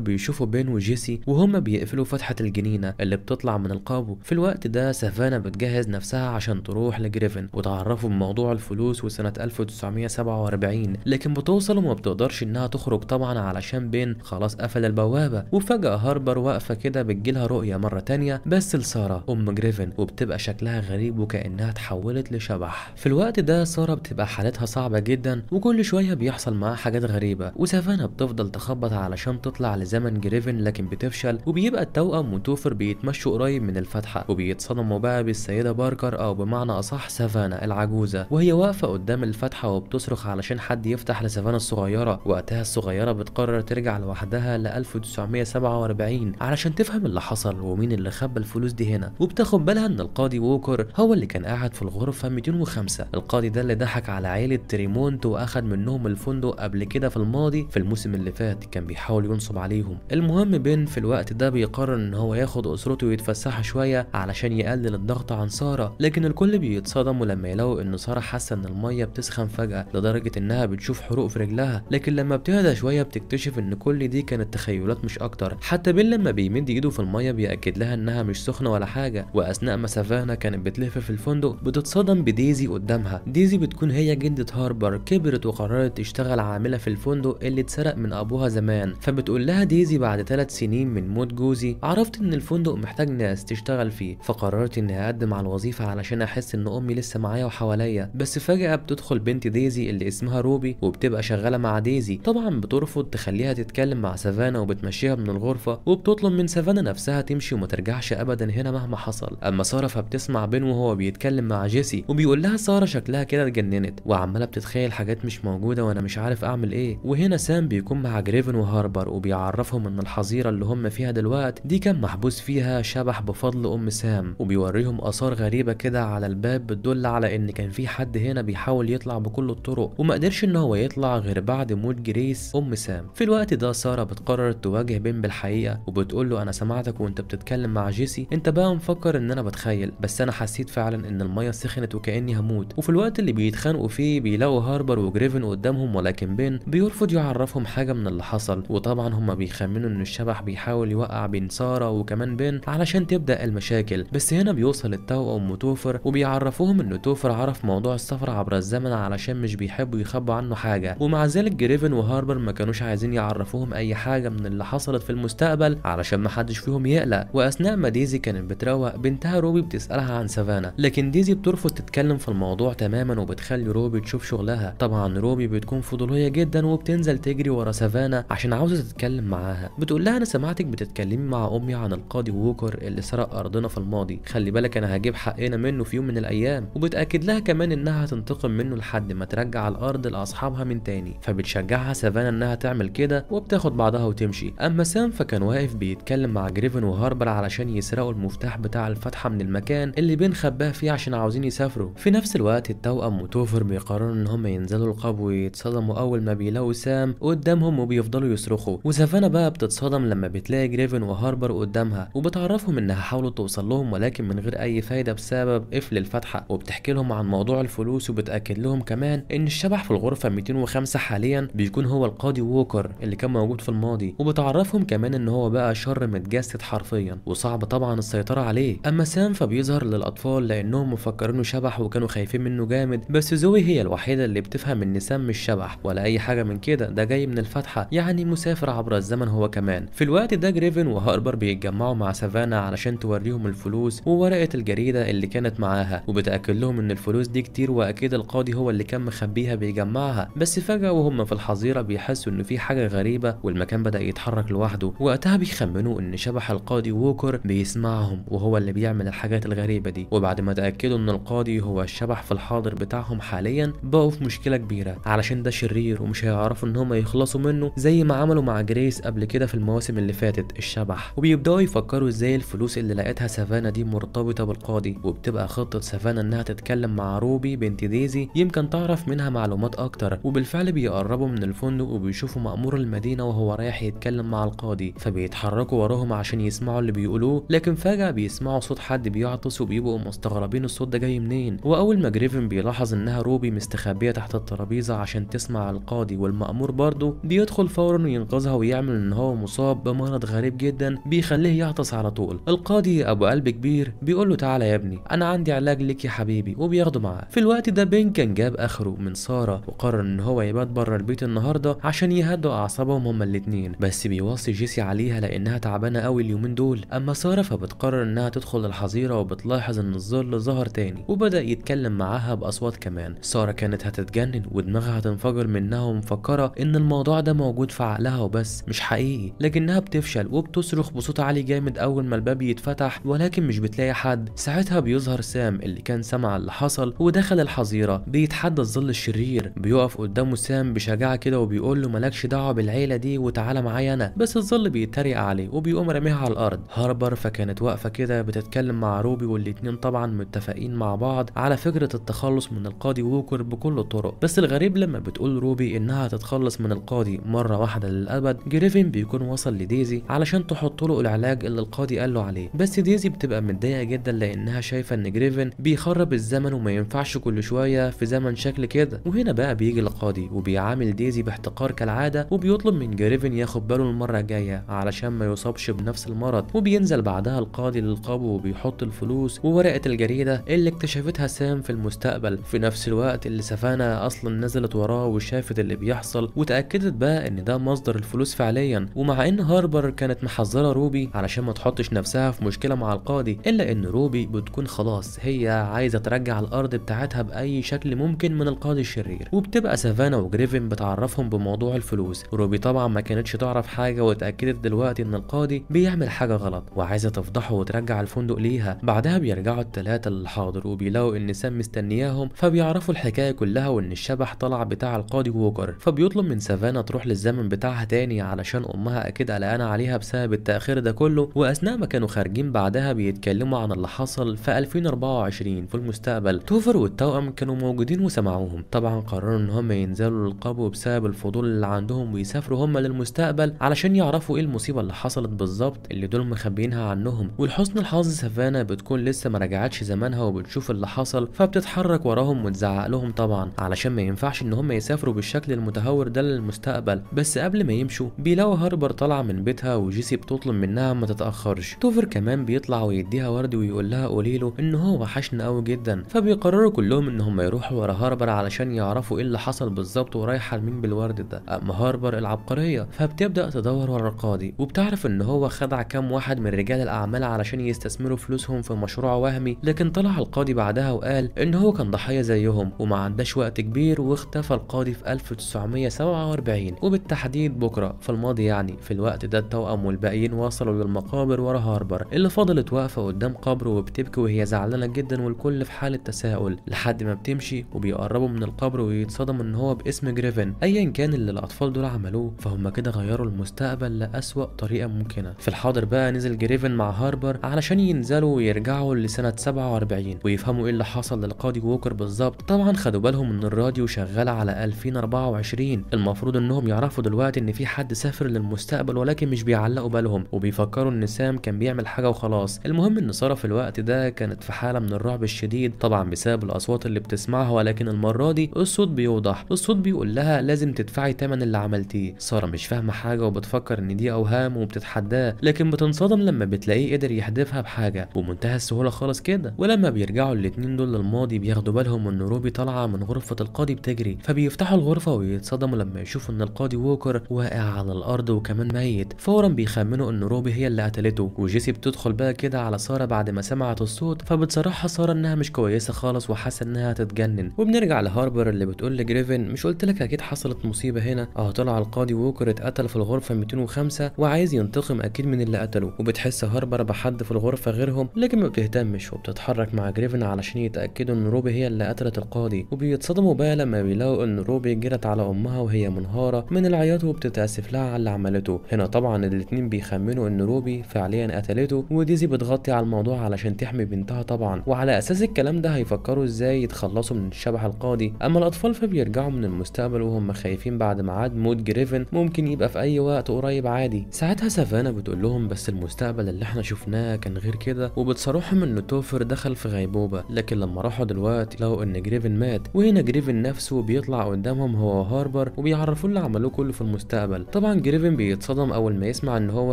بيشوفوا بين وجيسي وهما بيقفلوا فتحه الجنينه اللي بتطلع من القابو في الوقت ده سافانا بتجهز نفسها عشان تروح لجريفن وتعرفوا بموضوع الفلوس وسنه 1947 لكن بتوصل وما بتقدرش انها تخرج طبعا علشان بين خلاص قفل البوابه وفجاه هاربر واقفه كده بتجيلها رؤيه مره تانية بس لساره ام جريفن وبتبقى شكلها غريب وكانها اتحولت لشبح في الوقت ده ساره بتبقى حالتها صعبه جدا وكل شويه بيحصل معاها حاجات غريبه وسافانا بتفضل تخبط علشان تطلع لزمن جريفن لكن بتفشل وبيبقى التوأم وتوفر بيتمشوا قريب من الفتحه وبيتصدموا بقى بالسيده باركر او بمعنى اصح سافانا العجوزه وهي واقفه قدام الفتحه وبتصرخ علشان حد يفتح لسافانا الصغيره صغيرة وقتها الصغيرة بتقرر ترجع لوحدها ل 1947 علشان تفهم اللي حصل ومين اللي خبى الفلوس دي هنا وبتاخد بالها ان القاضي ووكر هو اللي كان قاعد في الغرفة 205 القاضي ده اللي ضحك على عيلة تريمونت واخد منهم الفندق قبل كده في الماضي في الموسم اللي فات كان بيحاول ينصب عليهم المهم بين في الوقت ده بيقرر ان هو ياخد اسرته ويتفسح شوية علشان يقلل الضغط عن سارة لكن الكل بيتصدموا لما يلاقوا ان سارة حاسة ان المية بتسخن فجأة لدرجة انها بتشوف حروق في رجلها لكن لما بتهدى شويه بتكتشف ان كل دي كانت تخيلات مش اكتر حتى بين لما بيمد ايده في الميه بياكد لها انها مش سخنه ولا حاجه واثناء ما سافانا كانت بتلف في الفندق بتتصدم بديزي قدامها ديزي بتكون هي جده هاربر كبرت وقررت تشتغل عامله في الفندق اللي اتسرق من ابوها زمان فبتقول لها ديزي بعد ثلاث سنين من موت جوزي عرفت ان الفندق محتاج ناس تشتغل فيه فقررت اني اقدم على الوظيفه علشان احس ان امي لسه معايا وحواليا بس فجاه بتدخل بنت ديزي اللي اسمها روبي وبتبقى شغاله مع مع ديزي طبعا بترفض تخليها تتكلم مع سافانا وبتمشيها من الغرفة وبتطلب من سافانا نفسها تمشي ومترجعش أبدا هنا مهما حصل أما سارة فبتسمع بين وهو بيتكلم مع جيسي وبيقول لها سارة شكلها كده اتجننت وعمالة بتتخيل حاجات مش موجودة وأنا مش عارف أعمل إيه وهنا سام بيكون مع جريفن وهاربر وبيعرفهم إن الحظيرة اللي هم فيها دلوقت دي كان محبوس فيها شبح بفضل أم سام وبيوريهم آثار غريبة كده على الباب بتدل على إن كان في حد هنا بيحاول يطلع بكل الطرق وما قدرش إن هو يطلع غير بعد بعد موت جريس أم سام في الوقت ده سارة بتقرر تواجه بين بالحقيقة وبتقول له أنا سمعتك وأنت بتتكلم مع جيسي أنت بقى مفكر إن أنا بتخيل بس أنا حسيت فعلا إن المية سخنت وكأني هموت وفي الوقت اللي بيتخانقوا فيه بيلاقوا هاربر وجريفن قدامهم ولكن بين بيرفض يعرفهم حاجة من اللي حصل وطبعا هما بيخمنوا إن الشبح بيحاول يوقع بين سارة وكمان بين علشان تبدأ المشاكل بس هنا بيوصل التوأم وتوفر وبيعرفوهم إن توفر عرف موضوع السفر عبر الزمن علشان مش بيحبوا يخبوا عنه حاجة ومع ذلك كذلك جريفن وهاربر ما كانوش عايزين يعرفوهم اي حاجه من اللي حصلت في المستقبل علشان ما حدش فيهم يقلق واثناء ما ديزي كانت بتروق بنتها روبي بتسالها عن سافانا لكن ديزي بترفض تتكلم في الموضوع تماما وبتخلي روبي تشوف شغلها طبعا روبي بتكون فضوليه جدا وبتنزل تجري ورا سافانا عشان عاوزه تتكلم معاها بتقول لها انا سمعتك بتتكلمي مع امي عن القاضي ووكر اللي سرق ارضنا في الماضي خلي بالك انا هجيب حقنا منه في يوم من الايام وبتاكد لها كمان انها هتنتقم منه لحد ما ترجع الارض لاصحابها من تاني فب بتشجعها سافانا انها تعمل كده وبتاخد بعضها وتمشي اما سام فكان واقف بيتكلم مع جريفن وهاربر علشان يسرقوا المفتاح بتاع الفتحه من المكان اللي بين خباه فيه عشان عاوزين يسافروا في نفس الوقت التوأم وتوفر بيقرروا ان هم ينزلوا القبو ويتصدموا اول ما بيلاقوا سام قدامهم وبيفضلوا يصرخوا وسافانا بقى بتتصدم لما بتلاقي جريفن وهاربر قدامها وبتعرفهم انها حاولت توصل لهم ولكن من غير اي فايده بسبب قفل الفتحه وبتحكي لهم عن موضوع الفلوس وبتاكد لهم كمان ان الشبح في الغرفه 205 حاليا بيكون هو القاضي ووكر اللي كان موجود في الماضي وبتعرفهم كمان ان هو بقى شر متجسد حرفيا وصعب طبعا السيطره عليه اما سام فبيظهر للاطفال لانهم مفكرينه شبح وكانوا خايفين منه جامد بس زوي هي الوحيده اللي بتفهم ان سام مش شبح ولا اي حاجه من كده ده جاي من الفتحه يعني مسافر عبر الزمن هو كمان في الوقت ده جريفن وهاربر بيتجمعوا مع سافانا علشان توريهم الفلوس وورقه الجريده اللي كانت معاها وبتاكد لهم ان الفلوس دي كتير واكيد القاضي هو اللي كان مخبيها بيجمعها بس فجاه وهو كلهم في الحظيرة بيحسوا إن في حاجة غريبة والمكان بدأ يتحرك لوحده وقتها بيخمنوا إن شبح القاضي ووكر بيسمعهم وهو اللي بيعمل الحاجات الغريبة دي وبعد ما تأكدوا إن القاضي هو الشبح في الحاضر بتاعهم حاليا بقوا في مشكلة كبيرة علشان ده شرير ومش هيعرفوا إن هم يخلصوا منه زي ما عملوا مع جريس قبل كده في المواسم اللي فاتت الشبح وبيبدأوا يفكروا إزاي الفلوس اللي لقيتها سافانا دي مرتبطة بالقاضي وبتبقى خطة سافانا إنها تتكلم مع روبي بنت ديزي يمكن تعرف منها معلومات أكتر وبالفعل بيقربوا بيقربوا من الفندق وبيشوفوا مأمور المدينة وهو رايح يتكلم مع القاضي فبيتحركوا وراهم عشان يسمعوا اللي بيقولوه لكن فجأة بيسمعوا صوت حد بيعطس وبيبقوا مستغربين الصوت ده جاي منين وأول ما جريفن بيلاحظ إنها روبي مستخبية تحت الترابيزة عشان تسمع القاضي والمأمور برضه بيدخل فورا وينقذها ويعمل إن هو مصاب بمرض غريب جدا بيخليه يعطس على طول القاضي أبو قلب كبير بيقول له تعالى يا ابني أنا عندي علاج ليك يا حبيبي وبياخده معاه في الوقت ده بين كان جاب آخره من سارة وقرر إن هو يبات بره بره البيت النهارده عشان يهدوا اعصابهم هما الاثنين بس بيوصي جيسي عليها لانها تعبانه قوي اليومين دول اما ساره فبتقرر انها تدخل الحظيره وبتلاحظ ان الظل ظهر تاني وبدا يتكلم معاها باصوات كمان ساره كانت هتتجنن ودماغها هتنفجر منها ومفكره ان الموضوع ده موجود في عقلها وبس مش حقيقي لكنها بتفشل وبتصرخ بصوت عالي جامد اول ما الباب يتفتح ولكن مش بتلاقي حد ساعتها بيظهر سام اللي كان سمع اللي حصل ودخل الحظيره بيتحدى الظل الشرير بيقف قدامه سام بشجاعه كده وبيقول له مالكش دعوه بالعيله دي وتعالى معايا انا بس الظل بيتريق عليه وبيقوم راميها على الارض هاربر فكانت واقفه كده بتتكلم مع روبي والاتنين طبعا متفقين مع بعض على فكره التخلص من القاضي ووكر بكل الطرق بس الغريب لما بتقول روبي انها تتخلص من القاضي مره واحده للابد جريفن بيكون وصل لديزي علشان تحط له العلاج اللي القاضي قال له عليه بس ديزي بتبقى متضايقه جدا لانها شايفه ان جريفن بيخرب الزمن وما ينفعش كل شويه في زمن شكل كده وهنا بقى بيجي القاضي وبيعمل بيعامل ديزي باحتقار كالعادة وبيطلب من جريفن ياخد باله المرة الجاية علشان ما يصابش بنفس المرض وبينزل بعدها القاضي للقبو وبيحط الفلوس وورقة الجريدة اللي اكتشفتها سام في المستقبل في نفس الوقت اللي سفانا أصلا نزلت وراه وشافت اللي بيحصل وتأكدت بقى إن ده مصدر الفلوس فعليا ومع إن هاربر كانت محذرة روبي علشان ما تحطش نفسها في مشكلة مع القاضي إلا إن روبي بتكون خلاص هي عايزة ترجع الأرض بتاعتها بأي شكل ممكن من القاضي الشرير وبتبقى سافانا وجريفن كيفن بتعرفهم بموضوع الفلوس روبي طبعا ما كانتش تعرف حاجه واتاكدت دلوقتي ان القاضي بيعمل حاجه غلط وعايزه تفضحه وترجع الفندق ليها بعدها بيرجعوا الثلاثه للحاضر وبيلاقوا ان سام مستنياهم فبيعرفوا الحكايه كلها وان الشبح طلع بتاع القاضي ووكر فبيطلب من سافانا تروح للزمن بتاعها تاني علشان امها اكيد قلقانه عليها بسبب التاخير ده كله واثناء ما كانوا خارجين بعدها بيتكلموا عن اللي حصل في 2024 في المستقبل توفر والتوأم كانوا موجودين وسمعوهم طبعا قرروا ان هم ينزلوا للقاضي يعاقبوا بسبب الفضول اللي عندهم ويسافروا هم للمستقبل علشان يعرفوا ايه المصيبه اللي حصلت بالظبط اللي دول مخبيينها عنهم ولحسن الحظ سافانا بتكون لسه ما رجعتش زمانها وبتشوف اللي حصل فبتتحرك وراهم وتزعق لهم طبعا علشان ما ينفعش ان هم يسافروا بالشكل المتهور ده للمستقبل بس قبل ما يمشوا بيلاقوا هاربر طالعه من بيتها وجيسي بتطلب منها ما تتاخرش توفر كمان بيطلع ويديها ورد ويقول لها قولي له ان هو وحشنا قوي جدا فبيقرروا كلهم ان هم يروحوا ورا هاربر علشان يعرفوا ايه اللي حصل بالظبط ورايحه لمين بالورد ده أم أه، هاربر العبقريه فبتبدا تدور ورا القاضي وبتعرف ان هو خدع كام واحد من رجال الاعمال علشان يستثمروا فلوسهم في مشروع وهمي لكن طلع القاضي بعدها وقال ان هو كان ضحيه زيهم وما عندهش وقت كبير واختفى القاضي في 1947 وبالتحديد بكره في الماضي يعني في الوقت ده التوأم والباقيين وصلوا للمقابر ورا هاربر اللي فضلت واقفه قدام قبره وبتبكي وهي زعلانه جدا والكل في حاله تساؤل لحد ما بتمشي وبيقربوا من القبر ويتصدم ان هو باسم جريفن ايا كان اللي الاطفال دول عملوه فهم كده غيروا المستقبل لاسوا طريقه ممكنه في الحاضر بقى نزل جريفن مع هاربر علشان ينزلوا ويرجعوا لسنه 47 ويفهموا ايه اللي حصل للقاضي ووكر بالظبط طبعا خدوا بالهم ان الراديو شغال على 2024 المفروض انهم يعرفوا دلوقتي ان في حد سافر للمستقبل ولكن مش بيعلقوا بالهم وبيفكروا ان سام كان بيعمل حاجه وخلاص المهم ان ساره في الوقت ده كانت في حاله من الرعب الشديد طبعا بسبب الاصوات اللي بتسمعها ولكن المره دي الصوت بيوضح الصوت بيقول بقول لها لازم تدفعي تمن اللي عملتيه ساره مش فاهمه حاجه وبتفكر ان دي اوهام وبتتحداه لكن بتنصدم لما بتلاقيه قدر يحدفها بحاجه بمنتهى السهوله خالص كده ولما بيرجعوا الاتنين دول للماضي بياخدوا بالهم ان روبي طالعه من غرفه القاضي بتجري فبيفتحوا الغرفه ويتصدموا لما يشوفوا ان القاضي ووكر واقع على الارض وكمان ميت فورا بيخمنوا ان روبي هي اللي قتلته وجيسي بتدخل بقى كده على ساره بعد ما سمعت الصوت فبتصرحها ساره انها مش كويسه خالص وحاسه انها هتتجنن وبنرجع لهاربر اللي بتقول لجريفن مش قلت لك لك اكيد حصلت مصيبه هنا اه طلع القاضي ووكر اتقتل في الغرفه 205 وعايز ينتقم اكيد من اللي قتله وبتحس هاربر بحد في الغرفه غيرهم لكن ما بتهتمش وبتتحرك مع جريفن علشان يتاكدوا ان روبي هي اللي قتلت القاضي وبيتصدموا بقى لما بيلاقوا ان روبي جرت على امها وهي منهاره من العياط وبتتاسف لها على اللي عملته هنا طبعا الاتنين بيخمنوا ان روبي فعليا قتلته وديزي بتغطي على الموضوع علشان تحمي بنتها طبعا وعلى اساس الكلام ده هيفكروا ازاي يتخلصوا من الشبح القاضي اما الاطفال فبيرجعوا من المستقبل المستقبل وهم خايفين بعد ميعاد موت جريفن ممكن يبقى في اي وقت قريب عادي ساعتها سافانا بتقول لهم بس المستقبل اللي احنا شفناه كان غير كده وبتصارحهم ان توفر دخل في غيبوبه لكن لما راحوا دلوقتي لقوا ان جريفن مات وهنا جريفن نفسه بيطلع قدامهم هو هاربر وبيعرفوا اللي عملوه كله في المستقبل طبعا جريفن بيتصدم اول ما يسمع ان هو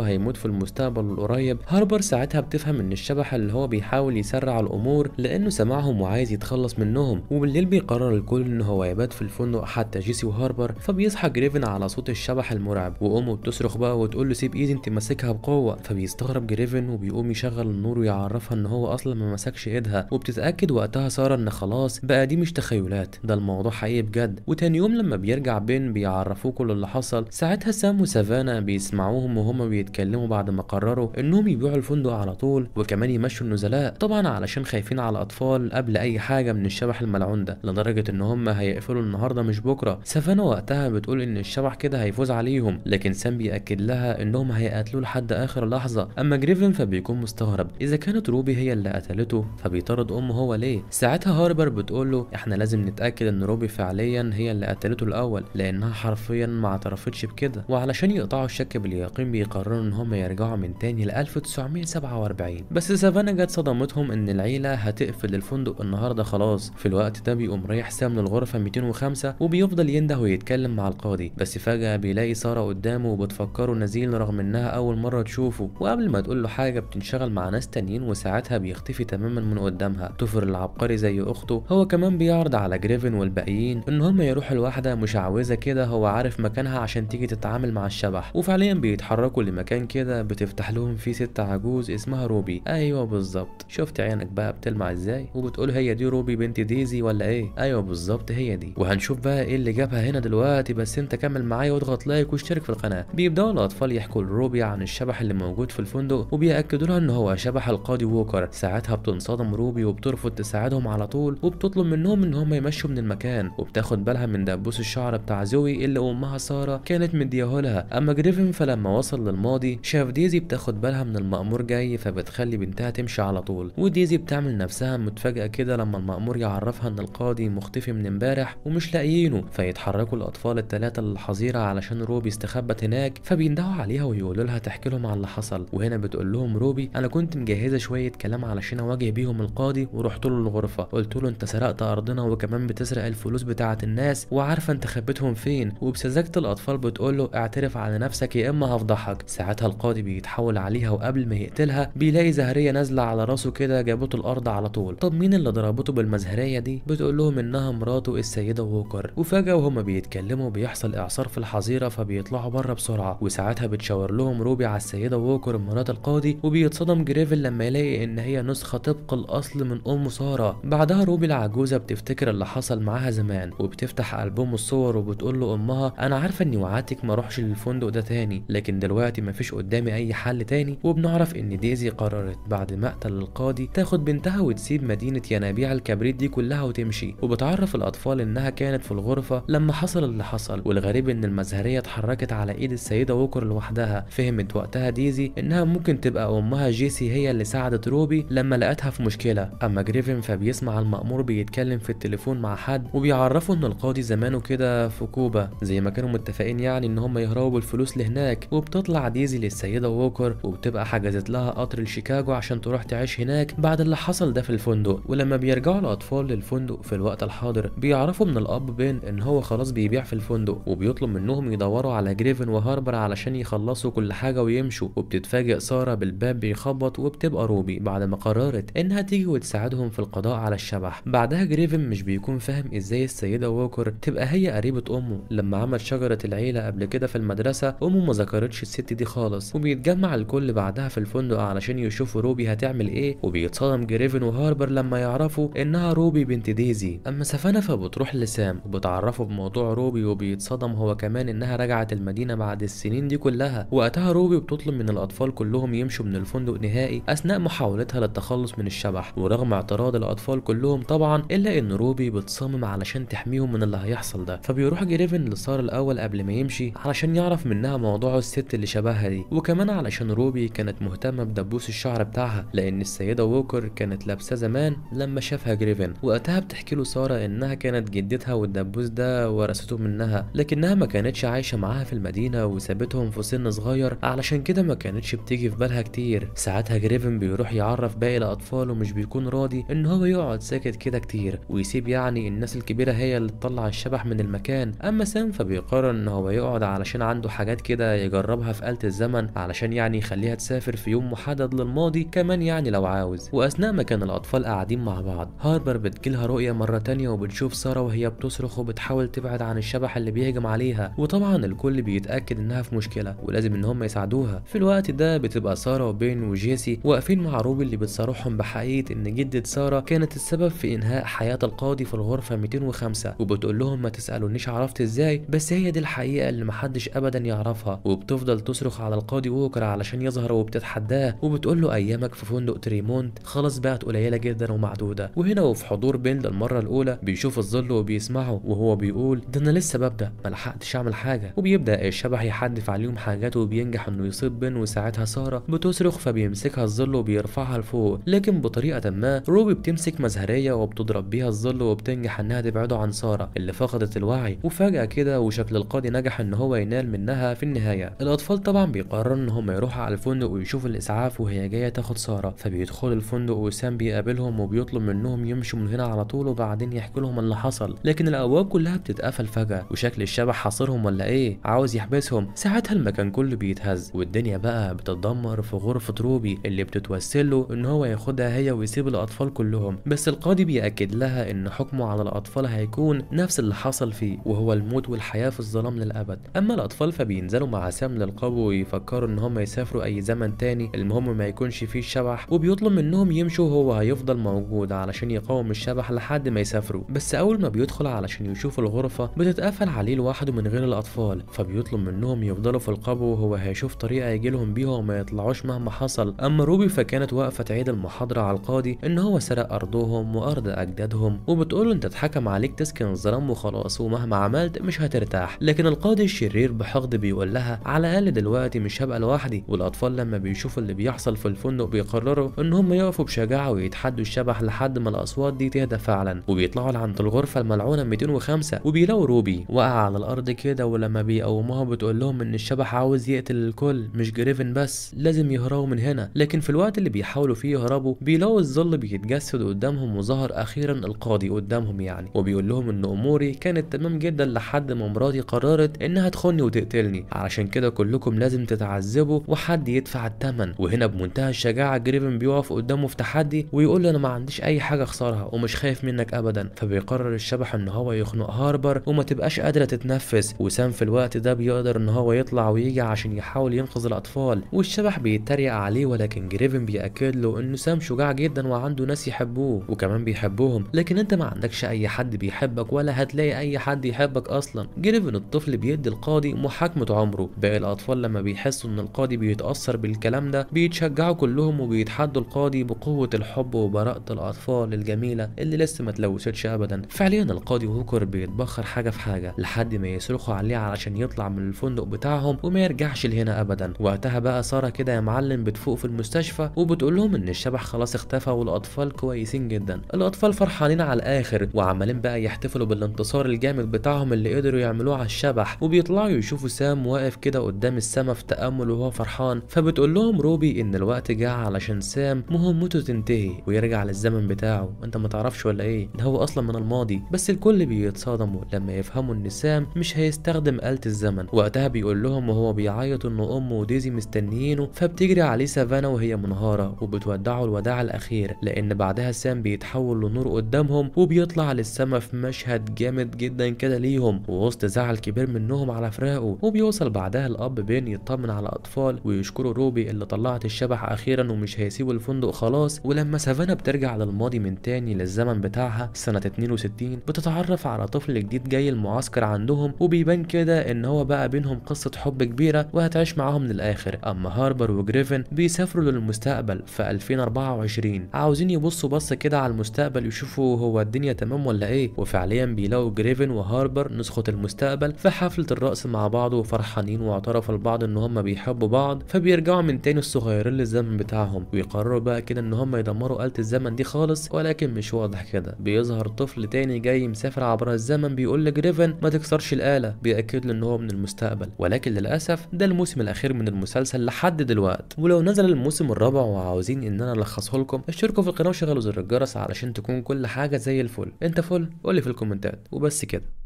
هيموت في المستقبل القريب هاربر ساعتها بتفهم ان الشبح اللي هو بيحاول يسرع الامور لانه سمعهم وعايز يتخلص منهم وبالليل بيقرر الكل ان هو يبات في الفندق حتى جيسي وهاربر فبيصحى جريفن على صوت الشبح المرعب وامه بتصرخ بقى وتقول له سيب ايدي انت ماسكها بقوه فبيستغرب جريفن وبيقوم يشغل النور ويعرفها ان هو اصلا ما مسكش ايدها وبتتاكد وقتها ساره ان خلاص بقى دي مش تخيلات ده الموضوع حقيقي بجد وتاني يوم لما بيرجع بين بيعرفوه كل اللي حصل ساعتها سام وسافانا بيسمعوهم وهما بيتكلموا بعد ما قرروا انهم يبيعوا الفندق على طول وكمان يمشوا النزلاء طبعا علشان خايفين على الاطفال قبل اي حاجه من الشبح الملعون ده لدرجه ان هم هيقفلوا النهارده مش بكره الكبيرة سافانا وقتها بتقول ان الشبح كده هيفوز عليهم لكن سام بيأكد لها انهم هيقتلوه لحد اخر لحظة اما جريفن فبيكون مستغرب اذا كانت روبي هي اللي قتلته فبيطرد امه هو ليه ساعتها هاربر بتقول له احنا لازم نتأكد ان روبي فعليا هي اللي قتلته الاول لانها حرفيا ما اعترفتش بكده وعلشان يقطعوا الشك باليقين بيقرروا ان هم يرجعوا من تاني ل 1947 بس سافانا جت صدمتهم ان العيلة هتقفل الفندق النهاردة خلاص في الوقت ده بيقوم رايح سام للغرفة 205 وبيفضل بيفضل ينده ويتكلم مع القاضي بس فجأة بيلاقي سارة قدامه وبتفكره نزيل رغم انها اول مرة تشوفه وقبل ما تقول له حاجة بتنشغل مع ناس تانيين وساعتها بيختفي تماما من قدامها توفر العبقري زي اخته هو كمان بيعرض على جريفن والباقيين ان هم يروحوا لواحدة مشعوذة كده هو عارف مكانها عشان تيجي تتعامل مع الشبح وفعليا بيتحركوا لمكان كده بتفتح لهم فيه ست عجوز اسمها روبي ايوه بالظبط شفت عينك بقى بتلمع ازاي وبتقول هي دي روبي بنت ديزي ولا ايه ايوه بالظبط هي دي وهنشوف بقى ايه اللي جابها هنا دلوقتي بس انت كمل معايا واضغط لايك واشترك في القناه بيبداوا الاطفال يحكوا لروبي عن الشبح اللي موجود في الفندق وبيأكدوا لها ان هو شبح القاضي ووكر ساعتها بتنصدم روبي وبترفض تساعدهم على طول وبتطلب منهم ان هم يمشوا من المكان وبتاخد بالها من دبوس الشعر بتاع زوي اللي امها ساره كانت مديه لها اما جريفن فلما وصل للماضي شاف ديزي بتاخد بالها من المأمور جاي فبتخلي بنتها تمشي على طول وديزي بتعمل نفسها متفاجئه كده لما المأمور يعرفها ان القاضي مختفي من امبارح ومش لاقيينه فيتحركوا الأطفال الثلاثة للحظيره علشان روبي استخبت هناك فبيندهوا عليها ويقولوا لها تحكي لهم على اللي حصل وهنا بتقول لهم روبي أنا كنت مجهزة شوية كلام علشان أواجه بيهم القاضي ورحت له الغرفة قلت له أنت سرقت أرضنا وكمان بتسرق الفلوس بتاعة الناس وعارفة أنت خبيتهم فين وبسذاجة الأطفال بتقول له اعترف على نفسك يا إما هفضحك ساعتها القاضي بيتحول عليها وقبل ما يقتلها بيلاقي زهرية نازلة على راسه كده جابته الأرض على طول طب مين اللي ضربته بالمزهرية دي بتقول لهم إنها مراته السيدة ووكر وفجأة فجأة وهما بيتكلموا بيحصل إعصار في الحظيرة فبيطلعوا بره بسرعة وساعتها بتشاور لهم روبي على السيدة ووكر مرات القاضي وبيتصدم جريفن لما يلاقي إن هي نسخة طبق الأصل من أم سارة بعدها روبي العجوزة بتفتكر اللي حصل معاها زمان وبتفتح ألبوم الصور وبتقول له أمها أنا عارفة إني وعدتك ما أروحش للفندق ده تاني لكن دلوقتي مفيش قدامي أي حل تاني وبنعرف إن ديزي قررت بعد مقتل القاضي تاخد بنتها وتسيب مدينة ينابيع الكبريت دي كلها وتمشي وبتعرف الأطفال إنها كانت في الغرفة لما حصل اللي حصل والغريب ان المزهرية اتحركت على ايد السيدة ووكر لوحدها فهمت وقتها ديزي انها ممكن تبقى امها جيسي هي اللي ساعدت روبي لما لقتها في مشكلة اما جريفن فبيسمع المأمور بيتكلم في التليفون مع حد وبيعرفه ان القاضي زمانه كده في كوبا زي ما كانوا متفقين يعني ان هم يهربوا بالفلوس لهناك وبتطلع ديزي للسيدة ووكر وبتبقى حجزت لها قطر لشيكاغو عشان تروح تعيش هناك بعد اللي حصل ده في الفندق ولما بيرجعوا الاطفال للفندق في الوقت الحاضر بيعرفوا من الاب بين ان هو خلاص بيبيع في الفندق وبيطلب منهم يدوروا على جريفن وهاربر علشان يخلصوا كل حاجه ويمشوا وبتتفاجئ ساره بالباب بيخبط وبتبقى روبي بعد ما قررت انها تيجي وتساعدهم في القضاء على الشبح بعدها جريفن مش بيكون فاهم ازاي السيده ووكر تبقى هي قريبه امه لما عمل شجره العيله قبل كده في المدرسه امه ما ذكرتش الست دي خالص وبيتجمع الكل بعدها في الفندق علشان يشوفوا روبي هتعمل ايه وبيتصدم جريفن وهاربر لما يعرفوا انها روبي بنت ديزي اما سفانه فبتروح لسام وبتعرف يعرفوا بموضوع روبي وبيتصدم هو كمان انها رجعت المدينه بعد السنين دي كلها وقتها روبي بتطلب من الاطفال كلهم يمشوا من الفندق نهائي اثناء محاولتها للتخلص من الشبح ورغم اعتراض الاطفال كلهم طبعا الا ان روبي بتصمم علشان تحميهم من اللي هيحصل ده فبيروح جريفن لصار الاول قبل ما يمشي علشان يعرف منها موضوع الست اللي شبهها دي وكمان علشان روبي كانت مهتمه بدبوس الشعر بتاعها لان السيده ووكر كانت لابسه زمان لما شافها جريفن وقتها بتحكي له ساره انها كانت جدتها والدبوس ده ورثته منها لكنها ما كانتش عايشة معاها في المدينة وسابتهم في سن صغير علشان كده ما كانتش بتيجي في بالها كتير ساعتها جريفن بيروح يعرف باقي الأطفال ومش بيكون راضي إن هو يقعد ساكت كده كتير ويسيب يعني الناس الكبيرة هي اللي تطلع الشبح من المكان أما سام فبيقرر إن هو يقعد علشان عنده حاجات كده يجربها في آلة الزمن علشان يعني يخليها تسافر في يوم محدد للماضي كمان يعني لو عاوز وأثناء ما كان الأطفال قاعدين مع بعض هاربر بتجيلها رؤية مرة تانية وبتشوف سارة وهي بتصرخ وبتحاول تحاول تبعد عن الشبح اللي بيهجم عليها وطبعا الكل بيتاكد انها في مشكله ولازم ان هم يساعدوها في الوقت ده بتبقى ساره وبين وجيسي واقفين مع روبي اللي بتصارحهم بحقيقه ان جده ساره كانت السبب في انهاء حياه القاضي في الغرفه 205 وبتقول لهم ما تسالونيش عرفت ازاي بس هي دي الحقيقه اللي محدش ابدا يعرفها وبتفضل تصرخ على القاضي ووكر علشان يظهر وبتتحداه وبتقول له ايامك في فندق تريمونت خلاص بقت قليله جدا ومعدوده وهنا وفي حضور بين للمره الاولى بيشوف الظل وبيسمعه وهو بي بيقول ده انا لسه ببدا ملحقتش اعمل حاجه وبيبدا الشبح يحدف عليهم حاجات وبينجح انه يصيب بن وساعتها ساره بتصرخ فبيمسكها الظل وبيرفعها لفوق لكن بطريقه ما روبي بتمسك مزهريه وبتضرب بيها الظل وبتنجح انها تبعده عن ساره اللي فقدت الوعي وفجاه كده وشكل القاضي نجح ان هو ينال منها في النهايه الاطفال طبعا بيقرروا ان هم يروحوا على الفندق ويشوفوا الاسعاف وهي جايه تاخد ساره فبيدخل الفندق وسام بيقابلهم وبيطلب منهم يمشوا من هنا على طول وبعدين يحكي لهم اللي حصل لكن الابواب كلها كلها بتتقفل فجأة وشكل الشبح حاصرهم ولا ايه عاوز يحبسهم ساعتها المكان كله بيتهز والدنيا بقى بتتدمر في غرفة روبي اللي بتتوسل له ان هو ياخدها هي ويسيب الاطفال كلهم بس القاضي بيأكد لها ان حكمه على الاطفال هيكون نفس اللي حصل فيه وهو الموت والحياة في الظلام للابد اما الاطفال فبينزلوا مع سام للقبو ويفكروا ان هم يسافروا اي زمن تاني المهم ما يكونش فيه الشبح وبيطلب منهم يمشوا وهو هيفضل موجود علشان يقاوم الشبح لحد ما يسافروا بس اول ما بيدخل علشان يشوف في الغرفة بتتقفل عليه لوحده من غير الأطفال فبيطلب منهم يفضلوا في القبو وهو هيشوف طريقة يجيلهم بيها وما يطلعوش مهما حصل أما روبي فكانت واقفة تعيد المحاضرة على القاضي إن هو سرق أرضهم وأرض أجدادهم وبتقوله أنت اتحكم عليك تسكن الظلام وخلاص ومهما عملت مش هترتاح لكن القاضي الشرير بحقد بيقول لها على الأقل دلوقتي مش هبقى لوحدي والأطفال لما بيشوفوا اللي بيحصل في الفندق بيقرروا إن هم يقفوا بشجاعة ويتحدوا الشبح لحد ما الأصوات دي تهدى فعلا وبيطلعوا لعند الغرفة الملعونة 205 خمسه وبيلاقوا روبي واقعه على الارض كده ولما بيقوموها بتقول لهم ان الشبح عاوز يقتل الكل مش جريفن بس لازم يهربوا من هنا لكن في الوقت اللي بيحاولوا فيه يهربوا بيلاقوا الظل بيتجسد قدامهم وظهر اخيرا القاضي قدامهم يعني وبيقول لهم ان اموري كانت تمام جدا لحد ما مراتي قررت انها تخوني وتقتلني علشان كده كلكم لازم تتعذبوا وحد يدفع الثمن وهنا بمنتهى الشجاعه جريفن بيقف قدامه في تحدي ويقول له انا ما عنديش اي حاجه اخسرها ومش خايف منك ابدا فبيقرر الشبح ان هو يخنقها هاربر وما تبقاش قادره تتنفس وسام في الوقت ده بيقدر ان هو يطلع ويجي عشان يحاول ينقذ الاطفال والشبح بيتريق عليه ولكن جريفن بياكد له انه سام شجاع جدا وعنده ناس يحبوه وكمان بيحبهم لكن انت ما عندكش اي حد بيحبك ولا هتلاقي اي حد يحبك اصلا جريفن الطفل بيدي القاضي محاكمه عمره باقي الاطفال لما بيحسوا ان القاضي بيتاثر بالكلام ده بيتشجعوا كلهم وبيتحدوا القاضي بقوه الحب وبراءه الاطفال الجميله اللي لسه ما تلوثتش ابدا فعليا القاضي هوكر بي يتبخر حاجه في حاجه لحد ما يصرخوا عليه علشان يطلع من الفندق بتاعهم وما يرجعش لهنا ابدا وقتها بقى ساره كده يا معلم بتفوق في المستشفى وبتقول لهم ان الشبح خلاص اختفى والاطفال كويسين جدا الاطفال فرحانين على الاخر وعمالين بقى يحتفلوا بالانتصار الجامد بتاعهم اللي قدروا يعملوه على الشبح وبيطلعوا يشوفوا سام واقف كده قدام السما في تامل وهو فرحان فبتقول لهم روبي ان الوقت جه علشان سام مهمته تنتهي ويرجع للزمن بتاعه انت ما تعرفش ولا ايه ده هو اصلا من الماضي بس الكل بيتصاد هيتصدموا لما يفهموا ان سام مش هيستخدم آلة الزمن وقتها بيقول لهم وهو بيعيط ان امه وديزي مستنيينه فبتجري عليه سافانا وهي منهارة وبتودعه الوداع الاخير لان بعدها سام بيتحول لنور قدامهم وبيطلع للسما في مشهد جامد جدا كده ليهم ووسط زعل كبير منهم على فراقه وبيوصل بعدها الاب بين يطمن على اطفال ويشكروا روبي اللي طلعت الشبح اخيرا ومش هيسيبوا الفندق خلاص ولما سافانا بترجع للماضي من تاني للزمن بتاعها سنة 62 بتتعرف على طفل طفل جديد جاي المعسكر عندهم وبيبان كده ان هو بقى بينهم قصة حب كبيرة وهتعيش معاهم للآخر أما هاربر وجريفن بيسافروا للمستقبل في 2024 عاوزين يبصوا بصة كده على المستقبل يشوفوا هو الدنيا تمام ولا ايه وفعليا بيلاقوا جريفن وهاربر نسخة المستقبل في حفلة الرقص مع بعض وفرحانين واعترف البعض ان هما بيحبوا بعض فبيرجعوا من تاني الصغيرين للزمن بتاعهم ويقرروا بقى كده ان هما يدمروا آلة الزمن دي خالص ولكن مش واضح كده بيظهر طفل تاني جاي مسافر عبر الزمن دايما بيقول لجريفن ما تكسرش الآلة بيأكد له إن هو من المستقبل ولكن للأسف ده الموسم الأخير من المسلسل لحد دلوقت ولو نزل الموسم الرابع وعاوزين إن أنا ألخصه لكم اشتركوا في القناة وشغلوا زر الجرس علشان تكون كل حاجة زي الفل أنت فل قولي في الكومنتات وبس كده